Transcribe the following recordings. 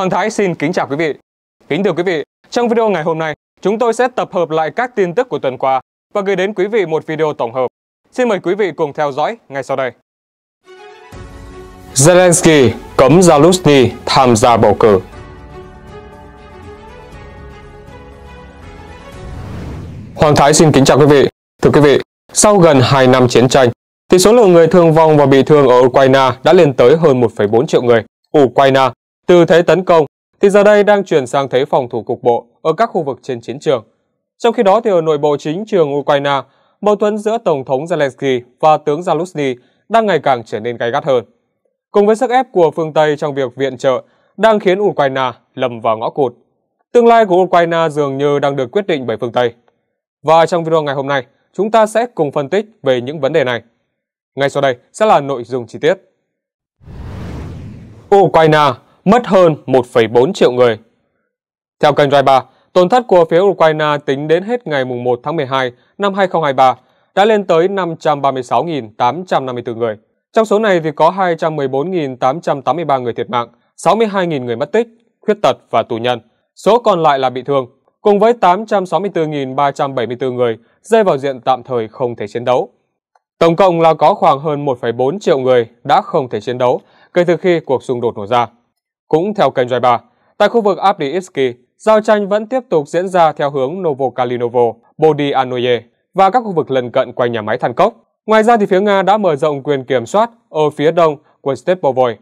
Hoàng Thái xin kính chào quý vị. Kính thưa quý vị, trong video ngày hôm nay, chúng tôi sẽ tập hợp lại các tin tức của tuần qua và gửi đến quý vị một video tổng hợp. Xin mời quý vị cùng theo dõi ngay sau đây. Zelensky cấm Zaluzny tham gia bầu cử. Hoàng Thái xin kính chào quý vị. Thưa quý vị, sau gần 2 năm chiến tranh, thì số lượng người thương vong và bị thương ở Ukraine đã lên tới hơn 1,4 triệu người. Ukraine từ thế tấn công thì giờ đây đang chuyển sang thế phòng thủ cục bộ ở các khu vực trên chiến trường. Trong khi đó thì ở nội bộ chính trường Ukraine, mâu thuẫn giữa Tổng thống Zelensky và tướng Zaluzny đang ngày càng trở nên gay gắt hơn. Cùng với sức ép của phương Tây trong việc viện trợ đang khiến Ukraine lầm vào ngõ cụt. Tương lai của Ukraine dường như đang được quyết định bởi phương Tây. Và trong video ngày hôm nay, chúng ta sẽ cùng phân tích về những vấn đề này. Ngay sau đây sẽ là nội dung chi tiết. Ukraine mất hơn 1,4 triệu người. Theo kênh Ria3, tổn thất của phía Ukraine tính đến hết ngày 1 tháng 12 năm 2023 đã lên tới 536.854 người. Trong số này thì có 214.883 người thiệt mạng, 62.000 người mất tích, khuyết tật và tù nhân. Số còn lại là bị thương, cùng với 864.374 người rơi vào diện tạm thời không thể chiến đấu. Tổng cộng là có khoảng hơn 1,4 triệu người đã không thể chiến đấu kể từ khi cuộc xung đột nổ ra. Cũng theo kênh Joy 3, tại khu vực Avdiivsky, giao tranh vẫn tiếp tục diễn ra theo hướng Novokalinovo, Bodyanoye và các khu vực lân cận quanh nhà máy than cốc. Ngoài ra thì phía Nga đã mở rộng quyền kiểm soát ở phía đông của Stepovoy.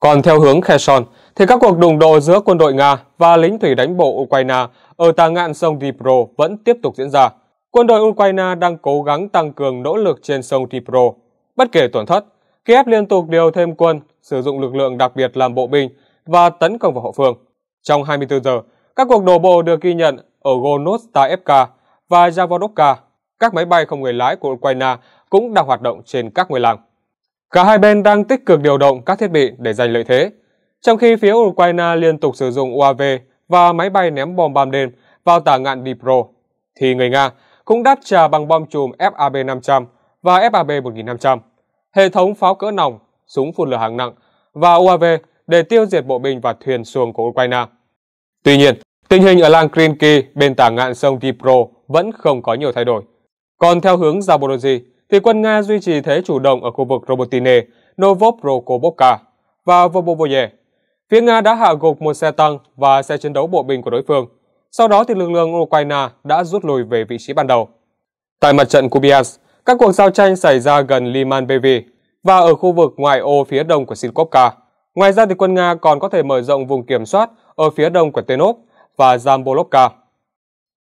Còn theo hướng Kherson, thì các cuộc đụng độ giữa quân đội Nga và lính thủy đánh bộ Ukraine ở tà ngạn sông Dnipro vẫn tiếp tục diễn ra. Quân đội Ukraine đang cố gắng tăng cường nỗ lực trên sông Dnipro. Bất kể tổn thất, Kiev liên tục điều thêm quân, sử dụng lực lượng đặc biệt làm bộ binh và tấn công vào hậu phương. Trong 24 giờ, các cuộc đổ bộ được ghi nhận ở Gonostavka và Javorovka. Các máy bay không người lái của Ukraine cũng đang hoạt động trên các ngôi làng. Cả hai bên đang tích cực điều động các thiết bị để giành lợi thế, trong khi phía Ukraine liên tục sử dụng UAV và máy bay ném bom ban đêm vào tả ngạn Dnipro, thì người Nga cũng đáp trả bằng bom chùm FAB-500 và FAB-1500, hệ thống pháo cỡ nòng, súng phun lửa hạng nặng và UAV để tiêu diệt bộ binh và thuyền xuồng của Ukraine. Tuy nhiên, tình hình ở làng Krinky bên tả ngạn sông Dnipro vẫn không có nhiều thay đổi. Còn theo hướng Zaporozhye, thì quân Nga duy trì thế chủ động ở khu vực Robotine, Novoprokopivka và Vobovoye. Phía Nga đã hạ gục một xe tăng và xe chiến đấu bộ binh của đối phương. Sau đó thì lực lượng Ukraine đã rút lùi về vị trí ban đầu. Tại mặt trận Kupiansk, các cuộc giao tranh xảy ra gần Liman Bevi và ở khu vực ngoại ô phía đông của Sinkovka. Ngoài ra thì quân Nga còn có thể mở rộng vùng kiểm soát ở phía đông của Tenov và Zambolovka.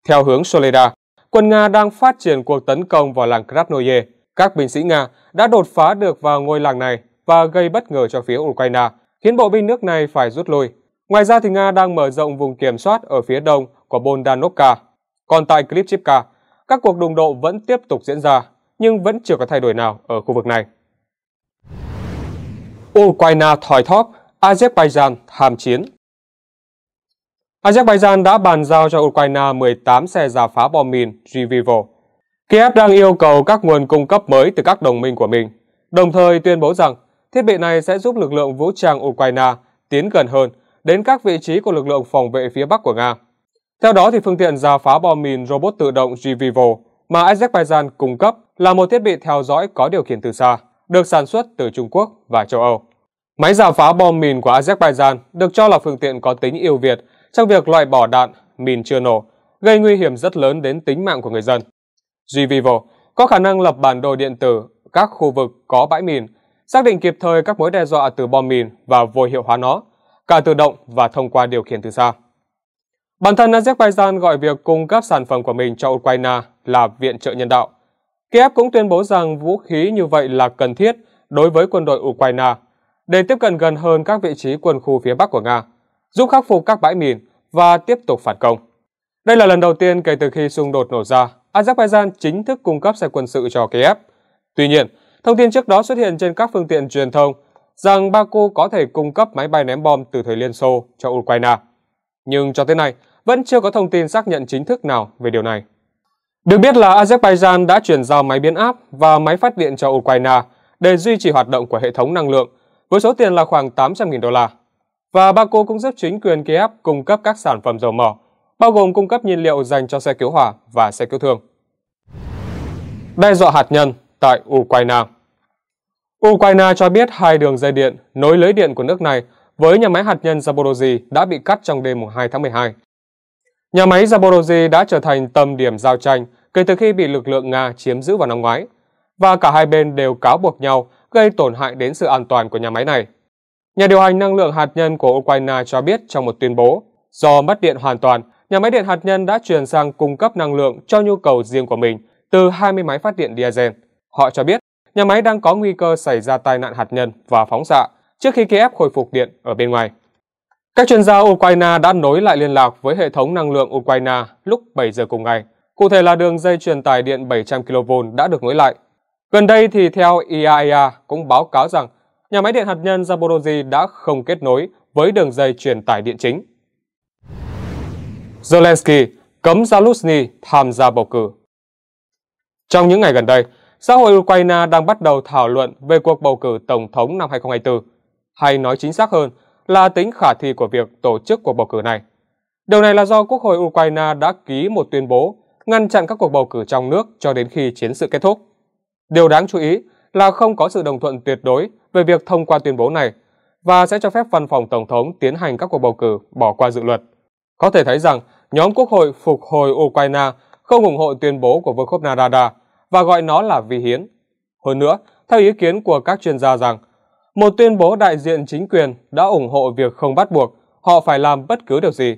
Theo hướng Soleda, quân Nga đang phát triển cuộc tấn công vào làng Krasnoye. Các binh sĩ Nga đã đột phá được vào ngôi làng này và gây bất ngờ cho phía Ukraine, khiến bộ binh nước này phải rút lui. Ngoài ra thì Nga đang mở rộng vùng kiểm soát ở phía đông của Bondanovka. Còn tại Klipchivka, các cuộc đụng độ vẫn tiếp tục diễn ra nhưng vẫn chưa có thay đổi nào ở khu vực này. Ukraine thòi thóp, Azerbaijan tham chiến. Azerbaijan đã bàn giao cho Ukraine 18 xe giả phá bom mìn Rivivo. Kiev đang yêu cầu các nguồn cung cấp mới từ các đồng minh của mình, đồng thời tuyên bố rằng thiết bị này sẽ giúp lực lượng vũ trang Ukraine tiến gần hơn đến các vị trí của lực lượng phòng vệ phía Bắc của Nga. Theo đó, thì phương tiện giả phá bom mìn robot tự động Rivivo mà Azerbaijan cung cấp là một thiết bị theo dõi có điều khiển từ xa được sản xuất từ Trung Quốc và châu Âu. Máy giả phá bom mìn của Azerbaijan được cho là phương tiện có tính yêu Việt trong việc loại bỏ đạn, mìn chưa nổ, gây nguy hiểm rất lớn đến tính mạng của người dân. Gvivo có khả năng lập bản đồ điện tử các khu vực có bãi mìn, xác định kịp thời các mối đe dọa từ bom mìn và vô hiệu hóa nó, cả tự động và thông qua điều khiển từ xa. Bản thân Azerbaijan gọi việc cung cấp sản phẩm của mình cho Ukraine là viện trợ nhân đạo – Kiev cũng tuyên bố rằng vũ khí như vậy là cần thiết đối với quân đội Ukraine để tiếp cận gần hơn các vị trí quân khu phía Bắc của Nga, giúp khắc phục các bãi mìn và tiếp tục phản công. Đây là lần đầu tiên kể từ khi xung đột nổ ra, Azerbaijan chính thức cung cấp xe quân sự cho Kiev. Tuy nhiên, thông tin trước đó xuất hiện trên các phương tiện truyền thông rằng Baku có thể cung cấp máy bay ném bom từ thời Liên Xô cho Ukraine. Nhưng cho tới nay, vẫn chưa có thông tin xác nhận chính thức nào về điều này. Được biết là Azerbaijan đã chuyển giao máy biến áp và máy phát điện cho Ukraine để duy trì hoạt động của hệ thống năng lượng, với số tiền là khoảng 800.000 đô la. Và Baku cũng giúp chính quyền Kiev cung cấp các sản phẩm dầu mỏ, bao gồm cung cấp nhiên liệu dành cho xe cứu hỏa và xe cứu thương. Đe dọa hạt nhân tại Ukraine Ukraine cho biết hai đường dây điện nối lưới điện của nước này với nhà máy hạt nhân Zaporozhye đã bị cắt trong đêm 2 tháng 12 Nhà máy Zaporozhye đã trở thành tâm điểm giao tranh kể từ khi bị lực lượng Nga chiếm giữ vào năm ngoái, và cả hai bên đều cáo buộc nhau gây tổn hại đến sự an toàn của nhà máy này. Nhà điều hành năng lượng hạt nhân của Ukraine cho biết trong một tuyên bố, do mất điện hoàn toàn, nhà máy điện hạt nhân đã chuyển sang cung cấp năng lượng cho nhu cầu riêng của mình từ 20 máy phát điện diesel. Họ cho biết nhà máy đang có nguy cơ xảy ra tai nạn hạt nhân và phóng xạ trước khi Kiev khôi phục điện ở bên ngoài. Các chuyên gia Ukraine đã nối lại liên lạc với hệ thống năng lượng Ukraine lúc 7 giờ cùng ngày. Cụ thể là đường dây truyền tải điện 700 kV đã được nối lại. Gần đây thì theo IAEA e cũng báo cáo rằng nhà máy điện hạt nhân Zaporozhye đã không kết nối với đường dây truyền tải điện chính. Zelensky cấm Zaluzny tham gia bầu cử Trong những ngày gần đây, xã hội Ukraine đang bắt đầu thảo luận về cuộc bầu cử tổng thống năm 2024, hay nói chính xác hơn là tính khả thi của việc tổ chức cuộc bầu cử này. Điều này là do Quốc hội Ukraine đã ký một tuyên bố ngăn chặn các cuộc bầu cử trong nước cho đến khi chiến sự kết thúc. Điều đáng chú ý là không có sự đồng thuận tuyệt đối về việc thông qua tuyên bố này và sẽ cho phép văn phòng tổng thống tiến hành các cuộc bầu cử bỏ qua dự luật. Có thể thấy rằng nhóm quốc hội phục hồi Ukraine không ủng hộ tuyên bố của Volkovna Rada và gọi nó là vi hiến. Hơn nữa, theo ý kiến của các chuyên gia rằng một tuyên bố đại diện chính quyền đã ủng hộ việc không bắt buộc họ phải làm bất cứ điều gì.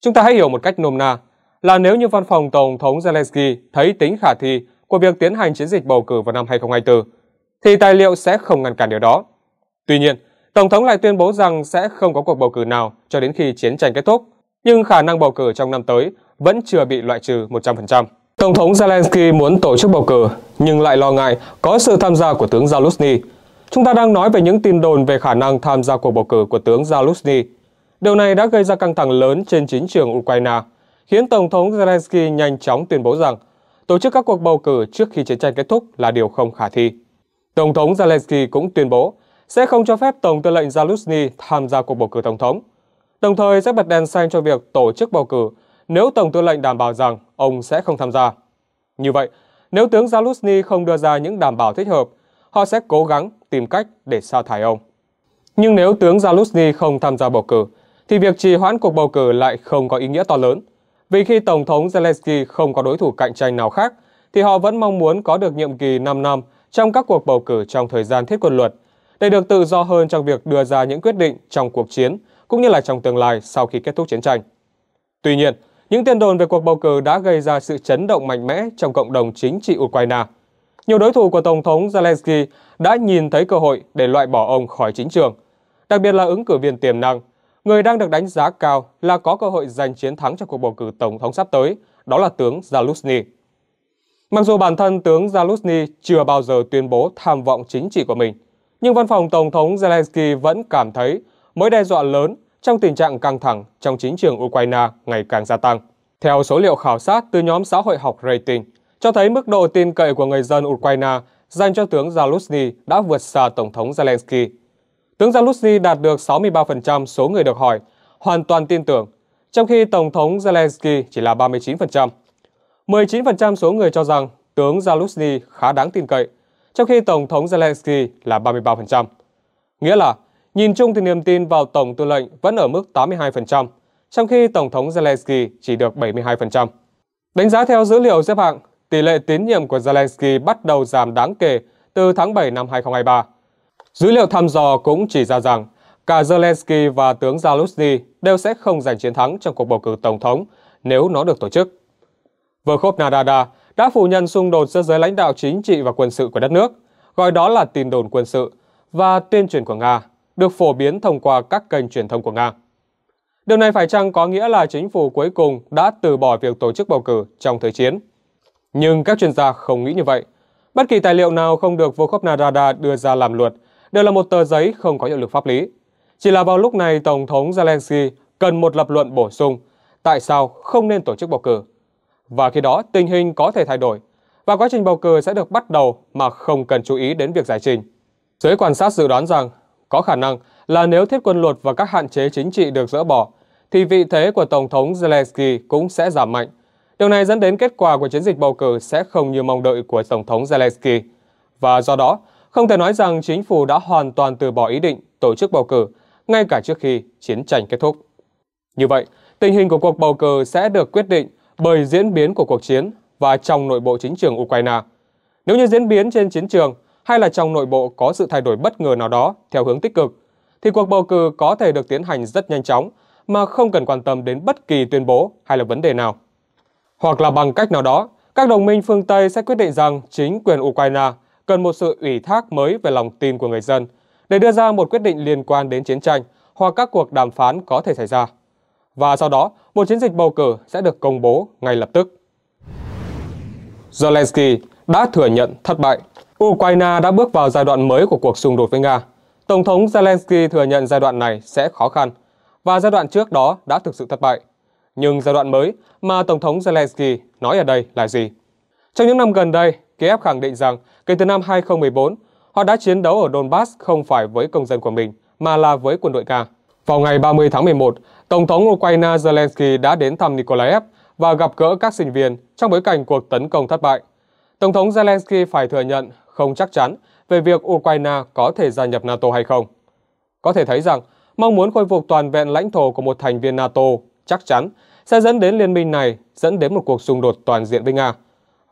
Chúng ta hãy hiểu một cách nôm na là nếu như văn phòng Tổng thống Zelensky thấy tính khả thi của việc tiến hành chiến dịch bầu cử vào năm 2024, thì tài liệu sẽ không ngăn cản điều đó. Tuy nhiên, Tổng thống lại tuyên bố rằng sẽ không có cuộc bầu cử nào cho đến khi chiến tranh kết thúc, nhưng khả năng bầu cử trong năm tới vẫn chưa bị loại trừ 100%. Tổng thống Zelensky muốn tổ chức bầu cử, nhưng lại lo ngại có sự tham gia của tướng Zaluzny, Chúng ta đang nói về những tin đồn về khả năng tham gia cuộc bầu cử của tướng Zaluzny. Điều này đã gây ra căng thẳng lớn trên chính trường Ukraine, khiến Tổng thống Zelensky nhanh chóng tuyên bố rằng tổ chức các cuộc bầu cử trước khi chiến tranh kết thúc là điều không khả thi. Tổng thống Zelensky cũng tuyên bố sẽ không cho phép Tổng tư lệnh Zaluzny tham gia cuộc bầu cử Tổng thống, đồng thời sẽ bật đèn xanh cho việc tổ chức bầu cử nếu Tổng tư lệnh đảm bảo rằng ông sẽ không tham gia. Như vậy, nếu tướng Zaluzny không đưa ra những đảm bảo thích hợp, họ sẽ cố gắng tìm cách để sa thải ông. Nhưng nếu tướng Zaluzny không tham gia bầu cử, thì việc trì hoãn cuộc bầu cử lại không có ý nghĩa to lớn. Vì khi Tổng thống Zelensky không có đối thủ cạnh tranh nào khác, thì họ vẫn mong muốn có được nhiệm kỳ 5 năm trong các cuộc bầu cử trong thời gian thiết quân luật, để được tự do hơn trong việc đưa ra những quyết định trong cuộc chiến, cũng như là trong tương lai sau khi kết thúc chiến tranh. Tuy nhiên, những tin đồn về cuộc bầu cử đã gây ra sự chấn động mạnh mẽ trong cộng đồng chính trị Ukraine – nhiều đối thủ của Tổng thống Zelensky đã nhìn thấy cơ hội để loại bỏ ông khỏi chính trường, đặc biệt là ứng cử viên tiềm năng, người đang được đánh giá cao là có cơ hội giành chiến thắng trong cuộc bầu cử Tổng thống sắp tới, đó là tướng Zaluzny. Mặc dù bản thân tướng Zaluzny chưa bao giờ tuyên bố tham vọng chính trị của mình, nhưng văn phòng Tổng thống Zelensky vẫn cảm thấy mối đe dọa lớn trong tình trạng căng thẳng trong chính trường Ukraine ngày càng gia tăng. Theo số liệu khảo sát từ nhóm xã hội học Rating, cho thấy mức độ tin cậy của người dân Ukraine dành cho tướng Zaluzny đã vượt xa Tổng thống Zelensky. Tướng Zaluzny đạt được 63% số người được hỏi, hoàn toàn tin tưởng, trong khi Tổng thống Zelensky chỉ là 39%. 19% số người cho rằng tướng Zaluzny khá đáng tin cậy, trong khi Tổng thống Zelensky là 33%. Nghĩa là, nhìn chung thì niềm tin vào Tổng tư lệnh vẫn ở mức 82%, trong khi Tổng thống Zelensky chỉ được 72%. Đánh giá theo dữ liệu xếp hạng, tỷ lệ tín nhiệm của Zelensky bắt đầu giảm đáng kể từ tháng 7 năm 2023. Dữ liệu thăm dò cũng chỉ ra rằng cả Zelensky và tướng Zaluzny đều sẽ không giành chiến thắng trong cuộc bầu cử tổng thống nếu nó được tổ chức. khốp Nadada đã phủ nhận xung đột giữa giới lãnh đạo chính trị và quân sự của đất nước, gọi đó là tin đồn quân sự và tuyên truyền của Nga, được phổ biến thông qua các kênh truyền thông của Nga. Điều này phải chăng có nghĩa là chính phủ cuối cùng đã từ bỏ việc tổ chức bầu cử trong thời chiến? Nhưng các chuyên gia không nghĩ như vậy. Bất kỳ tài liệu nào không được vô Volkovna NARADA đưa ra làm luật đều là một tờ giấy không có hiệu lực pháp lý. Chỉ là vào lúc này Tổng thống Zelensky cần một lập luận bổ sung tại sao không nên tổ chức bầu cử. Và khi đó tình hình có thể thay đổi và quá trình bầu cử sẽ được bắt đầu mà không cần chú ý đến việc giải trình. Giới quan sát dự đoán rằng có khả năng là nếu thiết quân luật và các hạn chế chính trị được dỡ bỏ thì vị thế của Tổng thống Zelensky cũng sẽ giảm mạnh Điều này dẫn đến kết quả của chiến dịch bầu cử sẽ không như mong đợi của Tổng thống Zelensky. Và do đó, không thể nói rằng chính phủ đã hoàn toàn từ bỏ ý định tổ chức bầu cử, ngay cả trước khi chiến tranh kết thúc. Như vậy, tình hình của cuộc bầu cử sẽ được quyết định bởi diễn biến của cuộc chiến và trong nội bộ chính trường Ukraine. Nếu như diễn biến trên chiến trường hay là trong nội bộ có sự thay đổi bất ngờ nào đó theo hướng tích cực, thì cuộc bầu cử có thể được tiến hành rất nhanh chóng mà không cần quan tâm đến bất kỳ tuyên bố hay là vấn đề nào. Hoặc là bằng cách nào đó, các đồng minh phương Tây sẽ quyết định rằng chính quyền Ukraine cần một sự ủy thác mới về lòng tin của người dân để đưa ra một quyết định liên quan đến chiến tranh hoặc các cuộc đàm phán có thể xảy ra. Và sau đó, một chiến dịch bầu cử sẽ được công bố ngay lập tức. Zelensky đã thừa nhận thất bại. Ukraine đã bước vào giai đoạn mới của cuộc xung đột với Nga. Tổng thống Zelensky thừa nhận giai đoạn này sẽ khó khăn và giai đoạn trước đó đã thực sự thất bại nhưng giai đoạn mới mà Tổng thống Zelensky nói ở đây là gì? Trong những năm gần đây, Kiev khẳng định rằng kể từ năm 2014, họ đã chiến đấu ở Donbass không phải với công dân của mình, mà là với quân đội Nga. Vào ngày 30 tháng 11, Tổng thống Ukraine Zelensky đã đến thăm Nikolaev và gặp gỡ các sinh viên trong bối cảnh cuộc tấn công thất bại. Tổng thống Zelensky phải thừa nhận không chắc chắn về việc Ukraine có thể gia nhập NATO hay không. Có thể thấy rằng, mong muốn khôi phục toàn vẹn lãnh thổ của một thành viên NATO chắc chắn sẽ dẫn đến liên minh này dẫn đến một cuộc xung đột toàn diện với Nga.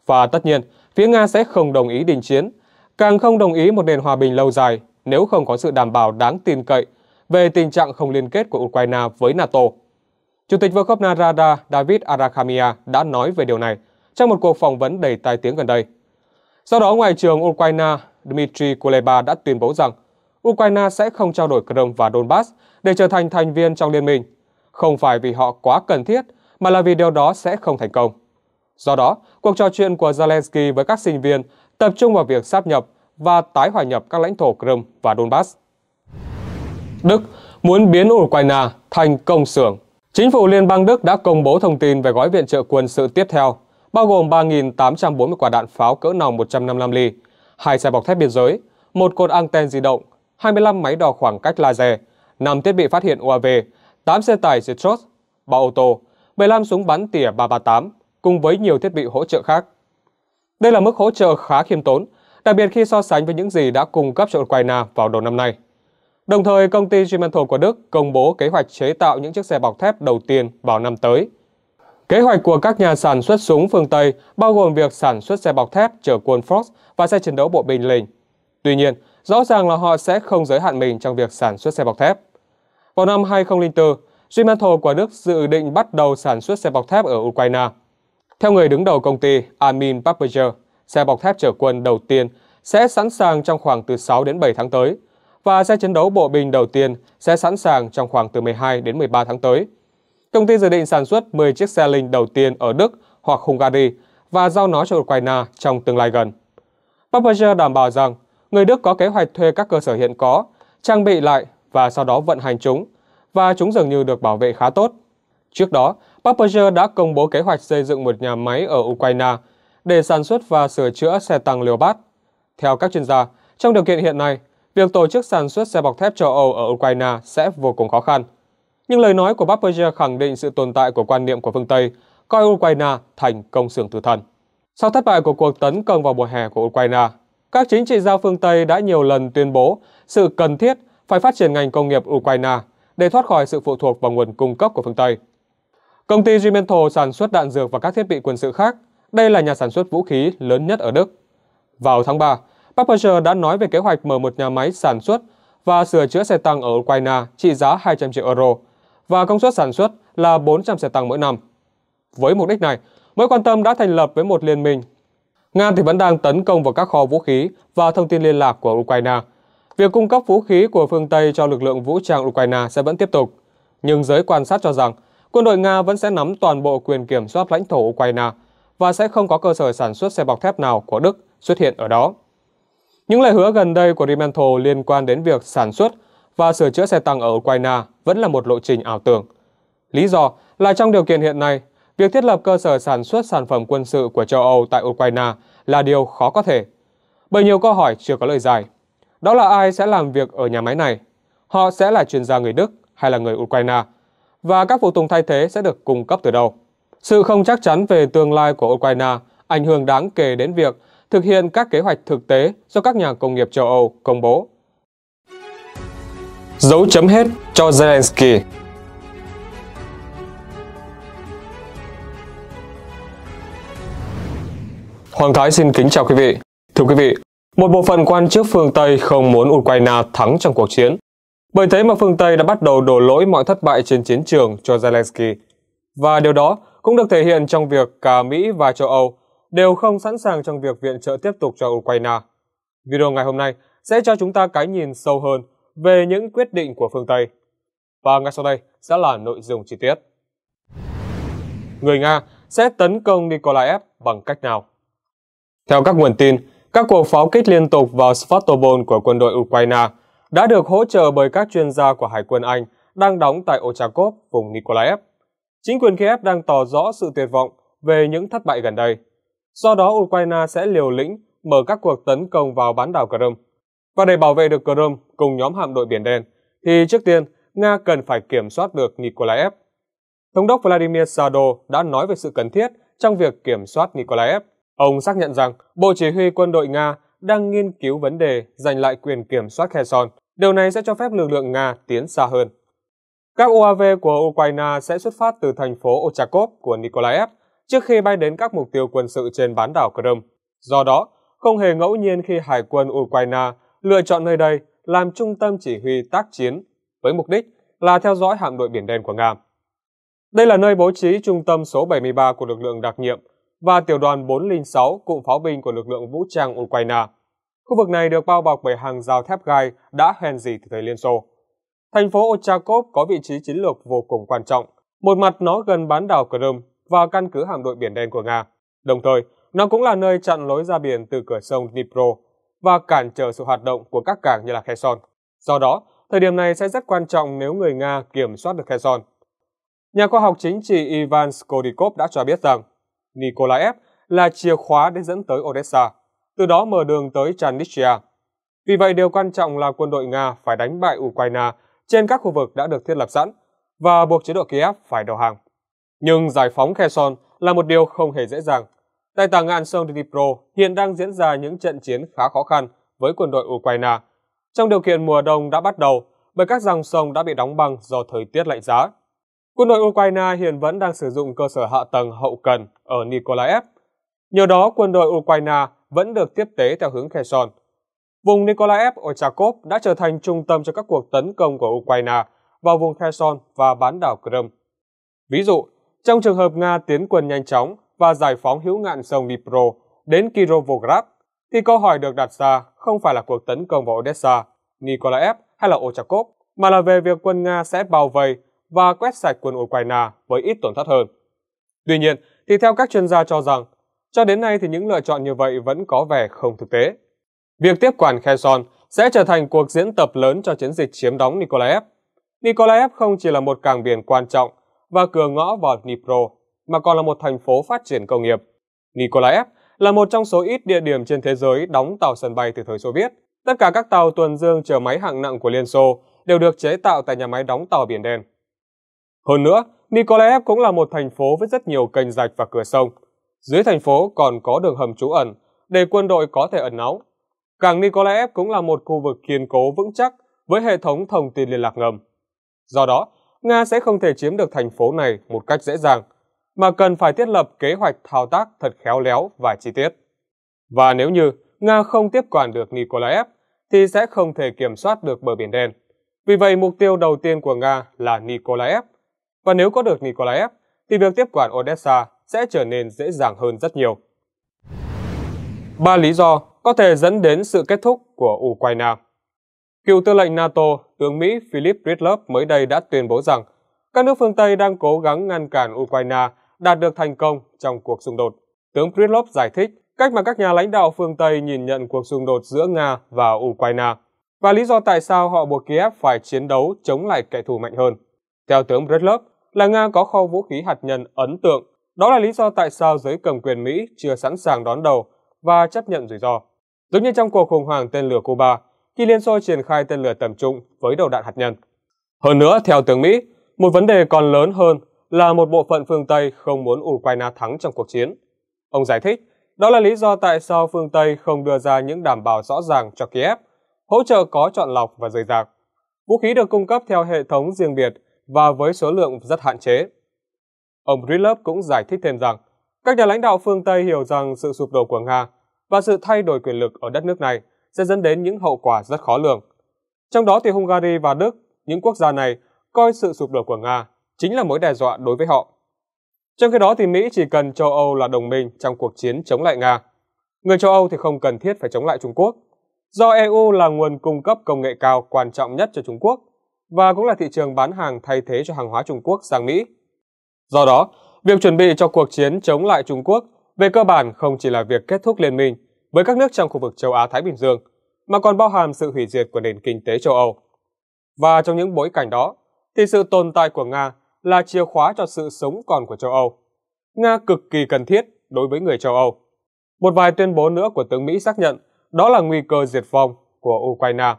Và tất nhiên, phía Nga sẽ không đồng ý đình chiến, càng không đồng ý một nền hòa bình lâu dài nếu không có sự đảm bảo đáng tin cậy về tình trạng không liên kết của Ukraine với NATO. Chủ tịch vương Verkhovna Rada David arakamia đã nói về điều này trong một cuộc phỏng vấn đầy tai tiếng gần đây. Sau đó, Ngoại trưởng Ukraine Dmitry Kuleba đã tuyên bố rằng Ukraine sẽ không trao đổi Crimea và Donbass để trở thành thành viên trong liên minh không phải vì họ quá cần thiết, mà là vì điều đó sẽ không thành công. Do đó, cuộc trò chuyện của Zelensky với các sinh viên tập trung vào việc sáp nhập và tái hòa nhập các lãnh thổ Crimea và Donbass. Đức muốn biến Ukraine thành công xưởng. Chính phủ Liên bang Đức đã công bố thông tin về gói viện trợ quân sự tiếp theo, bao gồm 3.840 quả đạn pháo cỡ nòng 155 ly, hai xe bọc thép biên giới, một cột anten di động, 25 máy đo khoảng cách laser, 5 thiết bị phát hiện UAV 8 xe tải diệt chốt, 3 ô tô, 15 súng bắn tỉa 338 cùng với nhiều thiết bị hỗ trợ khác. Đây là mức hỗ trợ khá khiêm tốn, đặc biệt khi so sánh với những gì đã cung cấp cho Ukraine vào đầu năm nay. Đồng thời, công ty Gimental của Đức công bố kế hoạch chế tạo những chiếc xe bọc thép đầu tiên vào năm tới. Kế hoạch của các nhà sản xuất súng phương Tây bao gồm việc sản xuất xe bọc thép chở quân Fox và xe chiến đấu bộ binh Linh. Tuy nhiên, rõ ràng là họ sẽ không giới hạn mình trong việc sản xuất xe bọc thép. Vào năm 2004, Fremantle của Đức dự định bắt đầu sản xuất xe bọc thép ở Ukraine. Theo người đứng đầu công ty Armin Papperger, xe bọc thép chở quân đầu tiên sẽ sẵn sàng trong khoảng từ 6 đến 7 tháng tới và xe chiến đấu bộ binh đầu tiên sẽ sẵn sàng trong khoảng từ 12 đến 13 tháng tới. Công ty dự định sản xuất 10 chiếc xe linh đầu tiên ở Đức hoặc Hungary và giao nó cho Ukraine trong tương lai gần. Papperger đảm bảo rằng người Đức có kế hoạch thuê các cơ sở hiện có, trang bị lại và sau đó vận hành chúng, và chúng dường như được bảo vệ khá tốt. Trước đó, Papperger đã công bố kế hoạch xây dựng một nhà máy ở Ukraine để sản xuất và sửa chữa xe tăng Leopard. Theo các chuyên gia, trong điều kiện hiện nay, việc tổ chức sản xuất xe bọc thép châu Âu ở Ukraine sẽ vô cùng khó khăn. Nhưng lời nói của Papperger khẳng định sự tồn tại của quan niệm của phương Tây, coi Ukraine thành công xưởng tử thần. Sau thất bại của cuộc tấn công vào mùa hè của Ukraine, các chính trị gia phương Tây đã nhiều lần tuyên bố sự cần thiết phải phát triển ngành công nghiệp Ukraine để thoát khỏi sự phụ thuộc vào nguồn cung cấp của phương Tây. Công ty Rimental sản xuất đạn dược và các thiết bị quân sự khác. Đây là nhà sản xuất vũ khí lớn nhất ở Đức. Vào tháng 3, Papperger đã nói về kế hoạch mở một nhà máy sản xuất và sửa chữa xe tăng ở Ukraine trị giá 200 triệu euro và công suất sản xuất là 400 xe tăng mỗi năm. Với mục đích này, mối quan tâm đã thành lập với một liên minh. Nga thì vẫn đang tấn công vào các kho vũ khí và thông tin liên lạc của Ukraine Việc cung cấp vũ khí của phương Tây cho lực lượng vũ trang Ukraine sẽ vẫn tiếp tục, nhưng giới quan sát cho rằng quân đội Nga vẫn sẽ nắm toàn bộ quyền kiểm soát lãnh thổ Ukraine và sẽ không có cơ sở sản xuất xe bọc thép nào của Đức xuất hiện ở đó. Những lời hứa gần đây của Rimental liên quan đến việc sản xuất và sửa chữa xe tăng ở Ukraine vẫn là một lộ trình ảo tưởng. Lý do là trong điều kiện hiện nay, việc thiết lập cơ sở sản xuất sản phẩm quân sự của châu Âu tại Ukraine là điều khó có thể, bởi nhiều câu hỏi chưa có lời giải đó là ai sẽ làm việc ở nhà máy này. Họ sẽ là chuyên gia người Đức hay là người Ukraine, và các phụ tùng thay thế sẽ được cung cấp từ đâu. Sự không chắc chắn về tương lai của Ukraine ảnh hưởng đáng kể đến việc thực hiện các kế hoạch thực tế do các nhà công nghiệp châu Âu công bố. Dấu chấm hết cho Zelensky Hoàng Thái xin kính chào quý vị. Thưa quý vị, một bộ phận quan chức phương Tây không muốn Ukraine thắng trong cuộc chiến. Bởi thế mà phương Tây đã bắt đầu đổ lỗi mọi thất bại trên chiến trường cho Zelensky. Và điều đó cũng được thể hiện trong việc cả Mỹ và châu Âu đều không sẵn sàng trong việc viện trợ tiếp tục cho Ukraine. Video ngày hôm nay sẽ cho chúng ta cái nhìn sâu hơn về những quyết định của phương Tây. Và ngay sau đây sẽ là nội dung chi tiết. Người Nga sẽ tấn công Nikolaev bằng cách nào? Theo các nguồn tin, các cuộc pháo kích liên tục vào Svastopol của quân đội Ukraine đã được hỗ trợ bởi các chuyên gia của Hải quân Anh đang đóng tại Ochakov, vùng Nikolaev. Chính quyền Kiev đang tỏ rõ sự tuyệt vọng về những thất bại gần đây. Do đó, Ukraine sẽ liều lĩnh mở các cuộc tấn công vào bán đảo Crimea. Và để bảo vệ được Crimea cùng nhóm hạm đội Biển Đen, thì trước tiên, Nga cần phải kiểm soát được Nikolaev. Thống đốc Vladimir Sado đã nói về sự cần thiết trong việc kiểm soát Nikolaev Ông xác nhận rằng Bộ Chỉ huy quân đội Nga đang nghiên cứu vấn đề giành lại quyền kiểm soát Kherson. Điều này sẽ cho phép lực lượng Nga tiến xa hơn. Các UAV của Ukraine sẽ xuất phát từ thành phố Ochakov của Nikolaev trước khi bay đến các mục tiêu quân sự trên bán đảo Crimea. Do đó, không hề ngẫu nhiên khi Hải quân Ukraine lựa chọn nơi đây làm trung tâm chỉ huy tác chiến với mục đích là theo dõi hạm đội Biển Đen của Nga. Đây là nơi bố trí trung tâm số 73 của lực lượng đặc nhiệm và tiểu đoàn 406 cụm pháo binh của lực lượng vũ trang Ukraine. Khu vực này được bao bọc bởi hàng rào thép gai đã hèn gì từ thời Liên Xô. Thành phố Ochakov có vị trí chiến lược vô cùng quan trọng. Một mặt nó gần bán đảo Crimea và căn cứ hạm đội Biển Đen của Nga. Đồng thời, nó cũng là nơi chặn lối ra biển từ cửa sông Dnipro và cản trở sự hoạt động của các cảng như là Kherson. Do đó, thời điểm này sẽ rất quan trọng nếu người Nga kiểm soát được Kherson. Nhà khoa học chính trị Ivan Skodikov đã cho biết rằng Nikolaev là chìa khóa để dẫn tới Odessa, từ đó mở đường tới Transnistria. Vì vậy, điều quan trọng là quân đội Nga phải đánh bại Ukraine trên các khu vực đã được thiết lập sẵn và buộc chế độ Kiev phải đầu hàng. Nhưng giải phóng Kherson là một điều không hề dễ dàng. Tại tà ngạn sông Dnipro hiện đang diễn ra những trận chiến khá khó khăn với quân đội Ukraine. Trong điều kiện mùa đông đã bắt đầu bởi các dòng sông đã bị đóng băng do thời tiết lạnh giá Quân đội Ukraine hiện vẫn đang sử dụng cơ sở hạ tầng hậu cần ở Nikolaev. Nhờ đó, quân đội Ukraine vẫn được tiếp tế theo hướng Kherson. Vùng Nikolaev Ochakov đã trở thành trung tâm cho các cuộc tấn công của Ukraine vào vùng Kherson và bán đảo Crimea. Ví dụ, trong trường hợp Nga tiến quân nhanh chóng và giải phóng hữu ngạn sông Dnipro đến Kirovograd, thì câu hỏi được đặt ra không phải là cuộc tấn công vào Odessa, Nikolaev hay là Ochakov, mà là về việc quân Nga sẽ bao vây và quét sạch quân Ukraine với ít tổn thất hơn. Tuy nhiên, thì theo các chuyên gia cho rằng, cho đến nay thì những lựa chọn như vậy vẫn có vẻ không thực tế. Việc tiếp quản Kherson sẽ trở thành cuộc diễn tập lớn cho chiến dịch chiếm đóng Nikolaev. Nikolaev không chỉ là một cảng biển quan trọng và cửa ngõ vào Dnipro, mà còn là một thành phố phát triển công nghiệp. Nikolaev là một trong số ít địa điểm trên thế giới đóng tàu sân bay từ thời Xô Viết. Tất cả các tàu tuần dương chở máy hạng nặng của Liên Xô đều được chế tạo tại nhà máy đóng tàu Biển Đen. Hơn nữa, Nikolaev cũng là một thành phố với rất nhiều kênh rạch và cửa sông. Dưới thành phố còn có đường hầm trú ẩn để quân đội có thể ẩn náu. Cảng Nikolaev cũng là một khu vực kiên cố vững chắc với hệ thống thông tin liên lạc ngầm. Do đó, Nga sẽ không thể chiếm được thành phố này một cách dễ dàng, mà cần phải thiết lập kế hoạch thao tác thật khéo léo và chi tiết. Và nếu như Nga không tiếp quản được Nikolaev, thì sẽ không thể kiểm soát được bờ biển đen. Vì vậy, mục tiêu đầu tiên của Nga là Nikolaev – và nếu có được Nikolaev thì việc tiếp quản Odessa sẽ trở nên dễ dàng hơn rất nhiều. Ba lý do có thể dẫn đến sự kết thúc của Ukraine. Cựu tư lệnh NATO, tướng Mỹ Philip Ridlov mới đây đã tuyên bố rằng các nước phương Tây đang cố gắng ngăn cản Ukraine đạt được thành công trong cuộc xung đột. Tướng Ridlov giải thích cách mà các nhà lãnh đạo phương Tây nhìn nhận cuộc xung đột giữa Nga và Ukraine và lý do tại sao họ buộc Kiev phải chiến đấu chống lại kẻ thù mạnh hơn. Theo tướng Breedlove, là Nga có kho vũ khí hạt nhân ấn tượng. Đó là lý do tại sao giới cầm quyền Mỹ chưa sẵn sàng đón đầu và chấp nhận rủi ro. Giống như trong cuộc khủng hoảng tên lửa Cuba, khi Liên Xô triển khai tên lửa tầm trung với đầu đạn hạt nhân. Hơn nữa, theo tướng Mỹ, một vấn đề còn lớn hơn là một bộ phận phương Tây không muốn Ukraine thắng trong cuộc chiến. Ông giải thích, đó là lý do tại sao phương Tây không đưa ra những đảm bảo rõ ràng cho Kiev, hỗ trợ có chọn lọc và rời rạc. Vũ khí được cung cấp theo hệ thống riêng biệt và với số lượng rất hạn chế. Ông Ridlov cũng giải thích thêm rằng, các nhà lãnh đạo phương Tây hiểu rằng sự sụp đổ của Nga và sự thay đổi quyền lực ở đất nước này sẽ dẫn đến những hậu quả rất khó lường. Trong đó thì Hungary và Đức, những quốc gia này coi sự sụp đổ của Nga chính là mối đe dọa đối với họ. Trong khi đó thì Mỹ chỉ cần châu Âu là đồng minh trong cuộc chiến chống lại Nga. Người châu Âu thì không cần thiết phải chống lại Trung Quốc. Do EU là nguồn cung cấp công nghệ cao quan trọng nhất cho Trung Quốc, và cũng là thị trường bán hàng thay thế cho hàng hóa Trung Quốc sang Mỹ. Do đó, việc chuẩn bị cho cuộc chiến chống lại Trung Quốc về cơ bản không chỉ là việc kết thúc liên minh với các nước trong khu vực châu Á-Thái Bình Dương, mà còn bao hàm sự hủy diệt của nền kinh tế châu Âu. Và trong những bối cảnh đó, thì sự tồn tại của Nga là chìa khóa cho sự sống còn của châu Âu. Nga cực kỳ cần thiết đối với người châu Âu. Một vài tuyên bố nữa của tướng Mỹ xác nhận đó là nguy cơ diệt vong của Ukraine.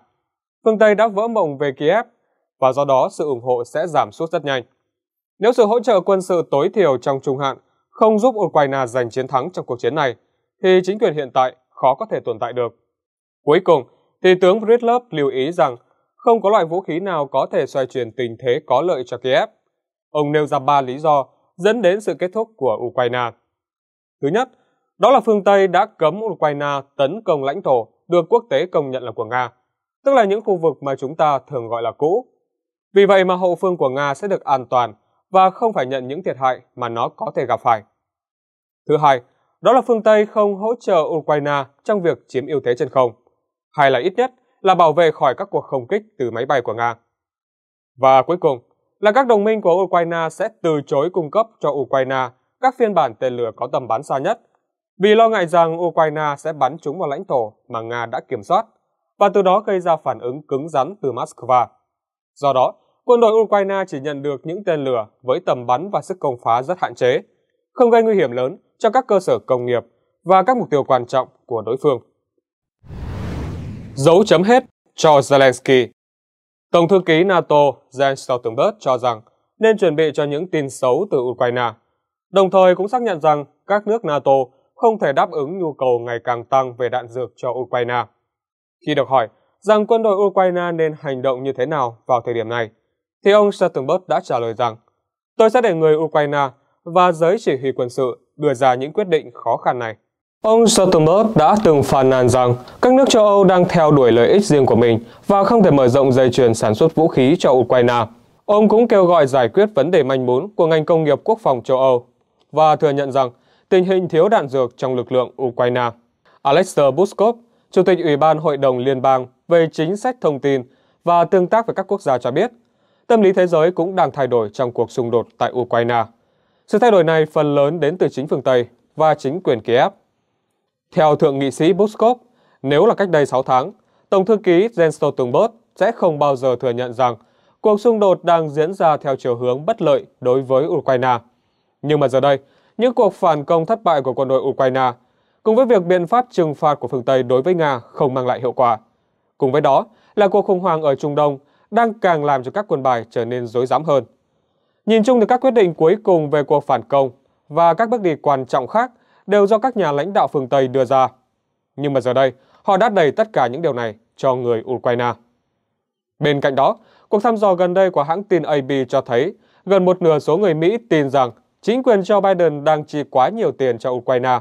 Phương Tây đã vỡ mộng về Kiev và do đó sự ủng hộ sẽ giảm sút rất nhanh. Nếu sự hỗ trợ quân sự tối thiểu trong trung hạn không giúp Ukraine giành chiến thắng trong cuộc chiến này, thì chính quyền hiện tại khó có thể tồn tại được. Cuối cùng, thì tướng Bridlov lưu ý rằng không có loại vũ khí nào có thể xoay chuyển tình thế có lợi cho Kiev. Ông nêu ra ba lý do dẫn đến sự kết thúc của Ukraine. Thứ nhất, đó là phương Tây đã cấm Ukraine tấn công lãnh thổ được quốc tế công nhận là của Nga, tức là những khu vực mà chúng ta thường gọi là cũ. Vì vậy mà hậu phương của Nga sẽ được an toàn và không phải nhận những thiệt hại mà nó có thể gặp phải. Thứ hai, đó là phương Tây không hỗ trợ Ukraine trong việc chiếm ưu thế trên không, hay là ít nhất là bảo vệ khỏi các cuộc không kích từ máy bay của Nga. Và cuối cùng là các đồng minh của Ukraine sẽ từ chối cung cấp cho Ukraine các phiên bản tên lửa có tầm bắn xa nhất vì lo ngại rằng Ukraine sẽ bắn chúng vào lãnh thổ mà Nga đã kiểm soát và từ đó gây ra phản ứng cứng rắn từ Moscow. Do đó, quân đội Ukraine chỉ nhận được những tên lửa với tầm bắn và sức công phá rất hạn chế, không gây nguy hiểm lớn cho các cơ sở công nghiệp và các mục tiêu quan trọng của đối phương. Dấu chấm hết cho Zelensky Tổng thư ký NATO Jens Stoltenberg cho rằng nên chuẩn bị cho những tin xấu từ Ukraine, đồng thời cũng xác nhận rằng các nước NATO không thể đáp ứng nhu cầu ngày càng tăng về đạn dược cho Ukraine. Khi được hỏi rằng quân đội Ukraine nên hành động như thế nào vào thời điểm này, thì ông Stoltenberg đã trả lời rằng Tôi sẽ để người Ukraine và giới chỉ huy quân sự đưa ra những quyết định khó khăn này. Ông Stoltenberg đã từng phàn nàn rằng các nước châu Âu đang theo đuổi lợi ích riêng của mình và không thể mở rộng dây chuyền sản xuất vũ khí cho Ukraine. Ông cũng kêu gọi giải quyết vấn đề manh mún của ngành công nghiệp quốc phòng châu Âu và thừa nhận rằng tình hình thiếu đạn dược trong lực lượng Ukraine. Alexander Buskov, Chủ tịch Ủy ban Hội đồng Liên bang về chính sách thông tin và tương tác với các quốc gia cho biết, tâm lý thế giới cũng đang thay đổi trong cuộc xung đột tại Ukraine. Sự thay đổi này phần lớn đến từ chính phương Tây và chính quyền Kiev. Theo Thượng nghị sĩ Buskov, nếu là cách đây 6 tháng, Tổng thư ký Jens Stoltenberg sẽ không bao giờ thừa nhận rằng cuộc xung đột đang diễn ra theo chiều hướng bất lợi đối với Ukraine. Nhưng mà giờ đây, những cuộc phản công thất bại của quân đội Ukraine cùng với việc biện pháp trừng phạt của phương Tây đối với Nga không mang lại hiệu quả. Cùng với đó là cuộc khủng hoảng ở Trung Đông đang càng làm cho các quân bài trở nên rối rắm hơn. Nhìn chung thì các quyết định cuối cùng về cuộc phản công và các bước đi quan trọng khác đều do các nhà lãnh đạo phương Tây đưa ra. Nhưng mà giờ đây, họ đã đẩy tất cả những điều này cho người Ukraine. Bên cạnh đó, cuộc thăm dò gần đây của hãng tin AP cho thấy gần một nửa số người Mỹ tin rằng chính quyền Joe Biden đang chi quá nhiều tiền cho Ukraine.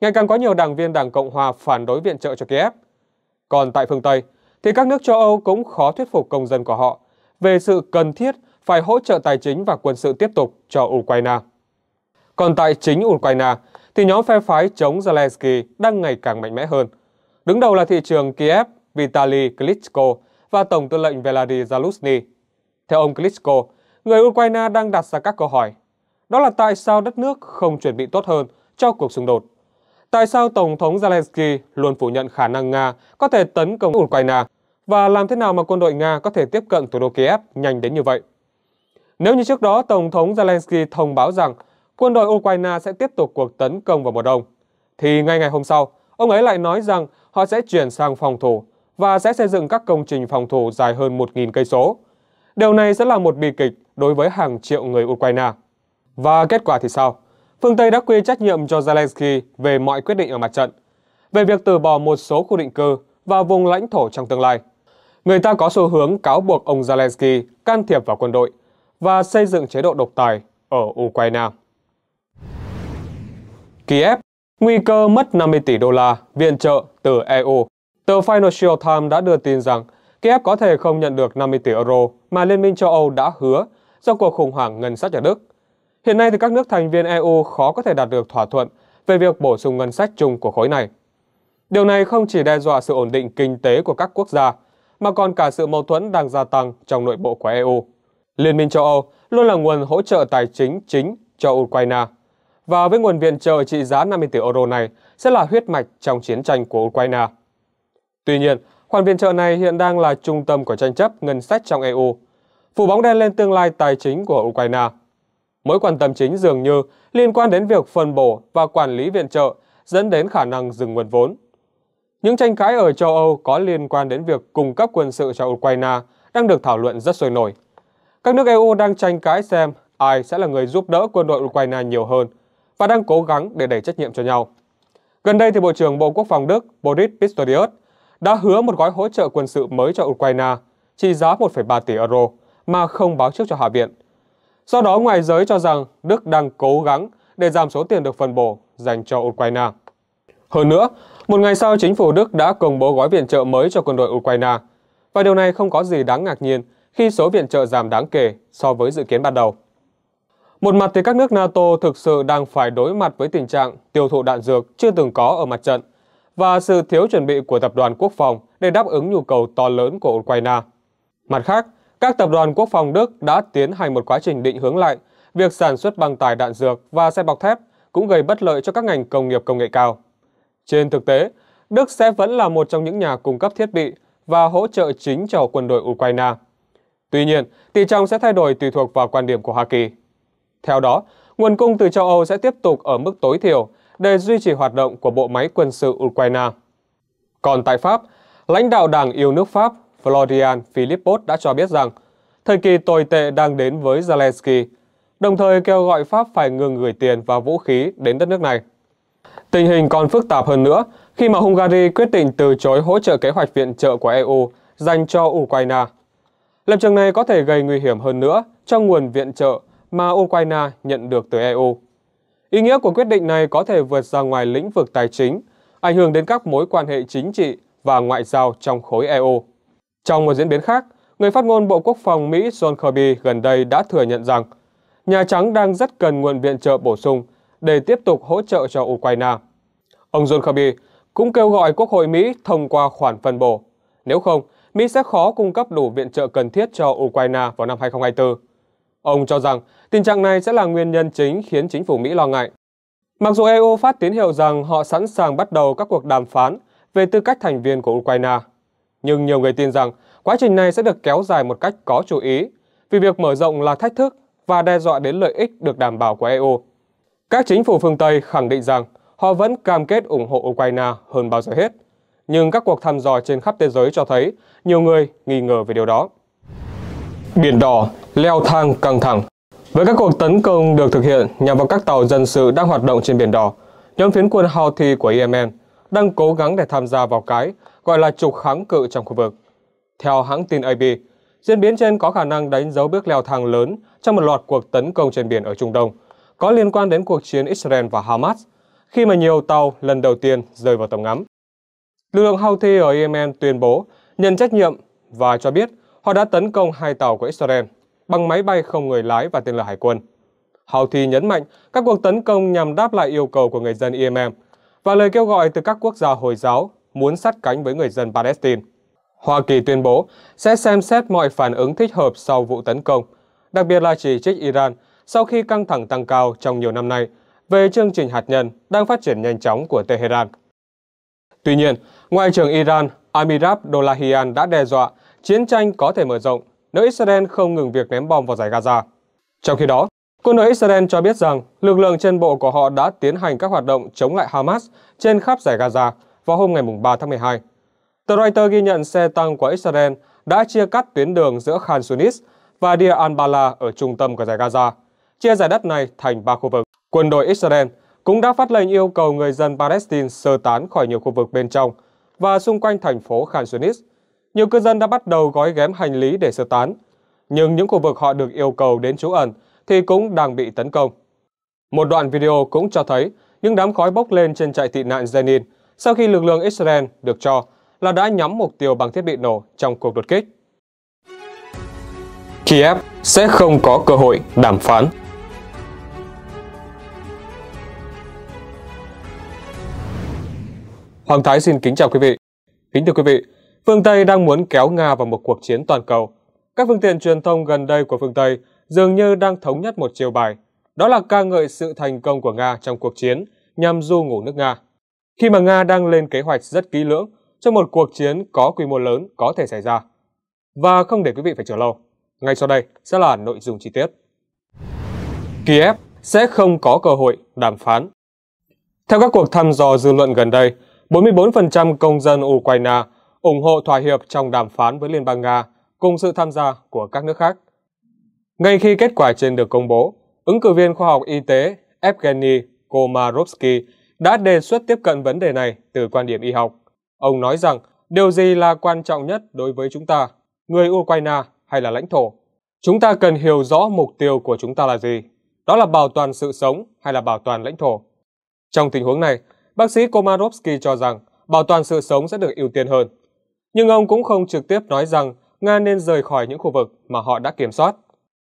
Ngày càng có nhiều đảng viên Đảng Cộng Hòa phản đối viện trợ cho Kiev. Còn tại phương Tây, thì các nước châu Âu cũng khó thuyết phục công dân của họ về sự cần thiết phải hỗ trợ tài chính và quân sự tiếp tục cho Ukraine. Còn tại chính Ukraine, thì nhóm phe phái chống Zelensky đang ngày càng mạnh mẽ hơn. Đứng đầu là thị trường Kiev Vitaly Klitschko và Tổng tư lệnh Vladimir Zelensky. Theo ông Klitschko, người Ukraine đang đặt ra các câu hỏi. Đó là tại sao đất nước không chuẩn bị tốt hơn cho cuộc xung đột tại sao Tổng thống Zelensky luôn phủ nhận khả năng Nga có thể tấn công Ukraine và làm thế nào mà quân đội Nga có thể tiếp cận thủ đô Kiev nhanh đến như vậy. Nếu như trước đó Tổng thống Zelensky thông báo rằng quân đội Ukraine sẽ tiếp tục cuộc tấn công vào mùa đông, thì ngay ngày hôm sau, ông ấy lại nói rằng họ sẽ chuyển sang phòng thủ và sẽ xây dựng các công trình phòng thủ dài hơn 1.000 cây số. Điều này sẽ là một bi kịch đối với hàng triệu người Ukraine. Và kết quả thì sao? phương Tây đã quy trách nhiệm cho Zelensky về mọi quyết định ở mặt trận, về việc từ bỏ một số khu định cư và vùng lãnh thổ trong tương lai. Người ta có xu hướng cáo buộc ông Zelensky can thiệp vào quân đội và xây dựng chế độ độc tài ở Ukraine. Kiev nguy cơ mất 50 tỷ đô la viện trợ từ EU. Tờ Financial Times đã đưa tin rằng Kiev có thể không nhận được 50 tỷ euro mà Liên minh châu Âu đã hứa do cuộc khủng hoảng ngân sách ở Đức. Hiện nay thì các nước thành viên EU khó có thể đạt được thỏa thuận về việc bổ sung ngân sách chung của khối này. Điều này không chỉ đe dọa sự ổn định kinh tế của các quốc gia, mà còn cả sự mâu thuẫn đang gia tăng trong nội bộ của EU. Liên minh châu Âu luôn là nguồn hỗ trợ tài chính chính cho Ukraine. Và với nguồn viện trợ trị giá 50 tỷ euro này sẽ là huyết mạch trong chiến tranh của Ukraine. Tuy nhiên, khoản viện trợ này hiện đang là trung tâm của tranh chấp ngân sách trong EU, phủ bóng đen lên tương lai tài chính của Ukraine Mối quan tâm chính dường như liên quan đến việc phân bổ và quản lý viện trợ dẫn đến khả năng dừng nguồn vốn. Những tranh cãi ở châu Âu có liên quan đến việc cung cấp quân sự cho Ukraine đang được thảo luận rất sôi nổi. Các nước EU đang tranh cãi xem ai sẽ là người giúp đỡ quân đội Ukraine nhiều hơn và đang cố gắng để đẩy trách nhiệm cho nhau. Gần đây thì Bộ trưởng Bộ Quốc phòng Đức Boris Pistorius đã hứa một gói hỗ trợ quân sự mới cho Ukraine trị giá 1,3 tỷ euro mà không báo trước cho Hạ viện – Do đó, ngoài giới cho rằng Đức đang cố gắng để giảm số tiền được phân bổ dành cho Ukraine. Hơn nữa, một ngày sau chính phủ Đức đã công bố gói viện trợ mới cho quân đội Ukraine. Và điều này không có gì đáng ngạc nhiên khi số viện trợ giảm đáng kể so với dự kiến ban đầu. Một mặt thì các nước NATO thực sự đang phải đối mặt với tình trạng tiêu thụ đạn dược chưa từng có ở mặt trận và sự thiếu chuẩn bị của tập đoàn quốc phòng để đáp ứng nhu cầu to lớn của Ukraine. Mặt khác, các tập đoàn quốc phòng Đức đã tiến hành một quá trình định hướng lại việc sản xuất băng tải đạn dược và xe bọc thép cũng gây bất lợi cho các ngành công nghiệp công nghệ cao. Trên thực tế, Đức sẽ vẫn là một trong những nhà cung cấp thiết bị và hỗ trợ chính cho quân đội Ukraine. Tuy nhiên, tỷ trọng sẽ thay đổi tùy thuộc vào quan điểm của Hoa Kỳ. Theo đó, nguồn cung từ châu Âu sẽ tiếp tục ở mức tối thiểu để duy trì hoạt động của bộ máy quân sự Ukraine. Còn tại Pháp, lãnh đạo đảng yêu nước Pháp Florian Philippot đã cho biết rằng thời kỳ tồi tệ đang đến với Zelensky, đồng thời kêu gọi Pháp phải ngừng gửi tiền và vũ khí đến đất nước này. Tình hình còn phức tạp hơn nữa khi mà Hungary quyết định từ chối hỗ trợ kế hoạch viện trợ của EU dành cho Ukraine. Lập trường này có thể gây nguy hiểm hơn nữa cho nguồn viện trợ mà Ukraine nhận được từ EU. Ý nghĩa của quyết định này có thể vượt ra ngoài lĩnh vực tài chính, ảnh hưởng đến các mối quan hệ chính trị và ngoại giao trong khối EU. Trong một diễn biến khác, người phát ngôn Bộ Quốc phòng Mỹ John Kirby gần đây đã thừa nhận rằng Nhà Trắng đang rất cần nguồn viện trợ bổ sung để tiếp tục hỗ trợ cho Ukraine. Ông John Kirby cũng kêu gọi Quốc hội Mỹ thông qua khoản phân bổ. Nếu không, Mỹ sẽ khó cung cấp đủ viện trợ cần thiết cho Ukraine vào năm 2024. Ông cho rằng tình trạng này sẽ là nguyên nhân chính khiến chính phủ Mỹ lo ngại. Mặc dù EU phát tín hiệu rằng họ sẵn sàng bắt đầu các cuộc đàm phán về tư cách thành viên của Ukraine, nhưng nhiều người tin rằng quá trình này sẽ được kéo dài một cách có chú ý, vì việc mở rộng là thách thức và đe dọa đến lợi ích được đảm bảo của EU. Các chính phủ phương Tây khẳng định rằng họ vẫn cam kết ủng hộ Ukraine hơn bao giờ hết, nhưng các cuộc thăm dò trên khắp thế giới cho thấy nhiều người nghi ngờ về điều đó. Biển đỏ, leo thang căng thẳng Với các cuộc tấn công được thực hiện nhằm vào các tàu dân sự đang hoạt động trên Biển đỏ, nhóm phiến quân Houthi của Yemen đang cố gắng để tham gia vào cái gọi là trục kháng cự trong khu vực. Theo hãng tin AP, diễn biến trên có khả năng đánh dấu bước leo thang lớn trong một loạt cuộc tấn công trên biển ở Trung Đông, có liên quan đến cuộc chiến Israel và Hamas, khi mà nhiều tàu lần đầu tiên rơi vào tầm ngắm. Lực lượng Houthi ở Yemen tuyên bố nhận trách nhiệm và cho biết họ đã tấn công hai tàu của Israel bằng máy bay không người lái và tên lửa hải quân. Houthi nhấn mạnh các cuộc tấn công nhằm đáp lại yêu cầu của người dân Yemen và lời kêu gọi từ các quốc gia Hồi giáo muốn sát cánh với người dân Palestine. Hoa Kỳ tuyên bố sẽ xem xét mọi phản ứng thích hợp sau vụ tấn công, đặc biệt là chỉ trích Iran sau khi căng thẳng tăng cao trong nhiều năm nay về chương trình hạt nhân đang phát triển nhanh chóng của Tehran. Tuy nhiên, Ngoại trưởng Iran Amir Dolahian đã đe dọa chiến tranh có thể mở rộng nếu Israel không ngừng việc ném bom vào giải Gaza. Trong khi đó, quân đội Israel cho biết rằng lực lượng trên bộ của họ đã tiến hành các hoạt động chống lại Hamas trên khắp giải Gaza, vào hôm ngày 3 tháng 12. Tờ Reuters ghi nhận xe tăng của Israel đã chia cắt tuyến đường giữa Khan Yunis và Deir al-Bala ở trung tâm của giải Gaza, chia giải đất này thành ba khu vực. Quân đội Israel cũng đã phát lệnh yêu cầu người dân Palestine sơ tán khỏi nhiều khu vực bên trong và xung quanh thành phố Khan Yunis. Nhiều cư dân đã bắt đầu gói ghém hành lý để sơ tán, nhưng những khu vực họ được yêu cầu đến trú ẩn thì cũng đang bị tấn công. Một đoạn video cũng cho thấy những đám khói bốc lên trên trại tị nạn Jenin, sau khi lực lượng Israel được cho là đã nhắm mục tiêu bằng thiết bị nổ trong cuộc đột kích. Kiev sẽ không có cơ hội đàm phán. Hoàng Thái xin kính chào quý vị. Kính thưa quý vị, phương Tây đang muốn kéo Nga vào một cuộc chiến toàn cầu. Các phương tiện truyền thông gần đây của phương Tây dường như đang thống nhất một chiều bài, đó là ca ngợi sự thành công của Nga trong cuộc chiến nhằm du ngủ nước Nga khi mà Nga đang lên kế hoạch rất kỹ lưỡng cho một cuộc chiến có quy mô lớn có thể xảy ra. Và không để quý vị phải chờ lâu, ngay sau đây sẽ là nội dung chi tiết. Kiev sẽ không có cơ hội đàm phán. Theo các cuộc thăm dò dư luận gần đây, 44% công dân Ukraine ủng hộ thỏa hiệp trong đàm phán với Liên bang Nga cùng sự tham gia của các nước khác. Ngay khi kết quả trên được công bố, ứng cử viên khoa học y tế Evgeny Komarovsky đã đề xuất tiếp cận vấn đề này từ quan điểm y học. Ông nói rằng điều gì là quan trọng nhất đối với chúng ta, người Ukraine hay là lãnh thổ? Chúng ta cần hiểu rõ mục tiêu của chúng ta là gì, đó là bảo toàn sự sống hay là bảo toàn lãnh thổ. Trong tình huống này, bác sĩ Komarovsky cho rằng bảo toàn sự sống sẽ được ưu tiên hơn. Nhưng ông cũng không trực tiếp nói rằng Nga nên rời khỏi những khu vực mà họ đã kiểm soát.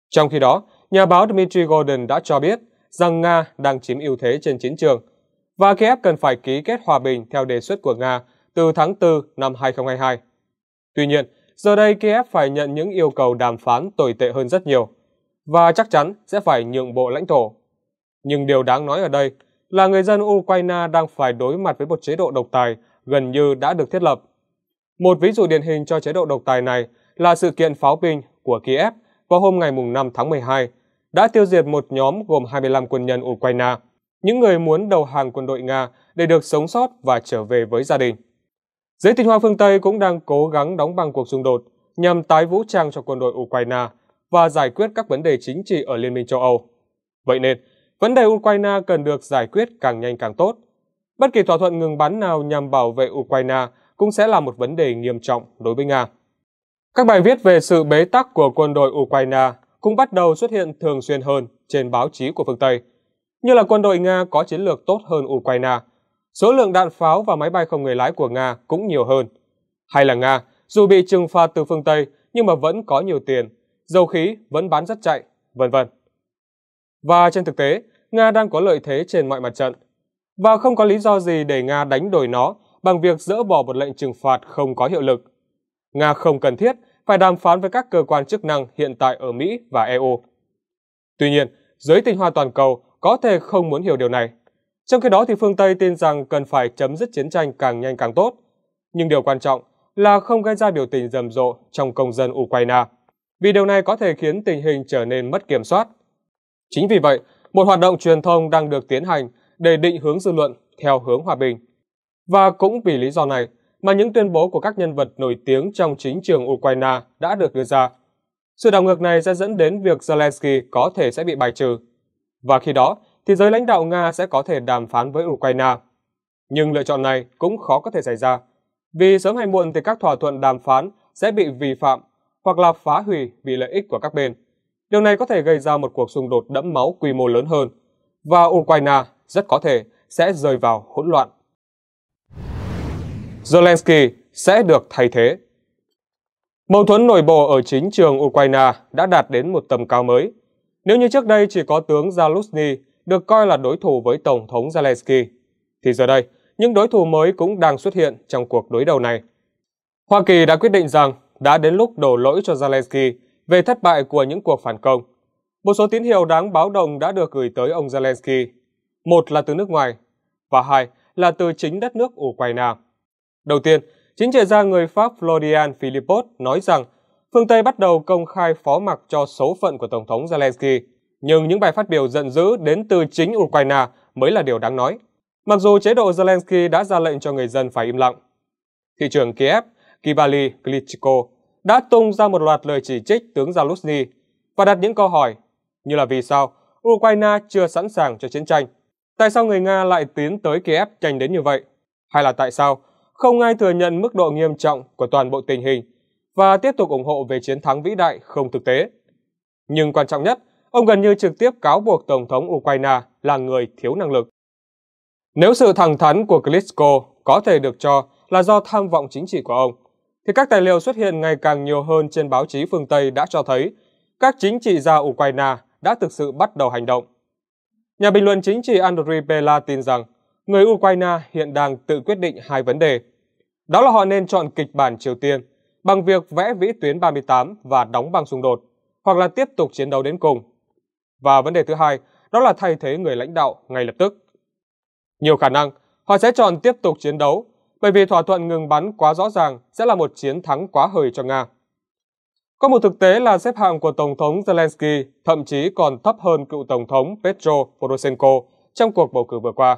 Trong khi đó, nhà báo Dmitry Gordon đã cho biết rằng Nga đang chiếm ưu thế trên chiến trường và Kiev cần phải ký kết hòa bình theo đề xuất của Nga từ tháng 4 năm 2022. Tuy nhiên, giờ đây Kiev phải nhận những yêu cầu đàm phán tồi tệ hơn rất nhiều và chắc chắn sẽ phải nhượng bộ lãnh thổ. Nhưng điều đáng nói ở đây là người dân Ukraine đang phải đối mặt với một chế độ độc tài gần như đã được thiết lập. Một ví dụ điển hình cho chế độ độc tài này là sự kiện pháo binh của Kiev vào hôm ngày 5 tháng 12 đã tiêu diệt một nhóm gồm 25 quân nhân Ukraine những người muốn đầu hàng quân đội Nga để được sống sót và trở về với gia đình. Giới tinh hoa phương Tây cũng đang cố gắng đóng băng cuộc xung đột nhằm tái vũ trang cho quân đội Ukraine và giải quyết các vấn đề chính trị ở Liên minh châu Âu. Vậy nên, vấn đề Ukraine cần được giải quyết càng nhanh càng tốt. Bất kỳ thỏa thuận ngừng bắn nào nhằm bảo vệ Ukraine cũng sẽ là một vấn đề nghiêm trọng đối với Nga. Các bài viết về sự bế tắc của quân đội Ukraine cũng bắt đầu xuất hiện thường xuyên hơn trên báo chí của phương Tây, như là quân đội Nga có chiến lược tốt hơn Ukraine. Số lượng đạn pháo và máy bay không người lái của Nga cũng nhiều hơn. Hay là Nga, dù bị trừng phạt từ phương Tây nhưng mà vẫn có nhiều tiền, dầu khí vẫn bán rất chạy, vân vân. Và trên thực tế, Nga đang có lợi thế trên mọi mặt trận. Và không có lý do gì để Nga đánh đổi nó bằng việc dỡ bỏ một lệnh trừng phạt không có hiệu lực. Nga không cần thiết phải đàm phán với các cơ quan chức năng hiện tại ở Mỹ và EU. Tuy nhiên, dưới tình hoa toàn cầu có thể không muốn hiểu điều này. Trong khi đó thì phương Tây tin rằng cần phải chấm dứt chiến tranh càng nhanh càng tốt. Nhưng điều quan trọng là không gây ra biểu tình rầm rộ trong công dân Ukraine, vì điều này có thể khiến tình hình trở nên mất kiểm soát. Chính vì vậy, một hoạt động truyền thông đang được tiến hành để định hướng dư luận theo hướng hòa bình. Và cũng vì lý do này mà những tuyên bố của các nhân vật nổi tiếng trong chính trường Ukraine đã được đưa ra. Sự đảo ngược này sẽ dẫn đến việc Zelensky có thể sẽ bị bài trừ và khi đó, thì giới lãnh đạo Nga sẽ có thể đàm phán với Ukraine. Nhưng lựa chọn này cũng khó có thể xảy ra, vì sớm hay muộn thì các thỏa thuận đàm phán sẽ bị vi phạm hoặc là phá hủy vì lợi ích của các bên. Điều này có thể gây ra một cuộc xung đột đẫm máu quy mô lớn hơn, và Ukraine rất có thể sẽ rơi vào hỗn loạn. Zelensky sẽ được thay thế Mâu thuẫn nội bộ ở chính trường Ukraine đã đạt đến một tầm cao mới nếu như trước đây chỉ có tướng Zaluzny được coi là đối thủ với Tổng thống Zelensky, thì giờ đây, những đối thủ mới cũng đang xuất hiện trong cuộc đối đầu này. Hoa Kỳ đã quyết định rằng đã đến lúc đổ lỗi cho Zelensky về thất bại của những cuộc phản công. Một số tín hiệu đáng báo động đã được gửi tới ông Zelensky. Một là từ nước ngoài, và hai là từ chính đất nước Ukraine. Đầu tiên, chính trị gia người Pháp Florian Philippot nói rằng phương Tây bắt đầu công khai phó mặc cho số phận của Tổng thống Zelensky. Nhưng những bài phát biểu giận dữ đến từ chính Ukraine mới là điều đáng nói. Mặc dù chế độ Zelensky đã ra lệnh cho người dân phải im lặng, thị trường Kiev Kibali Klitschko đã tung ra một loạt lời chỉ trích tướng Zaluzny và đặt những câu hỏi như là vì sao Ukraine chưa sẵn sàng cho chiến tranh, tại sao người Nga lại tiến tới Kiev tranh đến như vậy, hay là tại sao không ai thừa nhận mức độ nghiêm trọng của toàn bộ tình hình và tiếp tục ủng hộ về chiến thắng vĩ đại không thực tế. Nhưng quan trọng nhất, ông gần như trực tiếp cáo buộc Tổng thống Ukraine là người thiếu năng lực. Nếu sự thẳng thắn của Klitschko có thể được cho là do tham vọng chính trị của ông, thì các tài liệu xuất hiện ngày càng nhiều hơn trên báo chí phương Tây đã cho thấy các chính trị gia Ukraine đã thực sự bắt đầu hành động. Nhà bình luận chính trị Andriy Bela tin rằng người Ukraine hiện đang tự quyết định hai vấn đề. Đó là họ nên chọn kịch bản Triều Tiên bằng việc vẽ vĩ tuyến 38 và đóng băng xung đột, hoặc là tiếp tục chiến đấu đến cùng. Và vấn đề thứ hai, đó là thay thế người lãnh đạo ngay lập tức. Nhiều khả năng, họ sẽ chọn tiếp tục chiến đấu, bởi vì thỏa thuận ngừng bắn quá rõ ràng sẽ là một chiến thắng quá hời cho Nga. Có một thực tế là xếp hạng của Tổng thống Zelensky thậm chí còn thấp hơn cựu Tổng thống Petro Poroshenko trong cuộc bầu cử vừa qua.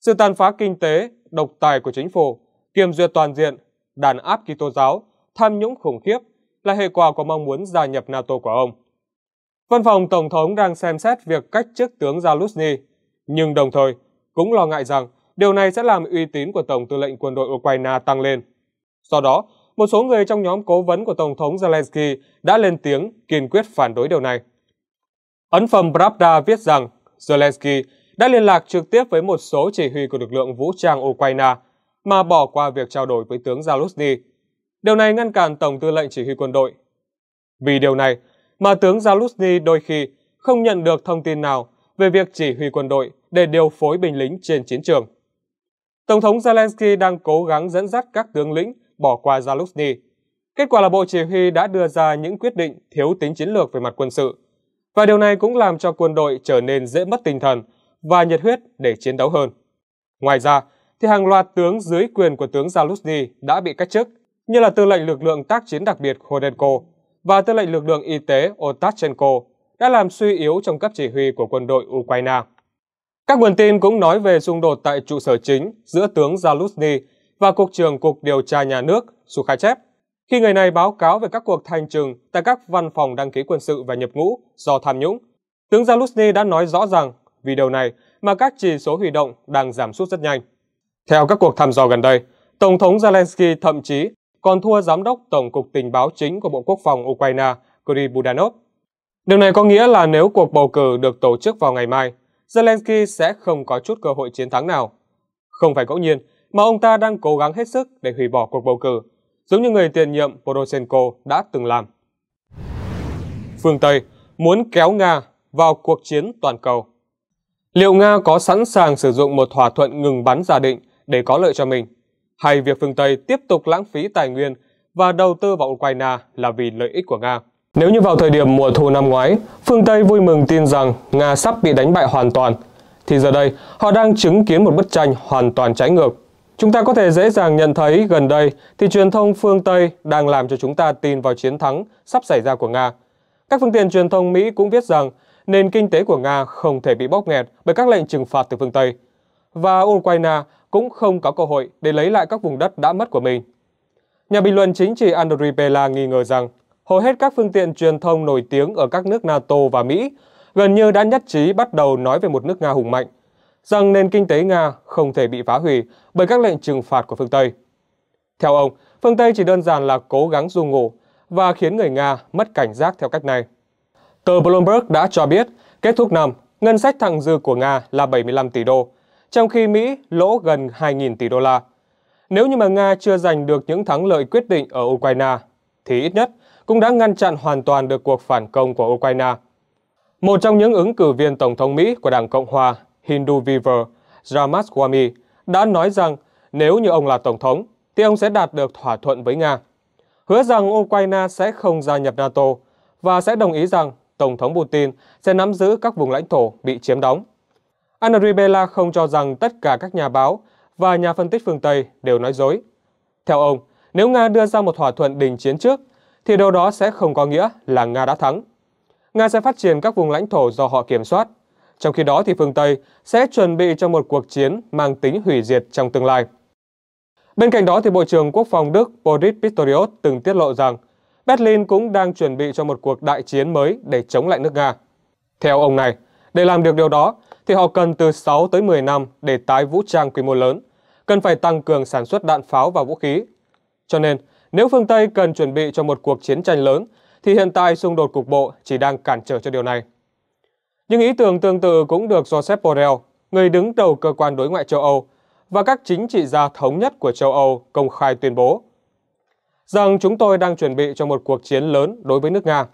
Sự tàn phá kinh tế, độc tài của chính phủ, kiềm duyệt toàn diện, đàn áp Kitô giáo tham nhũng khủng khiếp là hệ quả của mong muốn gia nhập NATO của ông. Văn phòng Tổng thống đang xem xét việc cách chức tướng Zaluzny, nhưng đồng thời cũng lo ngại rằng điều này sẽ làm uy tín của Tổng tư lệnh quân đội Ukraine tăng lên. Do đó, một số người trong nhóm cố vấn của Tổng thống Zelensky đã lên tiếng kiên quyết phản đối điều này. Ấn phẩm Pravda viết rằng Zelensky đã liên lạc trực tiếp với một số chỉ huy của lực lượng vũ trang Ukraine mà bỏ qua việc trao đổi với tướng Zaluzny Điều này ngăn cản Tổng tư lệnh chỉ huy quân đội. Vì điều này mà tướng Zaluzny đôi khi không nhận được thông tin nào về việc chỉ huy quân đội để điều phối binh lính trên chiến trường. Tổng thống Zelensky đang cố gắng dẫn dắt các tướng lĩnh bỏ qua Zaluzny. Kết quả là Bộ Chỉ huy đã đưa ra những quyết định thiếu tính chiến lược về mặt quân sự. Và điều này cũng làm cho quân đội trở nên dễ mất tinh thần và nhiệt huyết để chiến đấu hơn. Ngoài ra, thì hàng loạt tướng dưới quyền của tướng Zaluzny đã bị cách chức như là tư lệnh lực lượng tác chiến đặc biệt Khodenko và tư lệnh lực lượng y tế Otachenko đã làm suy yếu trong cấp chỉ huy của quân đội Ukraine. Các nguồn tin cũng nói về xung đột tại trụ sở chính giữa tướng Zaluzny và Cục trưởng Cục Điều tra Nhà nước Sukhachev khi người này báo cáo về các cuộc thành trừng tại các văn phòng đăng ký quân sự và nhập ngũ do tham nhũng. Tướng Zaluzny đã nói rõ rằng vì điều này mà các chỉ số huy động đang giảm sút rất nhanh. Theo các cuộc thăm dò gần đây, Tổng thống Zelensky thậm chí còn thua Giám đốc Tổng cục Tình báo chính của Bộ Quốc phòng Ukraine Kuri Budanov. Điều này có nghĩa là nếu cuộc bầu cử được tổ chức vào ngày mai, Zelensky sẽ không có chút cơ hội chiến thắng nào. Không phải ngẫu nhiên mà ông ta đang cố gắng hết sức để hủy bỏ cuộc bầu cử, giống như người tiền nhiệm Poroshenko đã từng làm. Phương Tây muốn kéo Nga vào cuộc chiến toàn cầu. Liệu Nga có sẵn sàng sử dụng một thỏa thuận ngừng bắn giả định để có lợi cho mình? hay việc phương Tây tiếp tục lãng phí tài nguyên và đầu tư vào Ukraine là vì lợi ích của Nga. Nếu như vào thời điểm mùa thu năm ngoái, phương Tây vui mừng tin rằng Nga sắp bị đánh bại hoàn toàn, thì giờ đây họ đang chứng kiến một bức tranh hoàn toàn trái ngược. Chúng ta có thể dễ dàng nhận thấy gần đây thì truyền thông phương Tây đang làm cho chúng ta tin vào chiến thắng sắp xảy ra của Nga. Các phương tiện truyền thông Mỹ cũng viết rằng nền kinh tế của Nga không thể bị bóp nghẹt bởi các lệnh trừng phạt từ phương Tây. Và Ukraine cũng không có cơ hội để lấy lại các vùng đất đã mất của mình. Nhà bình luận chính trị Andriy Pela nghi ngờ rằng hầu hết các phương tiện truyền thông nổi tiếng ở các nước NATO và Mỹ gần như đã nhất trí bắt đầu nói về một nước Nga hùng mạnh, rằng nền kinh tế Nga không thể bị phá hủy bởi các lệnh trừng phạt của phương Tây. Theo ông, phương Tây chỉ đơn giản là cố gắng du ngủ và khiến người Nga mất cảnh giác theo cách này. Tờ Bloomberg đã cho biết, kết thúc năm, ngân sách thặng dư của Nga là 75 tỷ đô, trong khi Mỹ lỗ gần 2.000 tỷ đô la. Nếu như mà Nga chưa giành được những thắng lợi quyết định ở Ukraine, thì ít nhất cũng đã ngăn chặn hoàn toàn được cuộc phản công của Ukraine. Một trong những ứng cử viên Tổng thống Mỹ của Đảng Cộng Hòa, Hindu Viver, Ramaswamy, đã nói rằng nếu như ông là Tổng thống, thì ông sẽ đạt được thỏa thuận với Nga. Hứa rằng Ukraine sẽ không gia nhập NATO và sẽ đồng ý rằng Tổng thống Putin sẽ nắm giữ các vùng lãnh thổ bị chiếm đóng. Anna Ribella không cho rằng tất cả các nhà báo và nhà phân tích phương Tây đều nói dối. Theo ông, nếu Nga đưa ra một thỏa thuận đình chiến trước, thì điều đó sẽ không có nghĩa là Nga đã thắng. Nga sẽ phát triển các vùng lãnh thổ do họ kiểm soát. Trong khi đó thì phương Tây sẽ chuẩn bị cho một cuộc chiến mang tính hủy diệt trong tương lai. Bên cạnh đó thì Bộ trưởng Quốc phòng Đức Boris Pistorius từng tiết lộ rằng Berlin cũng đang chuẩn bị cho một cuộc đại chiến mới để chống lại nước Nga. Theo ông này, để làm được điều đó, thì họ cần từ 6 tới 10 năm để tái vũ trang quy mô lớn, cần phải tăng cường sản xuất đạn pháo và vũ khí. Cho nên, nếu phương Tây cần chuẩn bị cho một cuộc chiến tranh lớn, thì hiện tại xung đột cục bộ chỉ đang cản trở cho điều này. Những ý tưởng tương tự cũng được Joseph Borrell, người đứng đầu cơ quan đối ngoại châu Âu, và các chính trị gia thống nhất của châu Âu công khai tuyên bố rằng chúng tôi đang chuẩn bị cho một cuộc chiến lớn đối với nước Nga.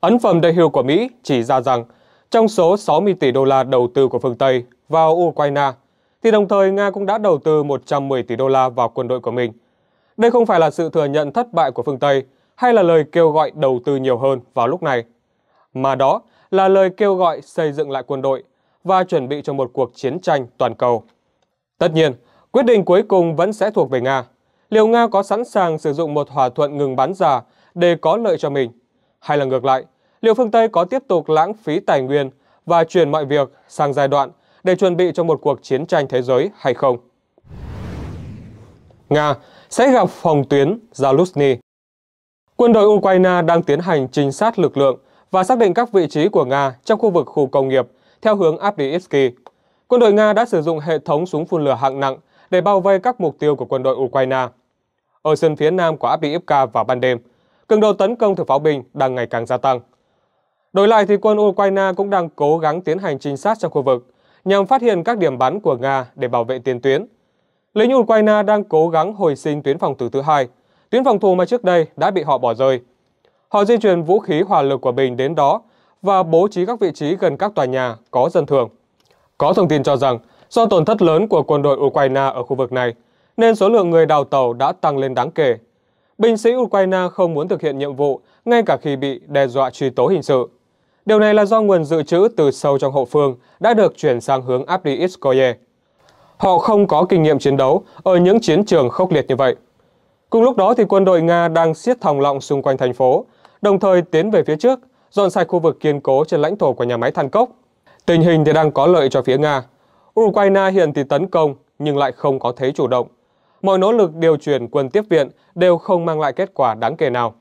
Ấn phẩm đại hưu của Mỹ chỉ ra rằng trong số 60 tỷ đô la đầu tư của phương Tây vào Ukraine, thì đồng thời Nga cũng đã đầu tư 110 tỷ đô la vào quân đội của mình. Đây không phải là sự thừa nhận thất bại của phương Tây hay là lời kêu gọi đầu tư nhiều hơn vào lúc này, mà đó là lời kêu gọi xây dựng lại quân đội và chuẩn bị cho một cuộc chiến tranh toàn cầu. Tất nhiên, quyết định cuối cùng vẫn sẽ thuộc về Nga. Liệu Nga có sẵn sàng sử dụng một thỏa thuận ngừng bắn giả để có lợi cho mình? Hay là ngược lại, liệu phương Tây có tiếp tục lãng phí tài nguyên và chuyển mọi việc sang giai đoạn để chuẩn bị cho một cuộc chiến tranh thế giới hay không? Nga sẽ gặp phòng tuyến Zaluzny Quân đội Ukraine đang tiến hành trinh sát lực lượng và xác định các vị trí của Nga trong khu vực khu công nghiệp theo hướng Avdiivsky. Quân đội Nga đã sử dụng hệ thống súng phun lửa hạng nặng để bao vây các mục tiêu của quân đội Ukraine. Ở sân phía nam của Avdiivka vào ban đêm, cường độ tấn công từ pháo binh đang ngày càng gia tăng. Đổi lại thì quân Ukraine cũng đang cố gắng tiến hành trinh sát trong khu vực, nhằm phát hiện các điểm bắn của Nga để bảo vệ tiền tuyến. Lính Ukraine đang cố gắng hồi sinh tuyến phòng thủ thứ hai, tuyến phòng thủ mà trước đây đã bị họ bỏ rơi. Họ di chuyển vũ khí hỏa lực của mình đến đó và bố trí các vị trí gần các tòa nhà có dân thường. Có thông tin cho rằng, do tổn thất lớn của quân đội Ukraine ở khu vực này, nên số lượng người đào tàu đã tăng lên đáng kể. Binh sĩ Ukraine không muốn thực hiện nhiệm vụ ngay cả khi bị đe dọa truy tố hình sự. Điều này là do nguồn dự trữ từ sâu trong hậu phương đã được chuyển sang hướng Abdi Iskoye. Họ không có kinh nghiệm chiến đấu ở những chiến trường khốc liệt như vậy. Cùng lúc đó thì quân đội Nga đang siết thòng lọng xung quanh thành phố, đồng thời tiến về phía trước, dọn sạch khu vực kiên cố trên lãnh thổ của nhà máy than cốc. Tình hình thì đang có lợi cho phía Nga. Ukraine hiện thì tấn công nhưng lại không có thế chủ động. Mọi nỗ lực điều chuyển quân tiếp viện đều không mang lại kết quả đáng kể nào.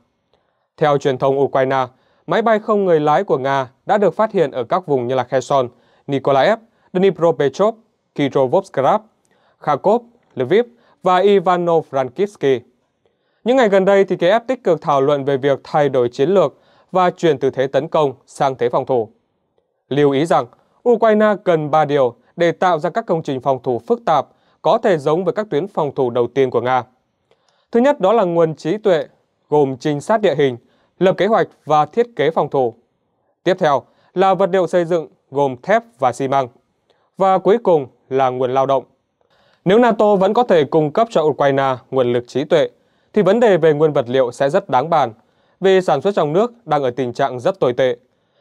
Theo truyền thông Ukraine, máy bay không người lái của Nga đã được phát hiện ở các vùng như là Kherson, Nikolaev, Dnipropetrovsk, Kirovoskrat, Kharkov, Lviv và Ivano-Frankivsky. Những ngày gần đây thì Kiev tích cực thảo luận về việc thay đổi chiến lược và chuyển từ thế tấn công sang thế phòng thủ. Lưu ý rằng Ukraine cần 3 điều để tạo ra các công trình phòng thủ phức tạp có thể giống với các tuyến phòng thủ đầu tiên của Nga. Thứ nhất đó là nguồn trí tuệ gồm trinh sát địa hình, lập kế hoạch và thiết kế phòng thủ. Tiếp theo là vật liệu xây dựng gồm thép và xi măng. Và cuối cùng là nguồn lao động. Nếu NATO vẫn có thể cung cấp cho Ukraine nguồn lực trí tuệ, thì vấn đề về nguyên vật liệu sẽ rất đáng bàn, vì sản xuất trong nước đang ở tình trạng rất tồi tệ.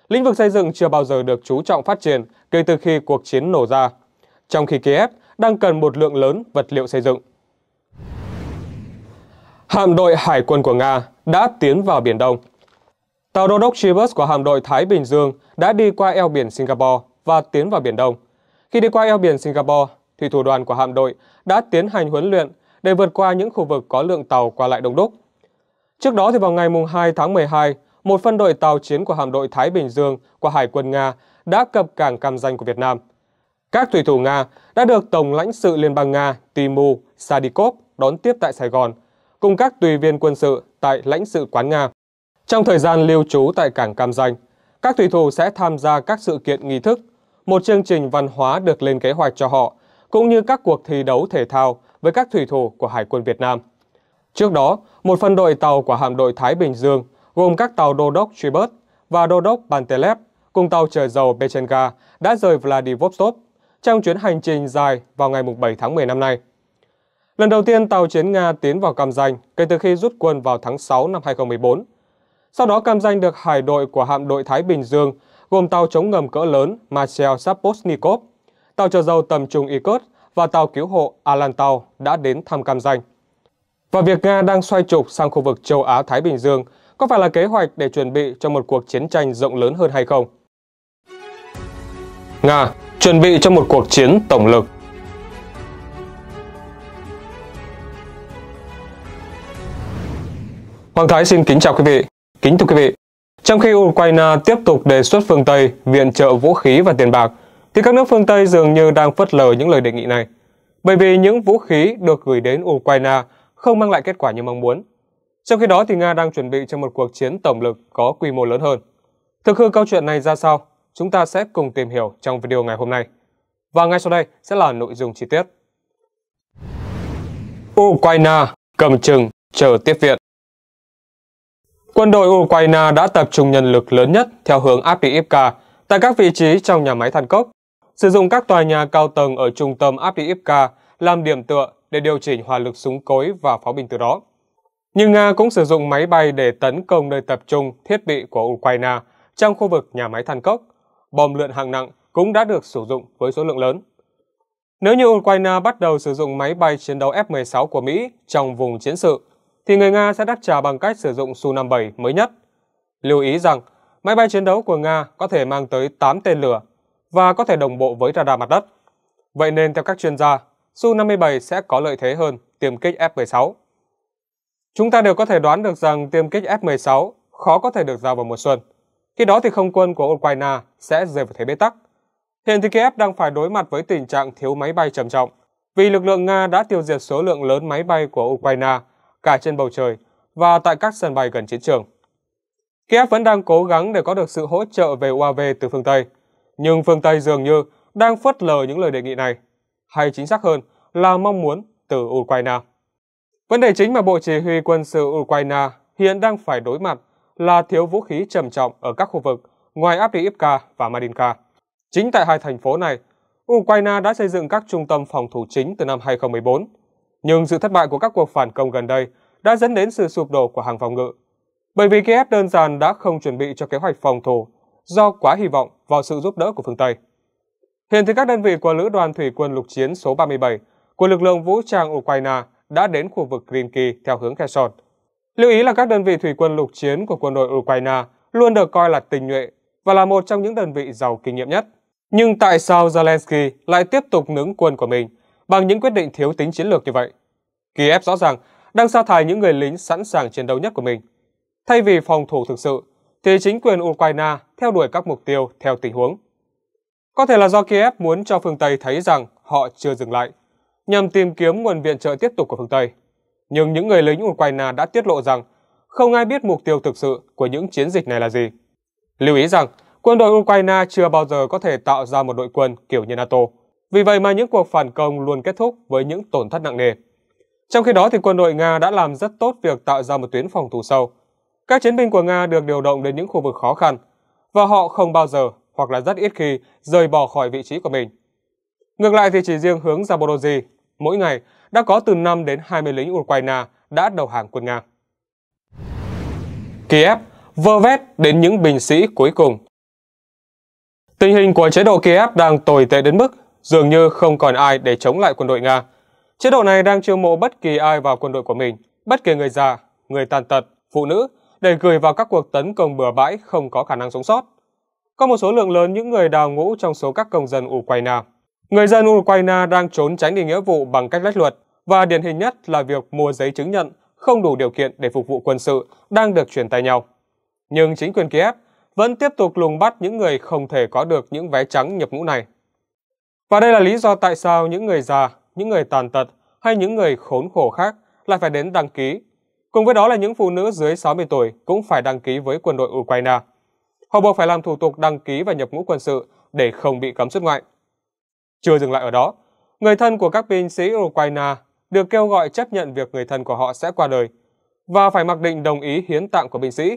Lĩnh vực xây dựng chưa bao giờ được chú trọng phát triển kể từ khi cuộc chiến nổ ra, trong khi Kiev đang cần một lượng lớn vật liệu xây dựng. Hạm đội hải quân của Nga đã tiến vào Biển Đông. Tàu đô đốc Chivas của hạm đội Thái Bình Dương đã đi qua eo biển Singapore và tiến vào Biển Đông. Khi đi qua eo biển Singapore, thủy thủ đoàn của hạm đội đã tiến hành huấn luyện để vượt qua những khu vực có lượng tàu qua lại đông đúc. Trước đó thì vào ngày 2 tháng 12, một phân đội tàu chiến của hạm đội Thái Bình Dương của Hải quân Nga đã cập cảng Cam Danh của Việt Nam. Các thủy thủ Nga đã được Tổng lãnh sự Liên bang Nga Timu Sadikov đón tiếp tại Sài Gòn cùng các tùy viên quân sự tại lãnh sự quán Nga. Trong thời gian lưu trú tại cảng Cam Ranh, các thủy thủ sẽ tham gia các sự kiện nghi thức, một chương trình văn hóa được lên kế hoạch cho họ, cũng như các cuộc thi đấu thể thao với các thủy thủ của Hải quân Việt Nam. Trước đó, một phân đội tàu của hạm đội Thái Bình Dương gồm các tàu đô đốc Tribert và đô đốc Bantelep cùng tàu chở dầu Bechenga đã rời Vladivostok trong chuyến hành trình dài vào ngày 7 tháng 10 năm nay. Lần đầu tiên tàu chiến Nga tiến vào Cam Ranh kể từ khi rút quân vào tháng 6 năm 2014. Sau đó Cam Ranh được hải đội của hạm đội Thái Bình Dương gồm tàu chống ngầm cỡ lớn Marcel Saposnikov, tàu chở dầu tầm trung ikot và tàu cứu hộ Alantau đã đến thăm Cam Ranh. Và việc Nga đang xoay trục sang khu vực châu Á-Thái Bình Dương có phải là kế hoạch để chuẩn bị cho một cuộc chiến tranh rộng lớn hơn hay không? Nga chuẩn bị cho một cuộc chiến tổng lực Hoàng Thái xin kính chào quý vị. Kính thưa quý vị, trong khi Ukraine tiếp tục đề xuất phương Tây viện trợ vũ khí và tiền bạc, thì các nước phương Tây dường như đang phớt lờ những lời đề nghị này. Bởi vì những vũ khí được gửi đến Ukraine không mang lại kết quả như mong muốn. Trong khi đó thì Nga đang chuẩn bị cho một cuộc chiến tổng lực có quy mô lớn hơn. Thực hư câu chuyện này ra sao? Chúng ta sẽ cùng tìm hiểu trong video ngày hôm nay. Và ngay sau đây sẽ là nội dung chi tiết. Ukraine cầm chừng chờ tiếp viện. Quân đội Ukraine đã tập trung nhân lực lớn nhất theo hướng Avdiivka tại các vị trí trong nhà máy than cốc, sử dụng các tòa nhà cao tầng ở trung tâm Avdiivka làm điểm tựa để điều chỉnh hỏa lực súng cối và pháo binh từ đó. Nhưng Nga cũng sử dụng máy bay để tấn công nơi tập trung thiết bị của Ukraine trong khu vực nhà máy than cốc. Bom lượn hạng nặng cũng đã được sử dụng với số lượng lớn. Nếu như Ukraine bắt đầu sử dụng máy bay chiến đấu F-16 của Mỹ trong vùng chiến sự, thì người Nga sẽ đáp trả bằng cách sử dụng Su-57 mới nhất. Lưu ý rằng, máy bay chiến đấu của Nga có thể mang tới 8 tên lửa và có thể đồng bộ với radar mặt đất. Vậy nên theo các chuyên gia, Su-57 sẽ có lợi thế hơn tiêm kích F-16. Chúng ta đều có thể đoán được rằng tiêm kích F-16 khó có thể được giao vào mùa xuân. Khi đó thì không quân của Ukraine sẽ rơi vào thế bế tắc. Hiện thì Kiev đang phải đối mặt với tình trạng thiếu máy bay trầm trọng vì lực lượng Nga đã tiêu diệt số lượng lớn máy bay của Ukraine cả trên bầu trời và tại các sân bay gần chiến trường. Kiev vẫn đang cố gắng để có được sự hỗ trợ về UAV từ phương Tây, nhưng phương Tây dường như đang phớt lờ những lời đề nghị này, hay chính xác hơn là mong muốn từ Ukraine. Vấn đề chính mà Bộ Chỉ huy quân sự Ukraine hiện đang phải đối mặt là thiếu vũ khí trầm trọng ở các khu vực ngoài Avdiivka và Marinka. Chính tại hai thành phố này, Ukraine đã xây dựng các trung tâm phòng thủ chính từ năm 2014 nhưng sự thất bại của các cuộc phản công gần đây đã dẫn đến sự sụp đổ của hàng phòng ngự, bởi vì Kiev đơn giản đã không chuẩn bị cho kế hoạch phòng thủ do quá hy vọng vào sự giúp đỡ của phương Tây. Hiện thì các đơn vị của Lữ đoàn Thủy quân lục chiến số 37 của lực lượng vũ trang Ukraine đã đến khu vực Krimki theo hướng Kherson. Lưu ý là các đơn vị thủy quân lục chiến của quân đội Ukraine luôn được coi là tình nhuệ và là một trong những đơn vị giàu kinh nghiệm nhất. Nhưng tại sao Zelensky lại tiếp tục nướng quân của mình bằng những quyết định thiếu tính chiến lược như vậy. Kiev rõ ràng đang sa thải những người lính sẵn sàng chiến đấu nhất của mình. Thay vì phòng thủ thực sự, thì chính quyền Ukraine theo đuổi các mục tiêu theo tình huống. Có thể là do Kiev muốn cho phương Tây thấy rằng họ chưa dừng lại, nhằm tìm kiếm nguồn viện trợ tiếp tục của phương Tây. Nhưng những người lính Ukraine đã tiết lộ rằng không ai biết mục tiêu thực sự của những chiến dịch này là gì. Lưu ý rằng, quân đội Ukraine chưa bao giờ có thể tạo ra một đội quân kiểu như NATO. Vì vậy mà những cuộc phản công luôn kết thúc với những tổn thất nặng nề. Trong khi đó thì quân đội Nga đã làm rất tốt việc tạo ra một tuyến phòng thủ sâu. Các chiến binh của Nga được điều động đến những khu vực khó khăn và họ không bao giờ hoặc là rất ít khi rời bỏ khỏi vị trí của mình. Ngược lại thì chỉ riêng hướng Zaporozhye, mỗi ngày đã có từ 5 đến 20 lính Ukraine đã đầu hàng quân Nga. Kiev vơ vét đến những binh sĩ cuối cùng. Tình hình của chế độ Kiev đang tồi tệ đến mức Dường như không còn ai để chống lại quân đội Nga. Chế độ này đang chiêu mộ bất kỳ ai vào quân đội của mình, bất kỳ người già, người tàn tật, phụ nữ, để gửi vào các cuộc tấn công bừa bãi không có khả năng sống sót. Có một số lượng lớn những người đào ngũ trong số các công dân Ukraine. Người dân Ukraine đang trốn tránh đi nghĩa vụ bằng cách lách luật, và điển hình nhất là việc mua giấy chứng nhận không đủ điều kiện để phục vụ quân sự đang được truyền tay nhau. Nhưng chính quyền Kiev vẫn tiếp tục lùng bắt những người không thể có được những vé trắng nhập ngũ này. Và đây là lý do tại sao những người già, những người tàn tật hay những người khốn khổ khác lại phải đến đăng ký. Cùng với đó là những phụ nữ dưới 60 tuổi cũng phải đăng ký với quân đội Ukraine. Họ buộc phải làm thủ tục đăng ký và nhập ngũ quân sự để không bị cấm xuất ngoại. Chưa dừng lại ở đó, người thân của các binh sĩ Ukraine được kêu gọi chấp nhận việc người thân của họ sẽ qua đời và phải mặc định đồng ý hiến tạng của binh sĩ.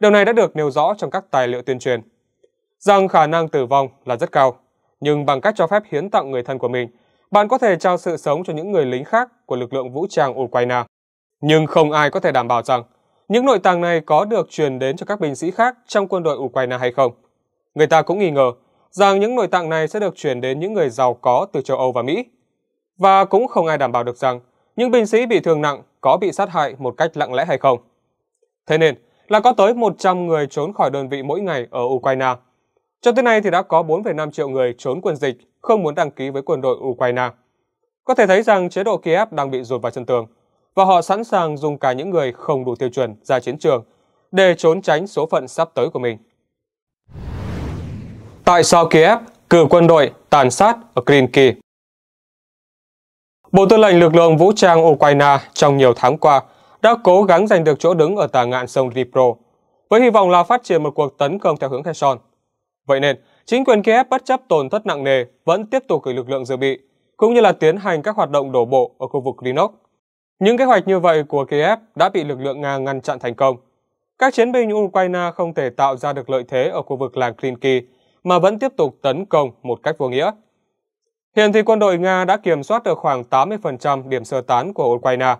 Điều này đã được nêu rõ trong các tài liệu tuyên truyền, rằng khả năng tử vong là rất cao nhưng bằng cách cho phép hiến tặng người thân của mình, bạn có thể trao sự sống cho những người lính khác của lực lượng vũ trang Ukraine. Nhưng không ai có thể đảm bảo rằng những nội tạng này có được truyền đến cho các binh sĩ khác trong quân đội Ukraine hay không. Người ta cũng nghi ngờ rằng những nội tạng này sẽ được truyền đến những người giàu có từ châu Âu và Mỹ. Và cũng không ai đảm bảo được rằng những binh sĩ bị thương nặng có bị sát hại một cách lặng lẽ hay không. Thế nên là có tới 100 người trốn khỏi đơn vị mỗi ngày ở Ukraine cho tới nay thì đã có 4,5 triệu người trốn quân dịch không muốn đăng ký với quân đội Ukraine. Có thể thấy rằng chế độ Kiev đang bị dồn vào chân tường và họ sẵn sàng dùng cả những người không đủ tiêu chuẩn ra chiến trường để trốn tránh số phận sắp tới của mình. Tại sao Kiev cử quân đội tàn sát ở Krinky? Bộ Tư lệnh lực lượng vũ trang Ukraine trong nhiều tháng qua đã cố gắng giành được chỗ đứng ở tà ngạn sông Dnipro, với hy vọng là phát triển một cuộc tấn công theo hướng Kherson. Vậy nên, chính quyền Kiev bất chấp tổn thất nặng nề vẫn tiếp tục gửi lực lượng dự bị, cũng như là tiến hành các hoạt động đổ bộ ở khu vực Rinok. Những kế hoạch như vậy của Kiev đã bị lực lượng Nga ngăn chặn thành công. Các chiến binh Ukraine không thể tạo ra được lợi thế ở khu vực làng Klinki mà vẫn tiếp tục tấn công một cách vô nghĩa. Hiện thì quân đội Nga đã kiểm soát được khoảng 80% điểm sơ tán của Ukraine.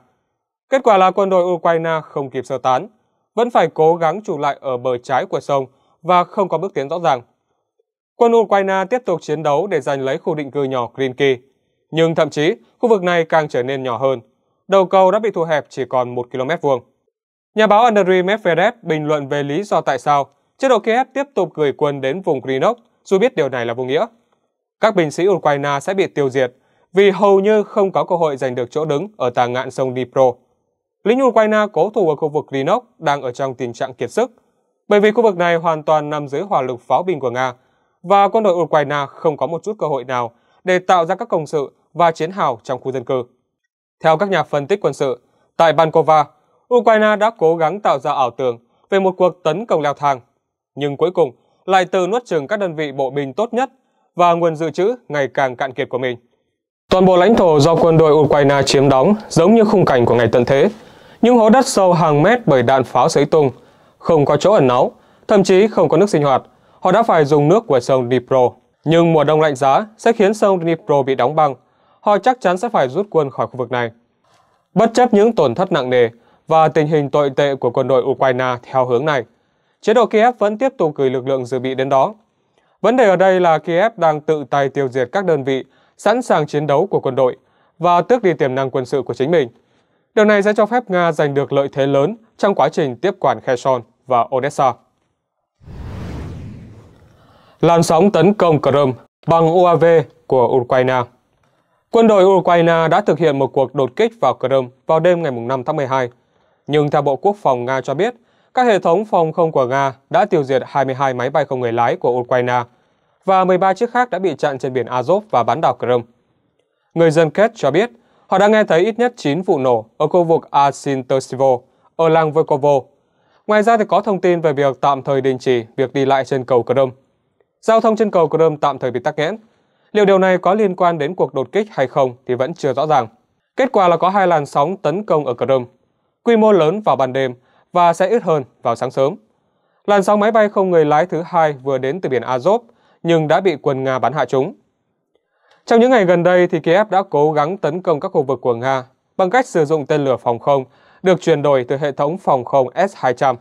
Kết quả là quân đội Ukraine không kịp sơ tán, vẫn phải cố gắng trụ lại ở bờ trái của sông và không có bước tiến rõ ràng. Quân Ukraine tiếp tục chiến đấu để giành lấy khu định cư nhỏ Greenkey. Nhưng thậm chí, khu vực này càng trở nên nhỏ hơn. Đầu cầu đã bị thu hẹp chỉ còn 1 km vuông. Nhà báo Andriy Medvedev bình luận về lý do tại sao chế độ Kiev tiếp tục gửi quân đến vùng Krinok, dù biết điều này là vô nghĩa. Các binh sĩ Ukraine sẽ bị tiêu diệt vì hầu như không có cơ hội giành được chỗ đứng ở tà ngạn sông Dnipro. Lính Ukraine cố thủ ở khu vực Krinok đang ở trong tình trạng kiệt sức, bởi vì khu vực này hoàn toàn nằm dưới hỏa lực pháo binh của Nga và quân đội Ukraine không có một chút cơ hội nào để tạo ra các công sự và chiến hào trong khu dân cư. Theo các nhà phân tích quân sự, tại Bankova, Ukraine đã cố gắng tạo ra ảo tưởng về một cuộc tấn công leo thang, nhưng cuối cùng lại từ nuốt chừng các đơn vị bộ binh tốt nhất và nguồn dự trữ ngày càng cạn kiệt của mình. Toàn bộ lãnh thổ do quân đội Ukraine chiếm đóng giống như khung cảnh của ngày tận thế, những hố đất sâu hàng mét bởi đạn pháo sấy tung, không có chỗ ẩn náu, thậm chí không có nước sinh hoạt – Họ đã phải dùng nước của sông Dnipro. Nhưng mùa đông lạnh giá sẽ khiến sông Dnipro bị đóng băng. Họ chắc chắn sẽ phải rút quân khỏi khu vực này. Bất chấp những tổn thất nặng nề và tình hình tồi tệ của quân đội Ukraine theo hướng này, chế độ Kiev vẫn tiếp tục gửi lực lượng dự bị đến đó. Vấn đề ở đây là Kiev đang tự tay tiêu diệt các đơn vị sẵn sàng chiến đấu của quân đội và tước đi tiềm năng quân sự của chính mình. Điều này sẽ cho phép Nga giành được lợi thế lớn trong quá trình tiếp quản Kherson và Odessa làn sóng tấn công Crimea bằng UAV của Ukraine. Quân đội Ukraine đã thực hiện một cuộc đột kích vào Crimea vào đêm ngày 5 tháng 12. Nhưng theo Bộ Quốc phòng Nga cho biết, các hệ thống phòng không của Nga đã tiêu diệt 22 máy bay không người lái của Ukraine và 13 chiếc khác đã bị chặn trên biển Azov và bán đảo Crimea. Người dân Kiev cho biết họ đã nghe thấy ít nhất 9 vụ nổ ở khu vực Asintersivo, ở làng Volkovo. Ngoài ra thì có thông tin về việc tạm thời đình chỉ việc đi lại trên cầu Crimea Giao thông trên cầu Crimea tạm thời bị tắc nghẽn. Liệu điều này có liên quan đến cuộc đột kích hay không thì vẫn chưa rõ ràng. Kết quả là có hai làn sóng tấn công ở Crimea, quy mô lớn vào ban đêm và sẽ ít hơn vào sáng sớm. Làn sóng máy bay không người lái thứ hai vừa đến từ biển Azov nhưng đã bị quân Nga bắn hạ chúng. Trong những ngày gần đây thì Kiev đã cố gắng tấn công các khu vực của Nga bằng cách sử dụng tên lửa phòng không được chuyển đổi từ hệ thống phòng không S-200.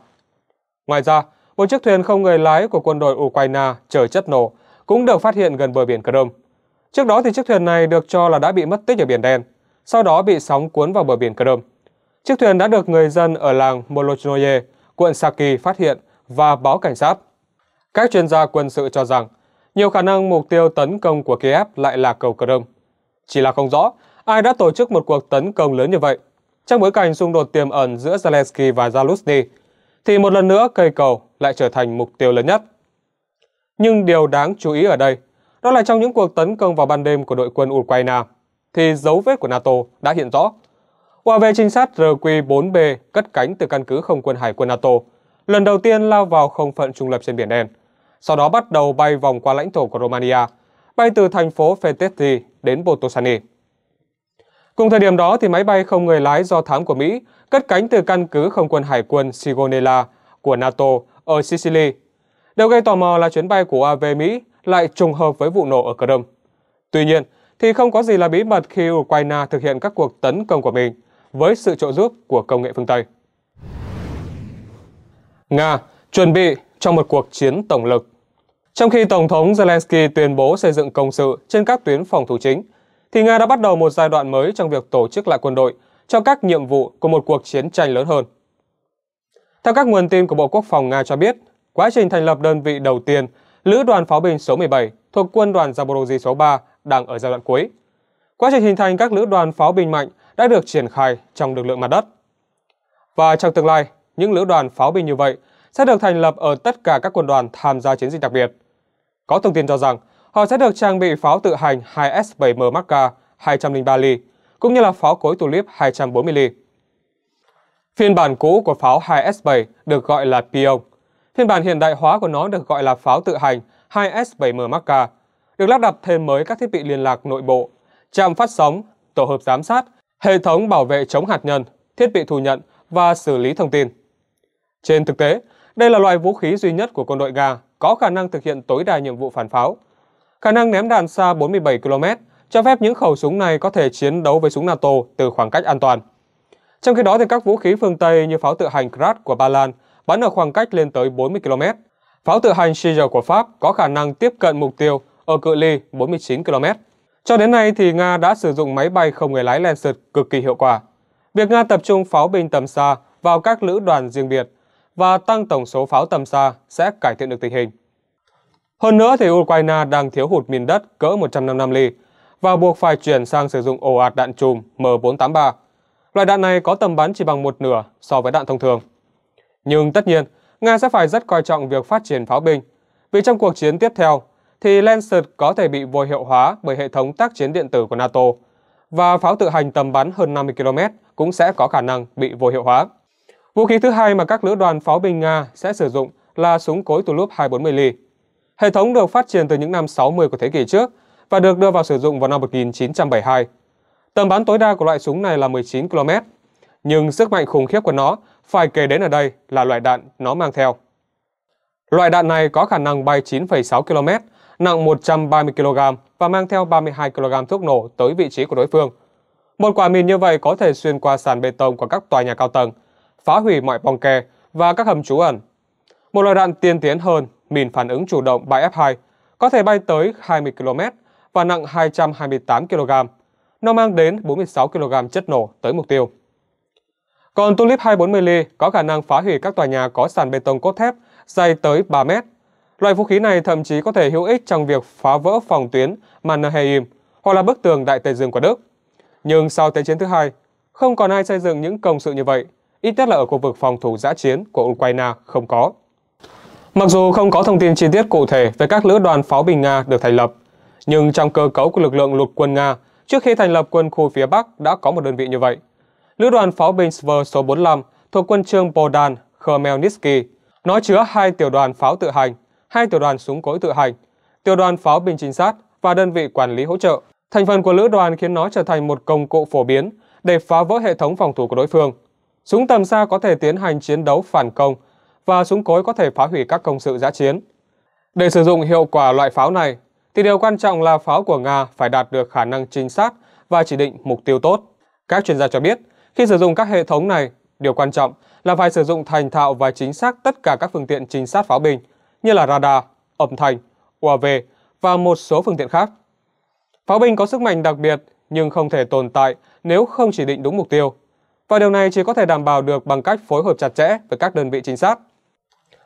Ngoài ra, một chiếc thuyền không người lái của quân đội Ukraine chở chất nổ cũng được phát hiện gần bờ biển Crimea. Trước đó thì chiếc thuyền này được cho là đã bị mất tích ở biển đen, sau đó bị sóng cuốn vào bờ biển Crimea. Chiếc thuyền đã được người dân ở làng Molochnoye, quận Saki phát hiện và báo cảnh sát. Các chuyên gia quân sự cho rằng nhiều khả năng mục tiêu tấn công của Kiev lại là cầu Crimea. Chỉ là không rõ ai đã tổ chức một cuộc tấn công lớn như vậy. Trong bối cảnh xung đột tiềm ẩn giữa Zelensky và Zelensky thì một lần nữa cây cầu lại trở thành mục tiêu lớn nhất. Nhưng điều đáng chú ý ở đây, đó là trong những cuộc tấn công vào ban đêm của đội quân Ukraine, thì dấu vết của NATO đã hiện rõ. UAV trinh sát RQ-4B cất cánh từ căn cứ không quân hải quân NATO, lần đầu tiên lao vào không phận trung lập trên Biển Đen, sau đó bắt đầu bay vòng qua lãnh thổ của Romania, bay từ thành phố Fetezi đến Botosani. Cùng thời điểm đó, thì máy bay không người lái do thám của Mỹ cất cánh từ căn cứ không quân hải quân Sigonella của NATO ở Sicily. Điều gây tò mò là chuyến bay của UAV Mỹ lại trùng hợp với vụ nổ ở Crimea. Tuy nhiên, thì không có gì là bí mật khi Ukraine thực hiện các cuộc tấn công của mình với sự trợ giúp của công nghệ phương Tây. Nga chuẩn bị cho một cuộc chiến tổng lực Trong khi Tổng thống Zelensky tuyên bố xây dựng công sự trên các tuyến phòng thủ chính, thì Nga đã bắt đầu một giai đoạn mới trong việc tổ chức lại quân đội cho các nhiệm vụ của một cuộc chiến tranh lớn hơn. Theo các nguồn tin của Bộ Quốc phòng Nga cho biết, quá trình thành lập đơn vị đầu tiên, Lữ đoàn pháo binh số 17 thuộc quân đoàn Zaporozhye số 3 đang ở giai đoạn cuối. Quá trình hình thành các lữ đoàn pháo binh mạnh đã được triển khai trong lực lượng mặt đất. Và trong tương lai, những lữ đoàn pháo binh như vậy sẽ được thành lập ở tất cả các quân đoàn tham gia chiến dịch đặc biệt. Có thông tin cho rằng họ sẽ được trang bị pháo tự hành 2S7M Mark 203 ly cũng như là pháo cối tulip 240mm. Phiên bản cũ của pháo 2S7 được gọi là Pion. Phiên bản hiện đại hóa của nó được gọi là pháo tự hành 2S7M Mark được lắp đặt thêm mới các thiết bị liên lạc nội bộ, trạm phát sóng, tổ hợp giám sát, hệ thống bảo vệ chống hạt nhân, thiết bị thu nhận và xử lý thông tin. Trên thực tế, đây là loại vũ khí duy nhất của quân đội Nga có khả năng thực hiện tối đa nhiệm vụ phản pháo, khả năng ném đạn xa 47 km cho phép những khẩu súng này có thể chiến đấu với súng NATO từ khoảng cách an toàn. Trong khi đó, thì các vũ khí phương Tây như pháo tự hành Grad của Ba Lan bắn ở khoảng cách lên tới 40 km. Pháo tự hành Siegel của Pháp có khả năng tiếp cận mục tiêu ở cự ly 49 km. Cho đến nay thì Nga đã sử dụng máy bay không người lái Lancet cực kỳ hiệu quả. Việc Nga tập trung pháo binh tầm xa vào các lữ đoàn riêng biệt và tăng tổng số pháo tầm xa sẽ cải thiện được tình hình. Hơn nữa thì Ukraine đang thiếu hụt miền đất cỡ 155 ly và buộc phải chuyển sang sử dụng ổ ạt đạn chùm M483. Loại đạn này có tầm bắn chỉ bằng một nửa so với đạn thông thường. Nhưng tất nhiên, Nga sẽ phải rất coi trọng việc phát triển pháo binh, vì trong cuộc chiến tiếp theo thì Lancet có thể bị vô hiệu hóa bởi hệ thống tác chiến điện tử của NATO, và pháo tự hành tầm bắn hơn 50 km cũng sẽ có khả năng bị vô hiệu hóa. Vũ khí thứ hai mà các lữ đoàn pháo binh Nga sẽ sử dụng là súng cối Tulip 240 ly. Hệ thống được phát triển từ những năm 60 của thế kỷ trước và được đưa vào sử dụng vào năm 1972. Tầm bắn tối đa của loại súng này là 19 km, nhưng sức mạnh khủng khiếp của nó phải kể đến ở đây là loại đạn nó mang theo. Loại đạn này có khả năng bay 9,6 km, nặng 130 kg và mang theo 32 kg thuốc nổ tới vị trí của đối phương. Một quả mìn như vậy có thể xuyên qua sàn bê tông của các tòa nhà cao tầng, phá hủy mọi bong ke và các hầm trú ẩn. Một loại đạn tiên tiến hơn, mìn phản ứng chủ động bay F2, có thể bay tới 20 km và nặng 228 kg. Nó mang đến 46 kg chất nổ tới mục tiêu. Còn Tulip 240L có khả năng phá hủy các tòa nhà có sàn bê tông cốt thép dày tới 3 mét. Loại vũ khí này thậm chí có thể hữu ích trong việc phá vỡ phòng tuyến Mannerheim hoặc là bức tường Đại Tây Dương của Đức. Nhưng sau Thế chiến thứ hai, không còn ai xây dựng những công sự như vậy, ít nhất là ở khu vực phòng thủ giã chiến của Ukraine không có. Mặc dù không có thông tin chi tiết cụ thể về các lữ đoàn pháo binh Nga được thành lập, nhưng trong cơ cấu của lực lượng lục quân Nga, trước khi thành lập quân khu phía Bắc đã có một đơn vị như vậy. Lữ đoàn pháo binh Sver số 45 thuộc quân trương Bodan Khmelnytsky. Nó chứa hai tiểu đoàn pháo tự hành, hai tiểu đoàn súng cối tự hành, tiểu đoàn pháo binh chính sát và đơn vị quản lý hỗ trợ. Thành phần của lữ đoàn khiến nó trở thành một công cụ phổ biến để phá vỡ hệ thống phòng thủ của đối phương. Súng tầm xa có thể tiến hành chiến đấu phản công và súng cối có thể phá hủy các công sự giã chiến. Để sử dụng hiệu quả loại pháo này, thì điều quan trọng là pháo của Nga phải đạt được khả năng chính xác và chỉ định mục tiêu tốt. Các chuyên gia cho biết, khi sử dụng các hệ thống này, điều quan trọng là phải sử dụng thành thạo và chính xác tất cả các phương tiện chính xác pháo binh như là radar, âm thanh, UAV và một số phương tiện khác. Pháo binh có sức mạnh đặc biệt nhưng không thể tồn tại nếu không chỉ định đúng mục tiêu. Và điều này chỉ có thể đảm bảo được bằng cách phối hợp chặt chẽ với các đơn vị chính xác.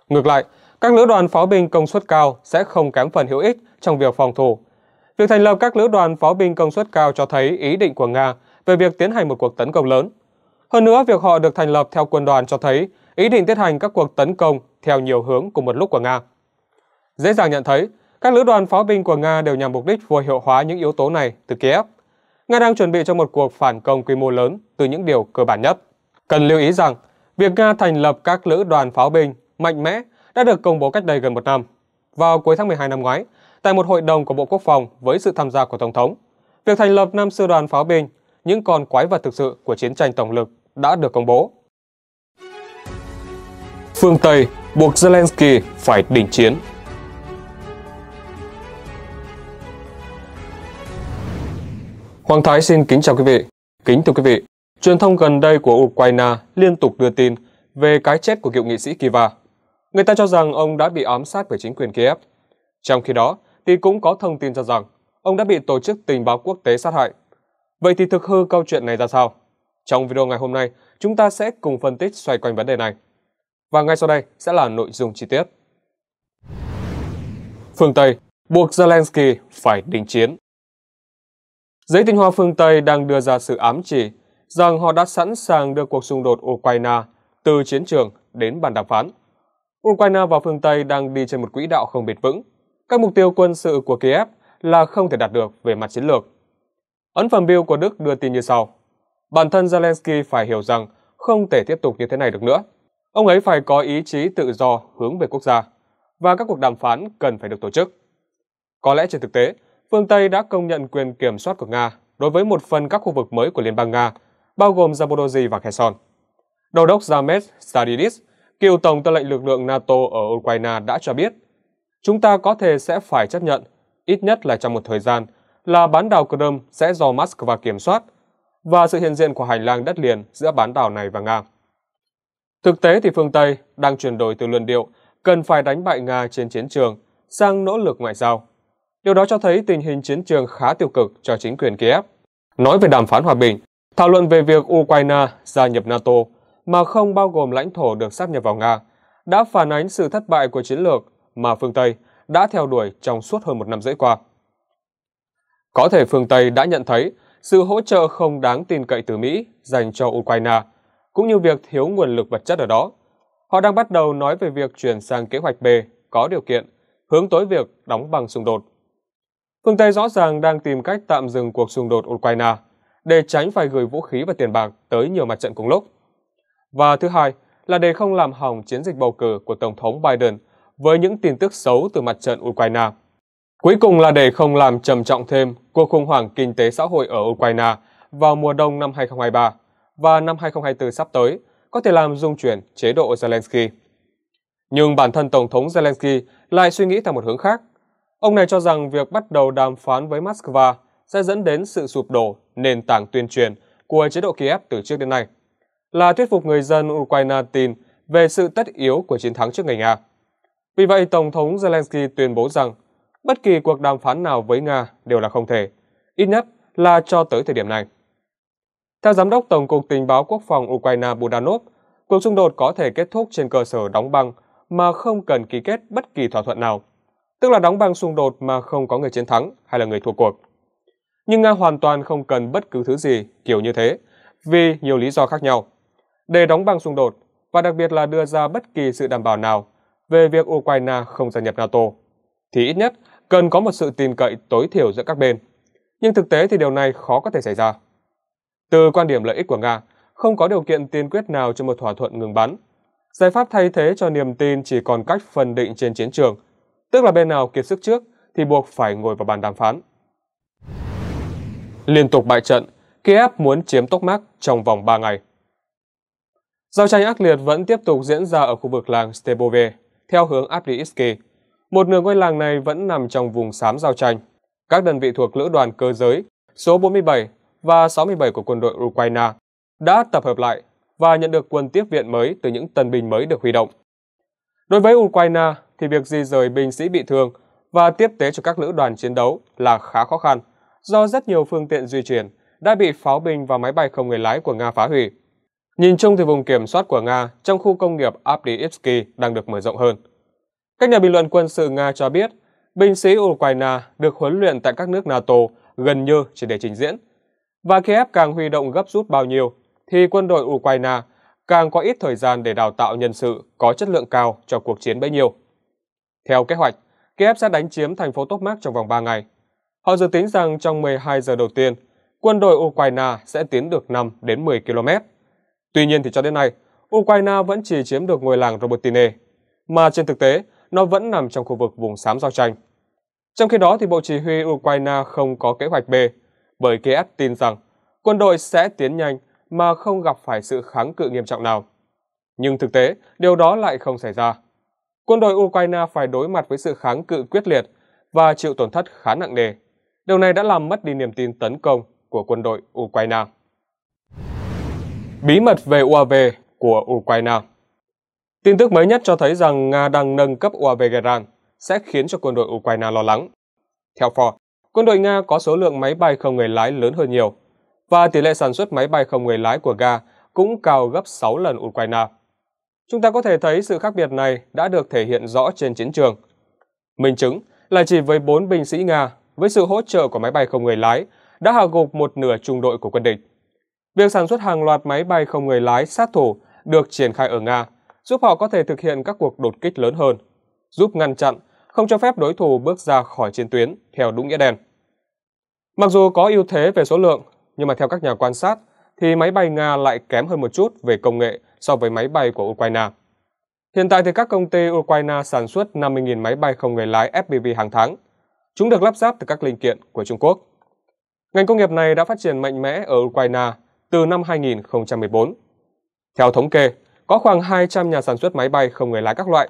Ngược lại, các lữ đoàn pháo binh công suất cao sẽ không kém phần hữu ích trong việc phòng thủ. Việc thành lập các lữ đoàn pháo binh công suất cao cho thấy ý định của Nga về việc tiến hành một cuộc tấn công lớn. Hơn nữa, việc họ được thành lập theo quân đoàn cho thấy ý định tiến hành các cuộc tấn công theo nhiều hướng cùng một lúc của Nga. Dễ dàng nhận thấy, các lữ đoàn pháo binh của Nga đều nhằm mục đích vô hiệu hóa những yếu tố này từ Kiev. Nga đang chuẩn bị cho một cuộc phản công quy mô lớn từ những điều cơ bản nhất. Cần lưu ý rằng, việc Nga thành lập các lữ đoàn pháo binh mạnh mẽ đã được công bố cách đây gần một năm. Vào cuối tháng 12 năm ngoái, tại một hội đồng của Bộ Quốc phòng với sự tham gia của Tổng thống. Việc thành lập năm sư đoàn pháo binh, những con quái vật thực sự của chiến tranh tổng lực đã được công bố. Phương Tây buộc Zelensky phải đình chiến. Hoàng Thái xin kính chào quý vị. Kính thưa quý vị, truyền thông gần đây của Ukraine liên tục đưa tin về cái chết của cựu nghị sĩ Kiva. Người ta cho rằng ông đã bị ám sát bởi chính quyền Kiev. Trong khi đó, thì cũng có thông tin cho rằng ông đã bị tổ chức tình báo quốc tế sát hại. Vậy thì thực hư câu chuyện này ra sao? Trong video ngày hôm nay, chúng ta sẽ cùng phân tích xoay quanh vấn đề này. Và ngay sau đây sẽ là nội dung chi tiết. Phương Tây buộc Zelensky phải đình chiến. Giới tinh hoa phương Tây đang đưa ra sự ám chỉ rằng họ đã sẵn sàng đưa cuộc xung đột Ukraine từ chiến trường đến bàn đàm phán. Ukraine và phương Tây đang đi trên một quỹ đạo không bền vững các mục tiêu quân sự của Kiev là không thể đạt được về mặt chiến lược. Ấn phẩm Bill của Đức đưa tin như sau. Bản thân Zelensky phải hiểu rằng không thể tiếp tục như thế này được nữa. Ông ấy phải có ý chí tự do hướng về quốc gia và các cuộc đàm phán cần phải được tổ chức. Có lẽ trên thực tế, phương Tây đã công nhận quyền kiểm soát của Nga đối với một phần các khu vực mới của Liên bang Nga, bao gồm Zaporozhye và Kherson. Đô đốc James Stadidis, cựu tổng tư lệnh lực lượng NATO ở Ukraine đã cho biết chúng ta có thể sẽ phải chấp nhận, ít nhất là trong một thời gian, là bán đảo Crimea sẽ do Moscow kiểm soát và sự hiện diện của hành lang đất liền giữa bán đảo này và Nga. Thực tế thì phương Tây đang chuyển đổi từ luận điệu cần phải đánh bại Nga trên chiến trường sang nỗ lực ngoại giao. Điều đó cho thấy tình hình chiến trường khá tiêu cực cho chính quyền Kiev. Nói về đàm phán hòa bình, thảo luận về việc Ukraine gia nhập NATO mà không bao gồm lãnh thổ được sáp nhập vào Nga đã phản ánh sự thất bại của chiến lược mà phương Tây đã theo đuổi trong suốt hơn một năm rưỡi qua. Có thể phương Tây đã nhận thấy sự hỗ trợ không đáng tin cậy từ Mỹ dành cho Ukraine, cũng như việc thiếu nguồn lực vật chất ở đó. Họ đang bắt đầu nói về việc chuyển sang kế hoạch B có điều kiện, hướng tới việc đóng băng xung đột. Phương Tây rõ ràng đang tìm cách tạm dừng cuộc xung đột Ukraine để tránh phải gửi vũ khí và tiền bạc tới nhiều mặt trận cùng lúc. Và thứ hai là để không làm hỏng chiến dịch bầu cử của Tổng thống Biden với những tin tức xấu từ mặt trận Ukraine. Cuối cùng là để không làm trầm trọng thêm cuộc khủng hoảng kinh tế xã hội ở Ukraine vào mùa đông năm 2023 và năm 2024 sắp tới có thể làm dung chuyển chế độ Zelensky. Nhưng bản thân Tổng thống Zelensky lại suy nghĩ theo một hướng khác. Ông này cho rằng việc bắt đầu đàm phán với Moscow sẽ dẫn đến sự sụp đổ nền tảng tuyên truyền của chế độ Kiev từ trước đến nay, là thuyết phục người dân Ukraine tin về sự tất yếu của chiến thắng trước người Nga. Vì vậy, Tổng thống Zelensky tuyên bố rằng bất kỳ cuộc đàm phán nào với Nga đều là không thể, ít nhất là cho tới thời điểm này. Theo Giám đốc Tổng cục Tình báo Quốc phòng Ukraine Budanov, cuộc xung đột có thể kết thúc trên cơ sở đóng băng mà không cần ký kết bất kỳ thỏa thuận nào, tức là đóng băng xung đột mà không có người chiến thắng hay là người thua cuộc. Nhưng Nga hoàn toàn không cần bất cứ thứ gì kiểu như thế, vì nhiều lý do khác nhau. Để đóng băng xung đột, và đặc biệt là đưa ra bất kỳ sự đảm bảo nào về việc Ukraine không gia nhập NATO, thì ít nhất cần có một sự tin cậy tối thiểu giữa các bên. Nhưng thực tế thì điều này khó có thể xảy ra. Từ quan điểm lợi ích của Nga, không có điều kiện tiên quyết nào cho một thỏa thuận ngừng bắn. Giải pháp thay thế cho niềm tin chỉ còn cách phân định trên chiến trường, tức là bên nào kiệt sức trước thì buộc phải ngồi vào bàn đàm phán. Liên tục bại trận, Kiev muốn chiếm Tokmak trong vòng 3 ngày. Giao tranh ác liệt vẫn tiếp tục diễn ra ở khu vực làng Stebove, theo hướng Avdiivsky. Một nửa ngôi làng này vẫn nằm trong vùng xám giao tranh. Các đơn vị thuộc lữ đoàn cơ giới số 47 và 67 của quân đội Ukraine đã tập hợp lại và nhận được quân tiếp viện mới từ những tân binh mới được huy động. Đối với Ukraine thì việc di rời binh sĩ bị thương và tiếp tế cho các lữ đoàn chiến đấu là khá khó khăn do rất nhiều phương tiện di chuyển đã bị pháo binh và máy bay không người lái của Nga phá hủy. Nhìn chung thì vùng kiểm soát của Nga trong khu công nghiệp Avdiivsky đang được mở rộng hơn. Các nhà bình luận quân sự Nga cho biết, binh sĩ Ukraine được huấn luyện tại các nước NATO gần như chỉ để trình diễn. Và Kiev càng huy động gấp rút bao nhiêu, thì quân đội Ukraine càng có ít thời gian để đào tạo nhân sự có chất lượng cao cho cuộc chiến bấy nhiêu. Theo kế hoạch, Kiev sẽ đánh chiếm thành phố Tokmak trong vòng 3 ngày. Họ dự tính rằng trong 12 giờ đầu tiên, quân đội Ukraine sẽ tiến được 5 đến 10 km. Tuy nhiên thì cho đến nay, Ukraine vẫn chỉ chiếm được ngôi làng Robotine, mà trên thực tế, nó vẫn nằm trong khu vực vùng xám giao tranh. Trong khi đó, thì Bộ Chỉ huy Ukraine không có kế hoạch B, bởi Kiev tin rằng quân đội sẽ tiến nhanh mà không gặp phải sự kháng cự nghiêm trọng nào. Nhưng thực tế, điều đó lại không xảy ra. Quân đội Ukraine phải đối mặt với sự kháng cự quyết liệt và chịu tổn thất khá nặng nề. Điều này đã làm mất đi niềm tin tấn công của quân đội Ukraine bí mật về UAV của Ukraine. Tin tức mới nhất cho thấy rằng Nga đang nâng cấp UAV Garand sẽ khiến cho quân đội Ukraine lo lắng. Theo Ford, quân đội Nga có số lượng máy bay không người lái lớn hơn nhiều, và tỷ lệ sản xuất máy bay không người lái của Nga cũng cao gấp 6 lần Ukraine. Chúng ta có thể thấy sự khác biệt này đã được thể hiện rõ trên chiến trường. Minh chứng là chỉ với 4 binh sĩ Nga, với sự hỗ trợ của máy bay không người lái, đã hạ gục một nửa trung đội của quân địch. Việc sản xuất hàng loạt máy bay không người lái sát thủ được triển khai ở Nga, giúp họ có thể thực hiện các cuộc đột kích lớn hơn, giúp ngăn chặn, không cho phép đối thủ bước ra khỏi chiến tuyến theo đúng nghĩa đen. Mặc dù có ưu thế về số lượng, nhưng mà theo các nhà quan sát thì máy bay Nga lại kém hơn một chút về công nghệ so với máy bay của Ukraine. Hiện tại thì các công ty Ukraine sản xuất 50.000 máy bay không người lái FPV hàng tháng. Chúng được lắp ráp từ các linh kiện của Trung Quốc. Ngành công nghiệp này đã phát triển mạnh mẽ ở Ukraine từ năm 2014. Theo thống kê, có khoảng 200 nhà sản xuất máy bay không người lái các loại.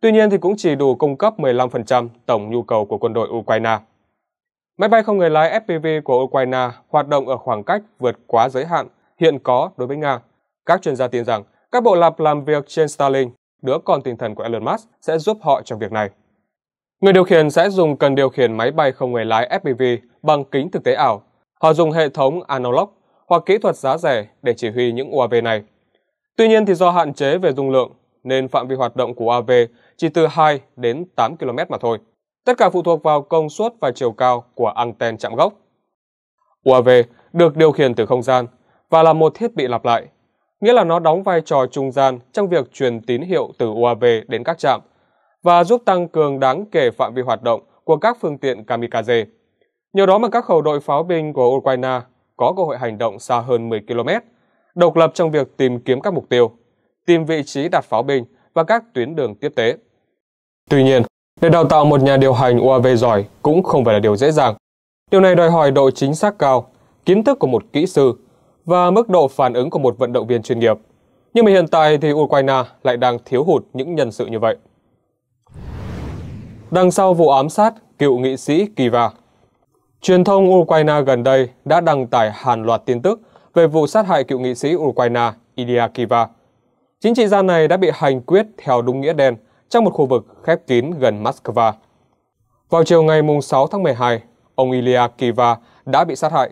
Tuy nhiên thì cũng chỉ đủ cung cấp 15% tổng nhu cầu của quân đội Ukraine. Máy bay không người lái FPV của Ukraine hoạt động ở khoảng cách vượt quá giới hạn hiện có đối với Nga. Các chuyên gia tin rằng các bộ lab làm việc trên Starlink, đứa con tinh thần của Elon Musk, sẽ giúp họ trong việc này. Người điều khiển sẽ dùng cần điều khiển máy bay không người lái FPV bằng kính thực tế ảo. Họ dùng hệ thống analog hoặc kỹ thuật giá rẻ để chỉ huy những UAV này. Tuy nhiên thì do hạn chế về dung lượng nên phạm vi hoạt động của UAV chỉ từ 2 đến 8 km mà thôi. Tất cả phụ thuộc vào công suất và chiều cao của anten chạm gốc. UAV được điều khiển từ không gian và là một thiết bị lặp lại, nghĩa là nó đóng vai trò trung gian trong việc truyền tín hiệu từ UAV đến các trạm và giúp tăng cường đáng kể phạm vi hoạt động của các phương tiện kamikaze. Nhờ đó mà các khẩu đội pháo binh của Ukraine có cơ hội hành động xa hơn 10 km, độc lập trong việc tìm kiếm các mục tiêu, tìm vị trí đặt pháo binh và các tuyến đường tiếp tế. Tuy nhiên, để đào tạo một nhà điều hành UAV giỏi cũng không phải là điều dễ dàng. Điều này đòi hỏi độ chính xác cao, kiến thức của một kỹ sư và mức độ phản ứng của một vận động viên chuyên nghiệp. Nhưng mà hiện tại thì Ukraine lại đang thiếu hụt những nhân sự như vậy. Đằng sau vụ ám sát cựu nghị sĩ Kiva Truyền thông Ukraine gần đây đã đăng tải hàng loạt tin tức về vụ sát hại cựu nghị sĩ Ukraine Ilya Kiva. Chính trị gia này đã bị hành quyết theo đúng nghĩa đen trong một khu vực khép kín gần Moscow. Vào chiều ngày 6 tháng 12, ông Ilya Kiva đã bị sát hại.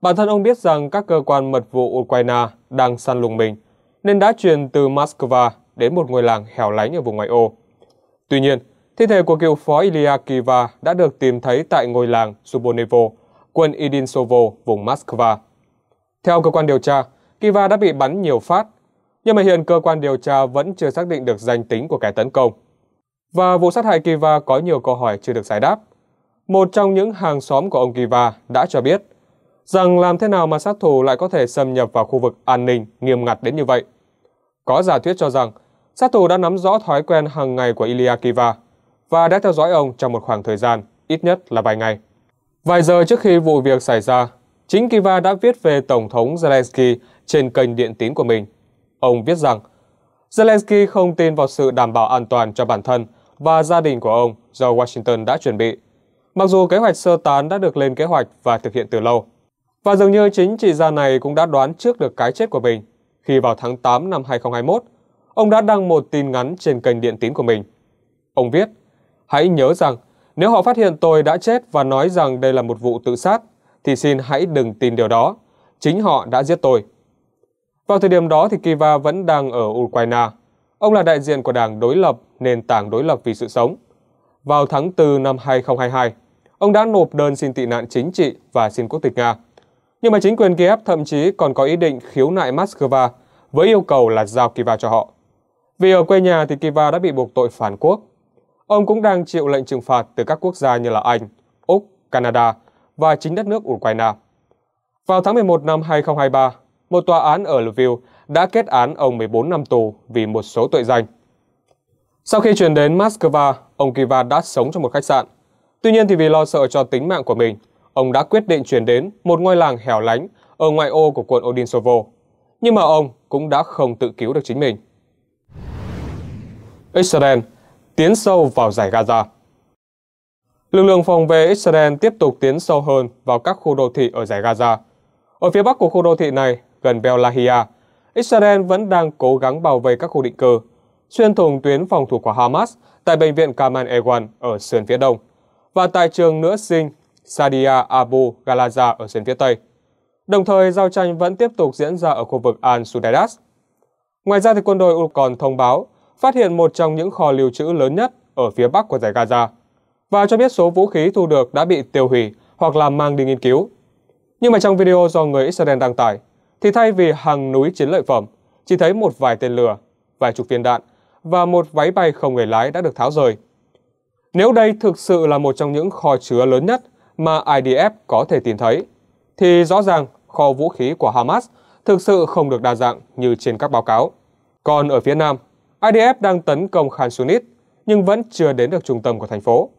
Bản thân ông biết rằng các cơ quan mật vụ Ukraine đang săn lùng mình, nên đã truyền từ Moscow đến một ngôi làng hẻo lánh ở vùng ngoại ô. Tuy nhiên, Thi thể của cựu phó Ilya Kiva đã được tìm thấy tại ngôi làng Subonevo, quân Idinsovo, vùng Moscow. Theo cơ quan điều tra, Kiva đã bị bắn nhiều phát, nhưng mà hiện cơ quan điều tra vẫn chưa xác định được danh tính của kẻ tấn công. Và vụ sát hại Kiva có nhiều câu hỏi chưa được giải đáp. Một trong những hàng xóm của ông Kiva đã cho biết rằng làm thế nào mà sát thủ lại có thể xâm nhập vào khu vực an ninh nghiêm ngặt đến như vậy. Có giả thuyết cho rằng sát thủ đã nắm rõ thói quen hàng ngày của Ilya Kiva và đã theo dõi ông trong một khoảng thời gian, ít nhất là vài ngày. Vài giờ trước khi vụ việc xảy ra, chính Kiva đã viết về Tổng thống Zelensky trên kênh điện tín của mình. Ông viết rằng, Zelensky không tin vào sự đảm bảo an toàn cho bản thân và gia đình của ông do Washington đã chuẩn bị, mặc dù kế hoạch sơ tán đã được lên kế hoạch và thực hiện từ lâu. Và dường như chính trị gia này cũng đã đoán trước được cái chết của mình khi vào tháng 8 năm 2021, ông đã đăng một tin ngắn trên kênh điện tín của mình. Ông viết, Hãy nhớ rằng, nếu họ phát hiện tôi đã chết và nói rằng đây là một vụ tự sát, thì xin hãy đừng tin điều đó. Chính họ đã giết tôi. Vào thời điểm đó thì Kiva vẫn đang ở Ukraine. Ông là đại diện của đảng đối lập, nền tảng đối lập vì sự sống. Vào tháng 4 năm 2022, ông đã nộp đơn xin tị nạn chính trị và xin quốc tịch Nga. Nhưng mà chính quyền Kiev thậm chí còn có ý định khiếu nại Moscow với yêu cầu là giao Kiva cho họ. Vì ở quê nhà thì Kiva đã bị buộc tội phản quốc ông cũng đang chịu lệnh trừng phạt từ các quốc gia như là Anh, Úc, Canada và chính đất nước Ukraine. Vào tháng 11 năm 2023, một tòa án ở Lviv đã kết án ông 14 năm tù vì một số tội danh. Sau khi chuyển đến Moscow, ông Kiva đã sống trong một khách sạn. Tuy nhiên thì vì lo sợ cho tính mạng của mình, ông đã quyết định chuyển đến một ngôi làng hẻo lánh ở ngoại ô của quận Odinsovo. Nhưng mà ông cũng đã không tự cứu được chính mình. Israel tiến sâu vào giải Gaza. Lực lượng phòng vệ Israel tiếp tục tiến sâu hơn vào các khu đô thị ở giải Gaza. Ở phía bắc của khu đô thị này, gần Belahia, Israel vẫn đang cố gắng bảo vệ các khu định cư, xuyên thủng tuyến phòng thủ của Hamas tại bệnh viện Kamal Ewan ở sườn phía đông và tại trường nữa sinh Sadia Abu Galaza ở sườn phía tây. Đồng thời, giao tranh vẫn tiếp tục diễn ra ở khu vực Al-Sudaidas. Ngoài ra, thì quân đội còn thông báo phát hiện một trong những kho lưu trữ lớn nhất ở phía bắc của giải Gaza và cho biết số vũ khí thu được đã bị tiêu hủy hoặc là mang đi nghiên cứu. Nhưng mà trong video do người Israel đăng tải, thì thay vì hàng núi chiến lợi phẩm, chỉ thấy một vài tên lửa, vài chục viên đạn và một váy bay không người lái đã được tháo rời. Nếu đây thực sự là một trong những kho chứa lớn nhất mà IDF có thể tìm thấy, thì rõ ràng kho vũ khí của Hamas thực sự không được đa dạng như trên các báo cáo. Còn ở phía Nam, IDF đang tấn công Khan Yunis nhưng vẫn chưa đến được trung tâm của thành phố.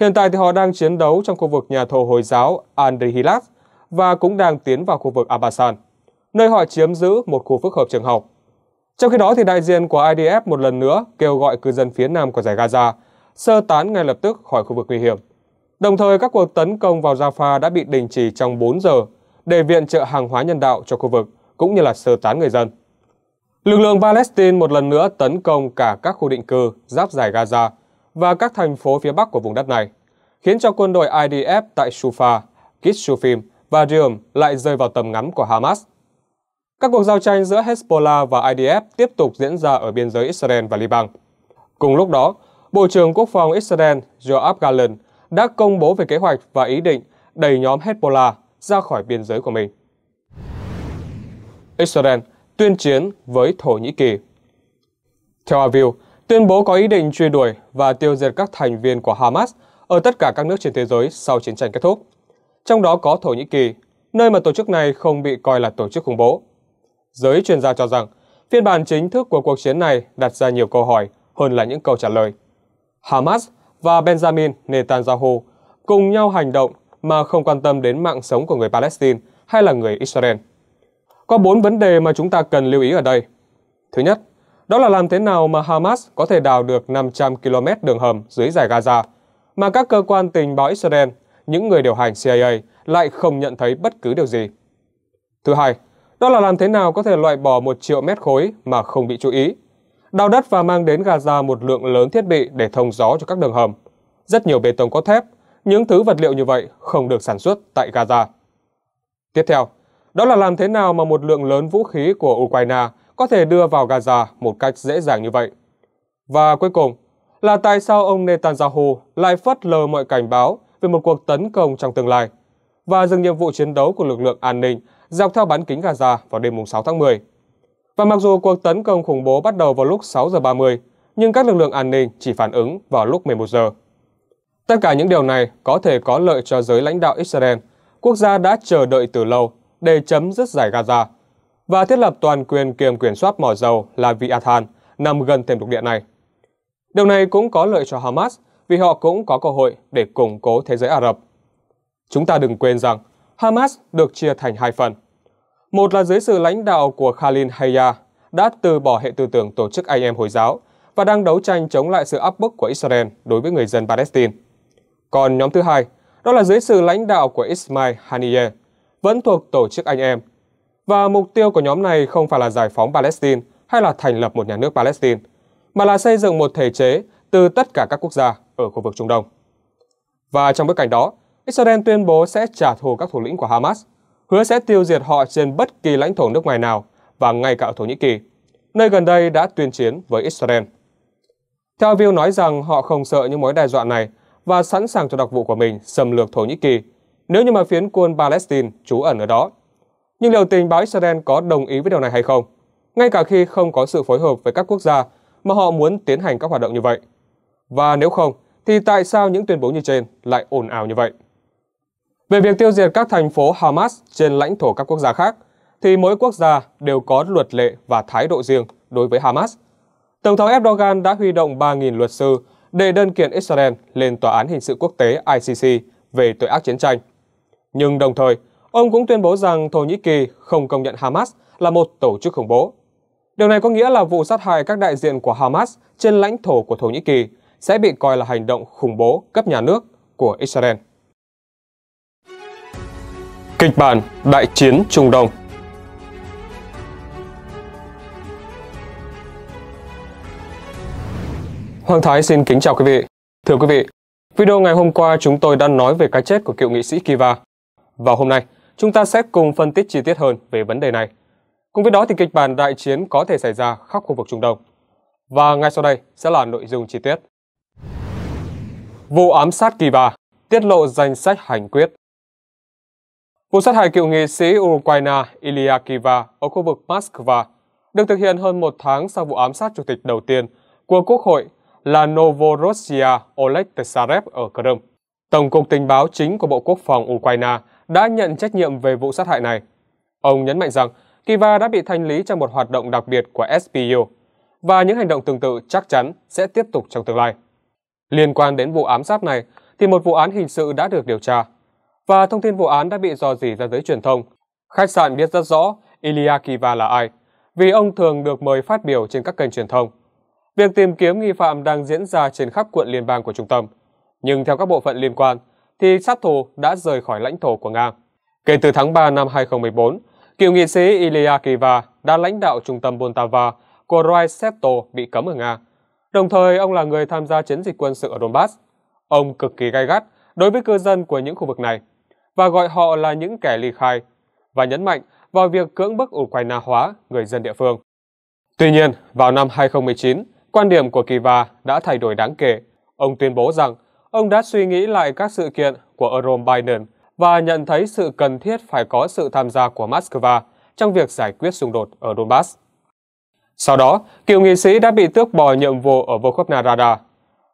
Hiện tại thì họ đang chiến đấu trong khu vực nhà thờ Hồi giáo Andrihilat và cũng đang tiến vào khu vực Abasan, nơi họ chiếm giữ một khu phức hợp trường học. Trong khi đó thì đại diện của IDF một lần nữa kêu gọi cư dân phía nam của giải Gaza sơ tán ngay lập tức khỏi khu vực nguy hiểm. Đồng thời các cuộc tấn công vào Rafah đã bị đình chỉ trong 4 giờ để viện trợ hàng hóa nhân đạo cho khu vực cũng như là sơ tán người dân. Lực lượng Palestine một lần nữa tấn công cả các khu định cư giáp giải Gaza và các thành phố phía bắc của vùng đất này, khiến cho quân đội IDF tại Sufa, Kishufim và Rium lại rơi vào tầm ngắm của Hamas. Các cuộc giao tranh giữa Hezbollah và IDF tiếp tục diễn ra ở biên giới Israel và Liban. Cùng lúc đó, Bộ trưởng Quốc phòng Israel Joab Gallant đã công bố về kế hoạch và ý định đẩy nhóm Hezbollah ra khỏi biên giới của mình. Israel tuyên chiến với Thổ Nhĩ Kỳ. Theo Aviv, tuyên bố có ý định truy đuổi và tiêu diệt các thành viên của Hamas ở tất cả các nước trên thế giới sau chiến tranh kết thúc, trong đó có Thổ Nhĩ Kỳ, nơi mà tổ chức này không bị coi là tổ chức khủng bố. Giới chuyên gia cho rằng, phiên bản chính thức của cuộc chiến này đặt ra nhiều câu hỏi hơn là những câu trả lời. Hamas và Benjamin Netanyahu cùng nhau hành động mà không quan tâm đến mạng sống của người Palestine hay là người Israel. Có bốn vấn đề mà chúng ta cần lưu ý ở đây. Thứ nhất, đó là làm thế nào mà Hamas có thể đào được 500 km đường hầm dưới giải Gaza, mà các cơ quan tình báo Israel, những người điều hành CIA lại không nhận thấy bất cứ điều gì. Thứ hai, đó là làm thế nào có thể loại bỏ một triệu mét khối mà không bị chú ý, đào đất và mang đến Gaza một lượng lớn thiết bị để thông gió cho các đường hầm. Rất nhiều bê tông có thép, những thứ vật liệu như vậy không được sản xuất tại Gaza. Tiếp theo, đó là làm thế nào mà một lượng lớn vũ khí của Ukraine có thể đưa vào Gaza một cách dễ dàng như vậy. Và cuối cùng là tại sao ông Netanyahu lại phớt lờ mọi cảnh báo về một cuộc tấn công trong tương lai và dừng nhiệm vụ chiến đấu của lực lượng an ninh dọc theo bán kính Gaza vào đêm 6 tháng 10. Và mặc dù cuộc tấn công khủng bố bắt đầu vào lúc 6 giờ 30, nhưng các lực lượng an ninh chỉ phản ứng vào lúc 11 giờ. Tất cả những điều này có thể có lợi cho giới lãnh đạo Israel, quốc gia đã chờ đợi từ lâu để chấm dứt giải Gaza và thiết lập toàn quyền kiềm quyền soát mỏ dầu là Leviathan nằm gần thềm lục địa này. Điều này cũng có lợi cho Hamas vì họ cũng có cơ hội để củng cố thế giới Ả Rập. Chúng ta đừng quên rằng Hamas được chia thành hai phần. Một là dưới sự lãnh đạo của Khalil Hayya đã từ bỏ hệ tư tưởng tổ chức Anh em Hồi giáo và đang đấu tranh chống lại sự áp bức của Israel đối với người dân Palestine. Còn nhóm thứ hai, đó là dưới sự lãnh đạo của Ismail Haniyeh, vẫn thuộc tổ chức anh em. Và mục tiêu của nhóm này không phải là giải phóng Palestine hay là thành lập một nhà nước Palestine, mà là xây dựng một thể chế từ tất cả các quốc gia ở khu vực Trung Đông. Và trong bối cảnh đó, Israel tuyên bố sẽ trả thù các thủ lĩnh của Hamas, hứa sẽ tiêu diệt họ trên bất kỳ lãnh thổ nước ngoài nào và ngay cả ở Thổ Nhĩ Kỳ, nơi gần đây đã tuyên chiến với Israel. Theo View nói rằng họ không sợ những mối đe dọa này và sẵn sàng cho đặc vụ của mình xâm lược Thổ Nhĩ Kỳ nếu như mà phiến quân Palestine trú ẩn ở đó. Nhưng liệu tình báo Israel có đồng ý với điều này hay không? Ngay cả khi không có sự phối hợp với các quốc gia mà họ muốn tiến hành các hoạt động như vậy. Và nếu không, thì tại sao những tuyên bố như trên lại ồn ào như vậy? Về việc tiêu diệt các thành phố Hamas trên lãnh thổ các quốc gia khác, thì mỗi quốc gia đều có luật lệ và thái độ riêng đối với Hamas. Tổng thống Erdogan đã huy động 3.000 luật sư để đơn kiện Israel lên Tòa án Hình sự Quốc tế ICC về tội ác chiến tranh nhưng đồng thời, ông cũng tuyên bố rằng Thổ Nhĩ Kỳ không công nhận Hamas là một tổ chức khủng bố. Điều này có nghĩa là vụ sát hại các đại diện của Hamas trên lãnh thổ của Thổ Nhĩ Kỳ sẽ bị coi là hành động khủng bố cấp nhà nước của Israel. Kịch bản Đại chiến Trung Đông Hoàng Thái xin kính chào quý vị. Thưa quý vị, video ngày hôm qua chúng tôi đã nói về cái chết của cựu nghị sĩ Kiva, vào hôm nay, chúng ta sẽ cùng phân tích chi tiết hơn về vấn đề này. Cùng với đó thì kịch bản đại chiến có thể xảy ra khắp khu vực Trung Đông. Và ngay sau đây sẽ là nội dung chi tiết. Vụ ám sát kỳ bà tiết lộ danh sách hành quyết. Vụ sát hại cựu nghị sĩ Ukraine Ilya Kiva ở khu vực Moscow được thực hiện hơn một tháng sau vụ ám sát chủ tịch đầu tiên của Quốc hội là Novorossiya Oleg Tsarev ở Crimea. Tổng cục tình báo chính của Bộ Quốc phòng Ukraine đã nhận trách nhiệm về vụ sát hại này. Ông nhấn mạnh rằng Kiva đã bị thanh lý trong một hoạt động đặc biệt của SPU và những hành động tương tự chắc chắn sẽ tiếp tục trong tương lai. Liên quan đến vụ ám sát này thì một vụ án hình sự đã được điều tra và thông tin vụ án đã bị dò dỉ ra giới truyền thông. Khách sạn biết rất rõ Ilya Kiva là ai vì ông thường được mời phát biểu trên các kênh truyền thông. Việc tìm kiếm nghi phạm đang diễn ra trên khắp quận liên bang của trung tâm. Nhưng theo các bộ phận liên quan, thì sát thủ đã rời khỏi lãnh thổ của Nga. Kể từ tháng 3 năm 2014, cựu nghị sĩ Ilya Kiva đã lãnh đạo trung tâm Poltava của Raiseto bị cấm ở Nga. Đồng thời, ông là người tham gia chiến dịch quân sự ở Donbass. Ông cực kỳ gai gắt đối với cư dân của những khu vực này và gọi họ là những kẻ ly khai và nhấn mạnh vào việc cưỡng bức Ukraine hóa người dân địa phương. Tuy nhiên, vào năm 2019, quan điểm của Kiva đã thay đổi đáng kể. Ông tuyên bố rằng Ông đã suy nghĩ lại các sự kiện của Jerome Biden và nhận thấy sự cần thiết phải có sự tham gia của Moscow trong việc giải quyết xung đột ở Donbass. Sau đó, cựu nghị sĩ đã bị tước bỏ nhiệm vụ ở Volkovna Rada.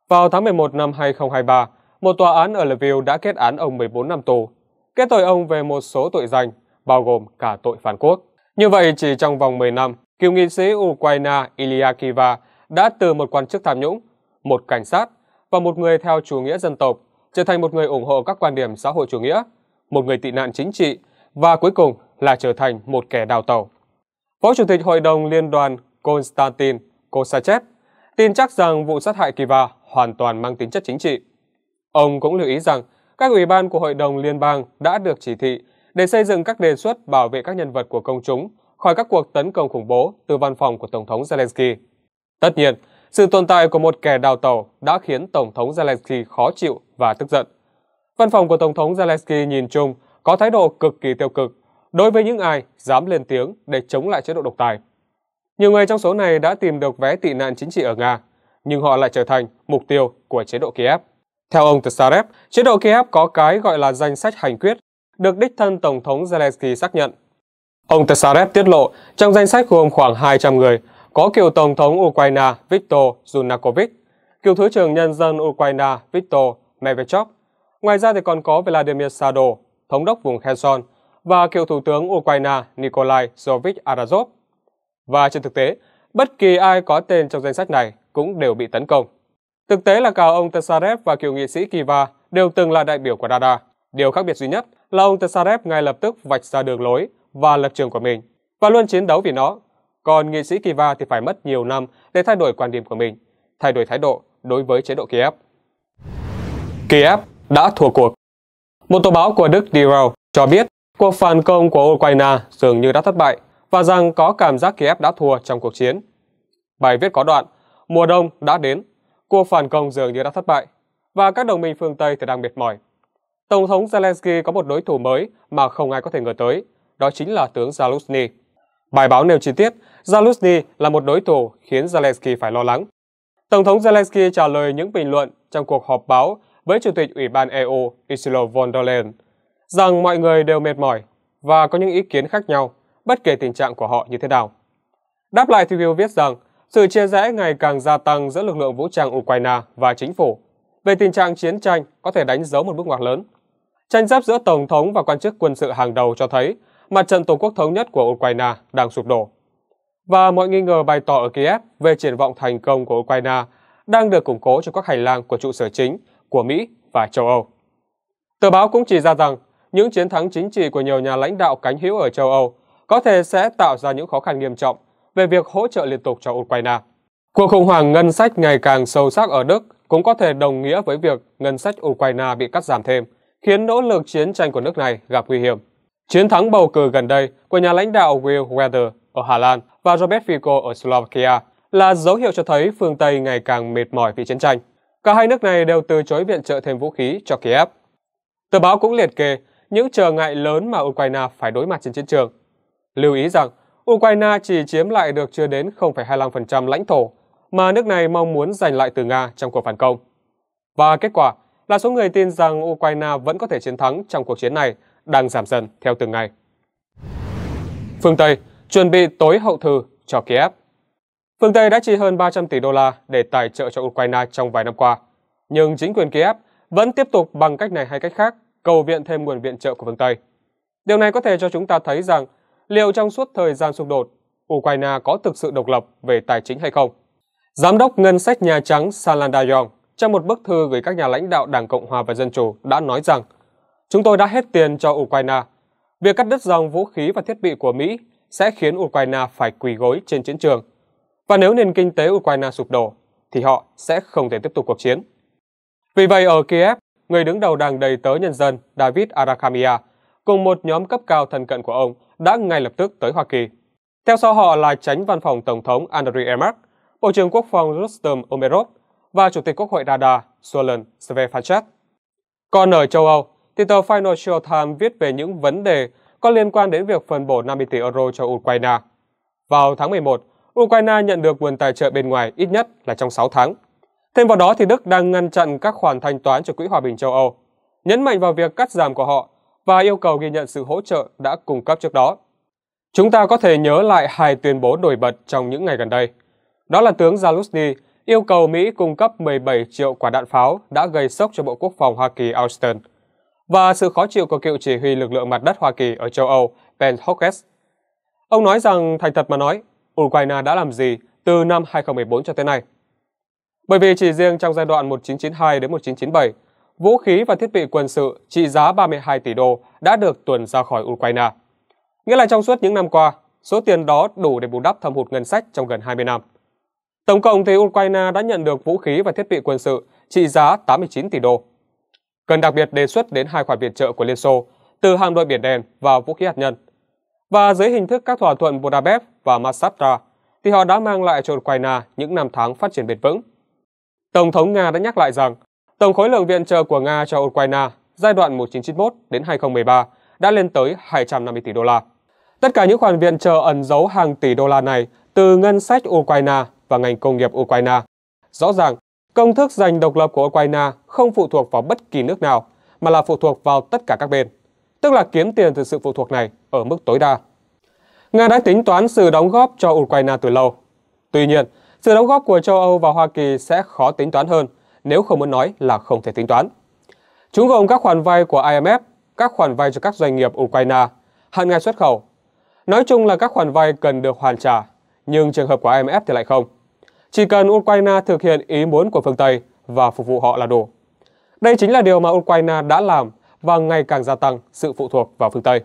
Vào tháng 11 năm 2023, một tòa án ở Lviv đã kết án ông 14 năm tù, kết tội ông về một số tội danh, bao gồm cả tội phản quốc. Như vậy, chỉ trong vòng 10 năm, cựu nghị sĩ Ukraine Ilya Kiva đã từ một quan chức tham nhũng, một cảnh sát và một người theo chủ nghĩa dân tộc, trở thành một người ủng hộ các quan điểm xã hội chủ nghĩa, một người tị nạn chính trị và cuối cùng là trở thành một kẻ đào tẩu. Phó Chủ tịch Hội đồng Liên đoàn Konstantin Kosachev tin chắc rằng vụ sát hại Kiva hoàn toàn mang tính chất chính trị. Ông cũng lưu ý rằng các ủy ban của Hội đồng Liên bang đã được chỉ thị để xây dựng các đề xuất bảo vệ các nhân vật của công chúng khỏi các cuộc tấn công khủng bố từ văn phòng của Tổng thống Zelensky. Tất nhiên, sự tồn tại của một kẻ đào tàu đã khiến Tổng thống Zelensky khó chịu và tức giận. Văn phòng của Tổng thống Zelensky nhìn chung có thái độ cực kỳ tiêu cực đối với những ai dám lên tiếng để chống lại chế độ độc tài. Nhiều người trong số này đã tìm được vé tị nạn chính trị ở Nga, nhưng họ lại trở thành mục tiêu của chế độ Kiev. Theo ông Tsarev, chế độ Kiev có cái gọi là danh sách hành quyết, được đích thân Tổng thống Zelensky xác nhận. Ông Tsarev tiết lộ trong danh sách gồm khoảng 200 người, có cựu Tổng thống Ukraine Viktor Yanukovych, cựu Thứ trưởng Nhân dân Ukraine Viktor Medvedchuk. Ngoài ra thì còn có Vladimir Sado, thống đốc vùng Kherson, và cựu Thủ tướng Ukraine Nikolai Zovich Arazov. Và trên thực tế, bất kỳ ai có tên trong danh sách này cũng đều bị tấn công. Thực tế là cả ông Tsarev và cựu nghị sĩ Kiva đều từng là đại biểu của Dada. Điều khác biệt duy nhất là ông Tsarev ngay lập tức vạch ra đường lối và lập trường của mình và luôn chiến đấu vì nó còn nghị sĩ Kiva thì phải mất nhiều năm để thay đổi quan điểm của mình, thay đổi thái độ đối với chế độ Kiev. Kiev đã thua cuộc. Một tờ báo của Đức Die Welt cho biết cuộc phản công của Ukraine dường như đã thất bại và rằng có cảm giác Kiev đã thua trong cuộc chiến. Bài viết có đoạn, mùa đông đã đến, cuộc phản công dường như đã thất bại và các đồng minh phương Tây thì đang mệt mỏi. Tổng thống Zelensky có một đối thủ mới mà không ai có thể ngờ tới, đó chính là tướng Zaluzny. Bài báo nêu chi tiết, Zaluzny là một đối thủ khiến Zelensky phải lo lắng. Tổng thống Zelensky trả lời những bình luận trong cuộc họp báo với Chủ tịch Ủy ban EU Ursula von der Leyen rằng mọi người đều mệt mỏi và có những ý kiến khác nhau, bất kể tình trạng của họ như thế nào. Đáp lại thì Will viết rằng sự chia rẽ ngày càng gia tăng giữa lực lượng vũ trang Ukraine và chính phủ về tình trạng chiến tranh có thể đánh dấu một bước ngoặt lớn. Tranh chấp giữa Tổng thống và quan chức quân sự hàng đầu cho thấy mặt trận Tổ quốc thống nhất của Ukraine đang sụp đổ. Và mọi nghi ngờ bày tỏ ở Kiev về triển vọng thành công của Ukraine đang được củng cố cho các hành lang của trụ sở chính của Mỹ và châu Âu. Tờ báo cũng chỉ ra rằng những chiến thắng chính trị của nhiều nhà lãnh đạo cánh hữu ở châu Âu có thể sẽ tạo ra những khó khăn nghiêm trọng về việc hỗ trợ liên tục cho Ukraine. Cuộc khủng hoảng ngân sách ngày càng sâu sắc ở Đức cũng có thể đồng nghĩa với việc ngân sách Ukraine bị cắt giảm thêm, khiến nỗ lực chiến tranh của nước này gặp nguy hiểm. Chiến thắng bầu cử gần đây của nhà lãnh đạo Will Weather ở Hà Lan và Robert Fico ở Slovakia là dấu hiệu cho thấy phương Tây ngày càng mệt mỏi vì chiến tranh. Cả hai nước này đều từ chối viện trợ thêm vũ khí cho Kiev. Tờ báo cũng liệt kê những trở ngại lớn mà Ukraine phải đối mặt trên chiến trường. Lưu ý rằng, Ukraine chỉ chiếm lại được chưa đến 0,25% lãnh thổ mà nước này mong muốn giành lại từ Nga trong cuộc phản công. Và kết quả là số người tin rằng Ukraine vẫn có thể chiến thắng trong cuộc chiến này đang giảm dần theo từng ngày. Phương Tây chuẩn bị tối hậu thư cho Kiev. Phương Tây đã chi hơn 300 tỷ đô la để tài trợ cho Ukraine trong vài năm qua, nhưng chính quyền Kiev vẫn tiếp tục bằng cách này hay cách khác cầu viện thêm nguồn viện trợ của phương Tây. Điều này có thể cho chúng ta thấy rằng liệu trong suốt thời gian xung đột, Ukraine có thực sự độc lập về tài chính hay không. Giám đốc Ngân sách Nhà Trắng Salanda trong một bức thư gửi các nhà lãnh đạo Đảng Cộng Hòa và Dân Chủ đã nói rằng Chúng tôi đã hết tiền cho Ukraine. Việc cắt đứt dòng vũ khí và thiết bị của Mỹ sẽ khiến Ukraine phải quỳ gối trên chiến trường. Và nếu nền kinh tế Ukraine sụp đổ, thì họ sẽ không thể tiếp tục cuộc chiến. Vì vậy ở Kiev, người đứng đầu đảng đầy tớ nhân dân David arakamia cùng một nhóm cấp cao thân cận của ông đã ngay lập tức tới Hoa Kỳ. Theo sau họ là tránh văn phòng Tổng thống Andriy Ermak, Bộ trưởng Quốc phòng Rustem Umerov và Chủ tịch Quốc hội Rada solon Svefachet. Còn ở châu Âu, thì tờ Financial Times viết về những vấn đề có liên quan đến việc phân bổ 50 tỷ euro cho Ukraine. Vào tháng 11, Ukraine nhận được nguồn tài trợ bên ngoài ít nhất là trong 6 tháng. Thêm vào đó thì Đức đang ngăn chặn các khoản thanh toán cho Quỹ Hòa bình châu Âu, nhấn mạnh vào việc cắt giảm của họ và yêu cầu ghi nhận sự hỗ trợ đã cung cấp trước đó. Chúng ta có thể nhớ lại hai tuyên bố nổi bật trong những ngày gần đây. Đó là tướng Zaluzny yêu cầu Mỹ cung cấp 17 triệu quả đạn pháo đã gây sốc cho Bộ Quốc phòng Hoa Kỳ Austin – và sự khó chịu của cựu chỉ huy lực lượng mặt đất Hoa Kỳ ở châu Âu, Ben Hawkes. Ông nói rằng, thành thật mà nói, Ukraine đã làm gì từ năm 2014 cho tới nay? Bởi vì chỉ riêng trong giai đoạn 1992 đến 1997, vũ khí và thiết bị quân sự trị giá 32 tỷ đô đã được tuần ra khỏi Ukraine. Nghĩa là trong suốt những năm qua, số tiền đó đủ để bù đắp thâm hụt ngân sách trong gần 20 năm. Tổng cộng thì Ukraine đã nhận được vũ khí và thiết bị quân sự trị giá 89 tỷ đô cần đặc biệt đề xuất đến hai khoản viện trợ của Liên Xô từ hàng đội Biển Đen và vũ khí hạt nhân. Và dưới hình thức các thỏa thuận Budapest và Masatra, thì họ đã mang lại cho Ukraine những năm tháng phát triển bền vững. Tổng thống Nga đã nhắc lại rằng tổng khối lượng viện trợ của Nga cho Ukraine giai đoạn 1991 đến 2013 đã lên tới 250 tỷ đô la. Tất cả những khoản viện trợ ẩn giấu hàng tỷ đô la này từ ngân sách Ukraine và ngành công nghiệp Ukraine. Rõ ràng Công thức giành độc lập của Ukraine không phụ thuộc vào bất kỳ nước nào, mà là phụ thuộc vào tất cả các bên, tức là kiếm tiền từ sự phụ thuộc này ở mức tối đa. Nga đã tính toán sự đóng góp cho Ukraine từ lâu. Tuy nhiên, sự đóng góp của châu Âu và Hoa Kỳ sẽ khó tính toán hơn, nếu không muốn nói là không thể tính toán. Chúng gồm các khoản vay của IMF, các khoản vay cho các doanh nghiệp Ukraine, hạn ngay xuất khẩu. Nói chung là các khoản vay cần được hoàn trả, nhưng trường hợp của IMF thì lại không. Chỉ cần Ukraine thực hiện ý muốn của phương Tây và phục vụ họ là đủ. Đây chính là điều mà Ukraine đã làm và ngày càng gia tăng sự phụ thuộc vào phương Tây.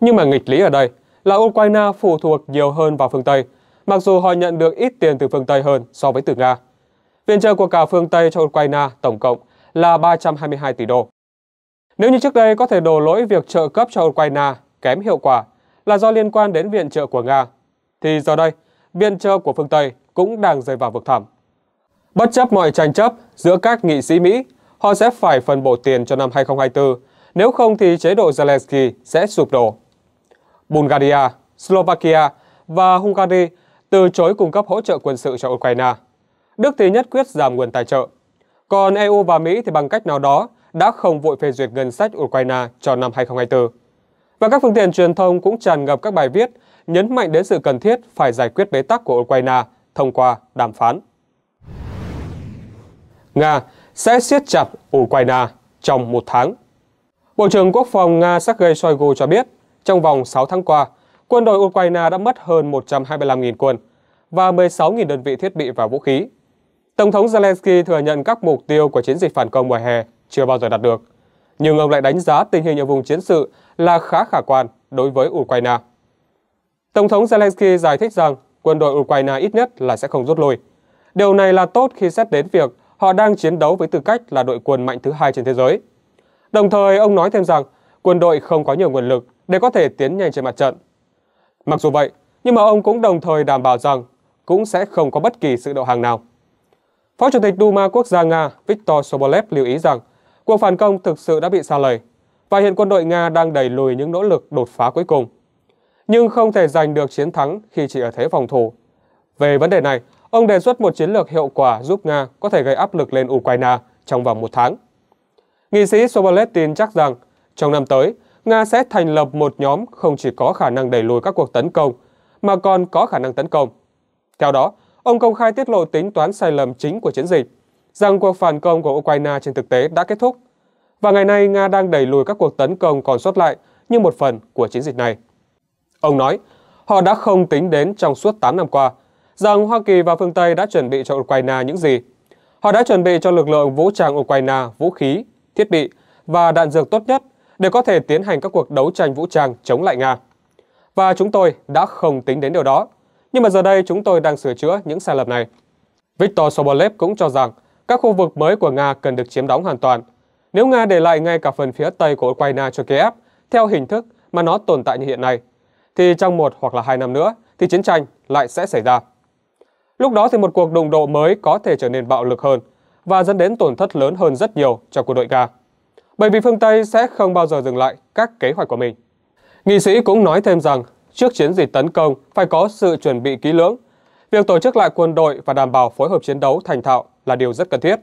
Nhưng mà nghịch lý ở đây là Ukraine phụ thuộc nhiều hơn vào phương Tây, mặc dù họ nhận được ít tiền từ phương Tây hơn so với từ Nga. Viện trợ của cả phương Tây cho Ukraine tổng cộng là 322 tỷ đô. Nếu như trước đây có thể đổ lỗi việc trợ cấp cho Ukraine kém hiệu quả là do liên quan đến viện trợ của Nga, thì giờ đây, viện trợ của phương Tây cũng đang rơi vào vực thẳm. Bất chấp mọi tranh chấp giữa các nghị sĩ Mỹ, họ sẽ phải phân bổ tiền cho năm 2024, nếu không thì chế độ Zelensky sẽ sụp đổ. Bulgaria, Slovakia và Hungary từ chối cung cấp hỗ trợ quân sự cho Ukraine. Đức thì nhất quyết giảm nguồn tài trợ. Còn EU và Mỹ thì bằng cách nào đó đã không vội phê duyệt ngân sách Ukraine cho năm 2024. Và các phương tiện truyền thông cũng tràn ngập các bài viết nhấn mạnh đến sự cần thiết phải giải quyết bế tắc của Ukraine thông qua đàm phán. Nga sẽ siết chặt Ukraine trong một tháng. Bộ trưởng Quốc phòng Nga Sergei Shoigu cho biết, trong vòng 6 tháng qua, quân đội Ukraine đã mất hơn 125.000 quân và 16.000 đơn vị thiết bị và vũ khí. Tổng thống Zelensky thừa nhận các mục tiêu của chiến dịch phản công mùa hè chưa bao giờ đạt được, nhưng ông lại đánh giá tình hình ở vùng chiến sự là khá khả quan đối với Ukraine. Tổng thống Zelensky giải thích rằng quân đội Ukraine ít nhất là sẽ không rút lui. Điều này là tốt khi xét đến việc họ đang chiến đấu với tư cách là đội quân mạnh thứ hai trên thế giới. Đồng thời, ông nói thêm rằng quân đội không có nhiều nguồn lực để có thể tiến nhanh trên mặt trận. Mặc dù vậy, nhưng mà ông cũng đồng thời đảm bảo rằng cũng sẽ không có bất kỳ sự đậu hàng nào. Phó Chủ tịch Duma Quốc gia Nga Viktor Sobolev lưu ý rằng cuộc phản công thực sự đã bị xa lầy và hiện quân đội Nga đang đẩy lùi những nỗ lực đột phá cuối cùng nhưng không thể giành được chiến thắng khi chỉ ở thế phòng thủ. Về vấn đề này, ông đề xuất một chiến lược hiệu quả giúp Nga có thể gây áp lực lên Ukraine trong vòng một tháng. Nghị sĩ Sobolev tin chắc rằng, trong năm tới, Nga sẽ thành lập một nhóm không chỉ có khả năng đẩy lùi các cuộc tấn công, mà còn có khả năng tấn công. Theo đó, ông công khai tiết lộ tính toán sai lầm chính của chiến dịch, rằng cuộc phản công của Ukraine trên thực tế đã kết thúc, và ngày nay Nga đang đẩy lùi các cuộc tấn công còn sót lại như một phần của chiến dịch này. Ông nói, họ đã không tính đến trong suốt 8 năm qua rằng Hoa Kỳ và phương Tây đã chuẩn bị cho Ukraine những gì. Họ đã chuẩn bị cho lực lượng vũ trang Ukraine vũ khí, thiết bị và đạn dược tốt nhất để có thể tiến hành các cuộc đấu tranh vũ trang chống lại Nga. Và chúng tôi đã không tính đến điều đó. Nhưng mà giờ đây chúng tôi đang sửa chữa những sai lầm này. Viktor Sobolev cũng cho rằng các khu vực mới của Nga cần được chiếm đóng hoàn toàn. Nếu Nga để lại ngay cả phần phía Tây của Ukraine cho Kiev theo hình thức mà nó tồn tại như hiện nay, thì trong một hoặc là hai năm nữa thì chiến tranh lại sẽ xảy ra. Lúc đó thì một cuộc đụng độ mới có thể trở nên bạo lực hơn và dẫn đến tổn thất lớn hơn rất nhiều cho quân đội Nga. Bởi vì phương Tây sẽ không bao giờ dừng lại các kế hoạch của mình. Nghị sĩ cũng nói thêm rằng trước chiến dịch tấn công phải có sự chuẩn bị kỹ lưỡng. Việc tổ chức lại quân đội và đảm bảo phối hợp chiến đấu thành thạo là điều rất cần thiết.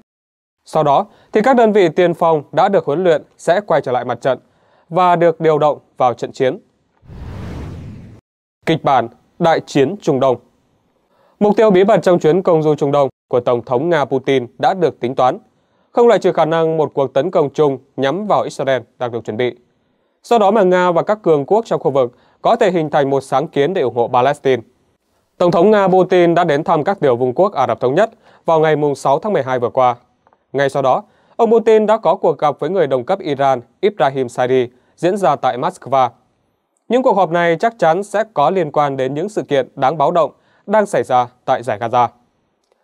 Sau đó thì các đơn vị tiên phong đã được huấn luyện sẽ quay trở lại mặt trận và được điều động vào trận chiến Kịch bản Đại chiến Trung Đông Mục tiêu bí mật trong chuyến công du Trung Đông của Tổng thống Nga Putin đã được tính toán, không loại trừ khả năng một cuộc tấn công chung nhắm vào Israel đang được chuẩn bị. Sau đó mà Nga và các cường quốc trong khu vực có thể hình thành một sáng kiến để ủng hộ Palestine. Tổng thống Nga Putin đã đến thăm các tiểu vương quốc Ả Rập Thống Nhất vào ngày 6 tháng 12 vừa qua. Ngay sau đó, ông Putin đã có cuộc gặp với người đồng cấp Iran Ibrahim Saidi diễn ra tại Moscow những cuộc họp này chắc chắn sẽ có liên quan đến những sự kiện đáng báo động đang xảy ra tại giải Gaza.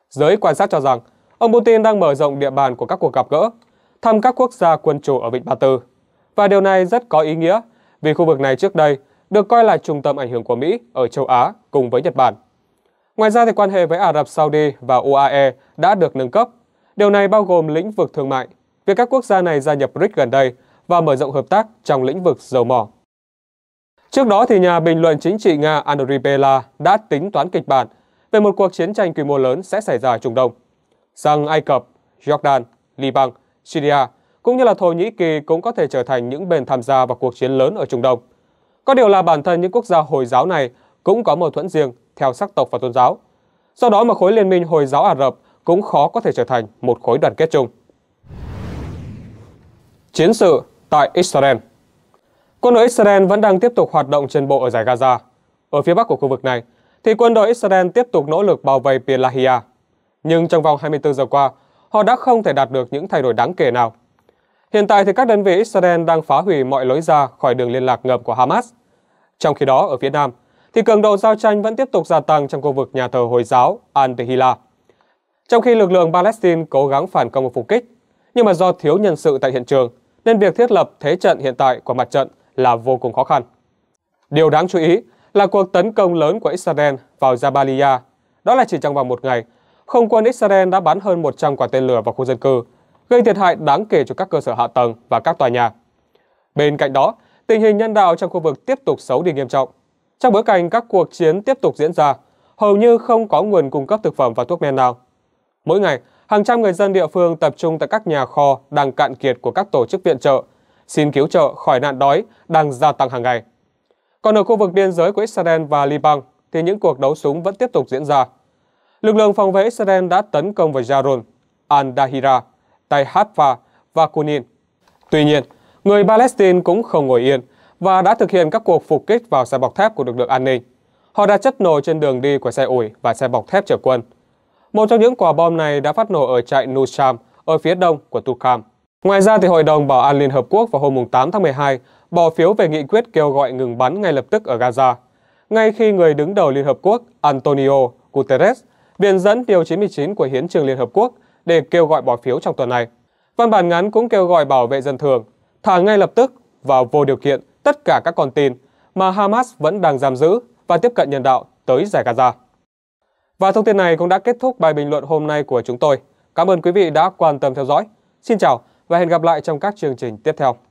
Giới quan sát cho rằng, ông Putin đang mở rộng địa bàn của các cuộc gặp gỡ, thăm các quốc gia quân chủ ở Vịnh Ba Tư. Và điều này rất có ý nghĩa vì khu vực này trước đây được coi là trung tâm ảnh hưởng của Mỹ ở châu Á cùng với Nhật Bản. Ngoài ra thì quan hệ với Ả Rập Saudi và UAE đã được nâng cấp. Điều này bao gồm lĩnh vực thương mại, việc các quốc gia này gia nhập BRICS gần đây và mở rộng hợp tác trong lĩnh vực dầu mỏ. Trước đó thì nhà bình luận chính trị Nga Andriy Bela đã tính toán kịch bản về một cuộc chiến tranh quy mô lớn sẽ xảy ra ở Trung Đông. Rằng Ai Cập, Jordan, Liban, Syria cũng như là Thổ Nhĩ Kỳ cũng có thể trở thành những bên tham gia vào cuộc chiến lớn ở Trung Đông. Có điều là bản thân những quốc gia Hồi giáo này cũng có mâu thuẫn riêng theo sắc tộc và tôn giáo. Do đó mà khối liên minh Hồi giáo Ả Rập cũng khó có thể trở thành một khối đoàn kết chung. Chiến sự tại Israel Quân đội Israel vẫn đang tiếp tục hoạt động trên bộ ở giải Gaza. Ở phía bắc của khu vực này, thì quân đội Israel tiếp tục nỗ lực bảo vệ Pelahia. Nhưng trong vòng 24 giờ qua, họ đã không thể đạt được những thay đổi đáng kể nào. Hiện tại thì các đơn vị Israel đang phá hủy mọi lối ra khỏi đường liên lạc ngầm của Hamas. Trong khi đó, ở phía nam, thì cường độ giao tranh vẫn tiếp tục gia tăng trong khu vực nhà thờ Hồi giáo Al-Tehila. Trong khi lực lượng Palestine cố gắng phản công và phục kích, nhưng mà do thiếu nhân sự tại hiện trường, nên việc thiết lập thế trận hiện tại của mặt trận là vô cùng khó khăn. Điều đáng chú ý là cuộc tấn công lớn của Israel vào Jabalia. Đó là chỉ trong vòng một ngày, không quân Israel đã bắn hơn 100 quả tên lửa vào khu dân cư, gây thiệt hại đáng kể cho các cơ sở hạ tầng và các tòa nhà. Bên cạnh đó, tình hình nhân đạo trong khu vực tiếp tục xấu đi nghiêm trọng. Trong bối cảnh các cuộc chiến tiếp tục diễn ra, hầu như không có nguồn cung cấp thực phẩm và thuốc men nào. Mỗi ngày, hàng trăm người dân địa phương tập trung tại các nhà kho đang cạn kiệt của các tổ chức viện trợ xin cứu trợ khỏi nạn đói đang gia tăng hàng ngày. Còn ở khu vực biên giới của Israel và Liban thì những cuộc đấu súng vẫn tiếp tục diễn ra. Lực lượng phòng vệ Israel đã tấn công vào Jaron, Al-Dahira, Tay Hatfa và Kunin. Tuy nhiên, người Palestine cũng không ngồi yên và đã thực hiện các cuộc phục kích vào xe bọc thép của lực lượng an ninh. Họ đã chất nổ trên đường đi của xe ủi và xe bọc thép chở quân. Một trong những quả bom này đã phát nổ ở trại Nusham ở phía đông của Tukam. Ngoài ra, thì Hội đồng Bảo an Liên Hợp Quốc vào hôm 8 tháng 12 bỏ phiếu về nghị quyết kêu gọi ngừng bắn ngay lập tức ở Gaza. Ngay khi người đứng đầu Liên Hợp Quốc Antonio Guterres viện dẫn Điều 99 của Hiến trương Liên Hợp Quốc để kêu gọi bỏ phiếu trong tuần này. Văn bản ngắn cũng kêu gọi bảo vệ dân thường, thả ngay lập tức và vô điều kiện tất cả các con tin mà Hamas vẫn đang giam giữ và tiếp cận nhân đạo tới giải Gaza. Và thông tin này cũng đã kết thúc bài bình luận hôm nay của chúng tôi. Cảm ơn quý vị đã quan tâm theo dõi. Xin chào và hẹn gặp lại trong các chương trình tiếp theo.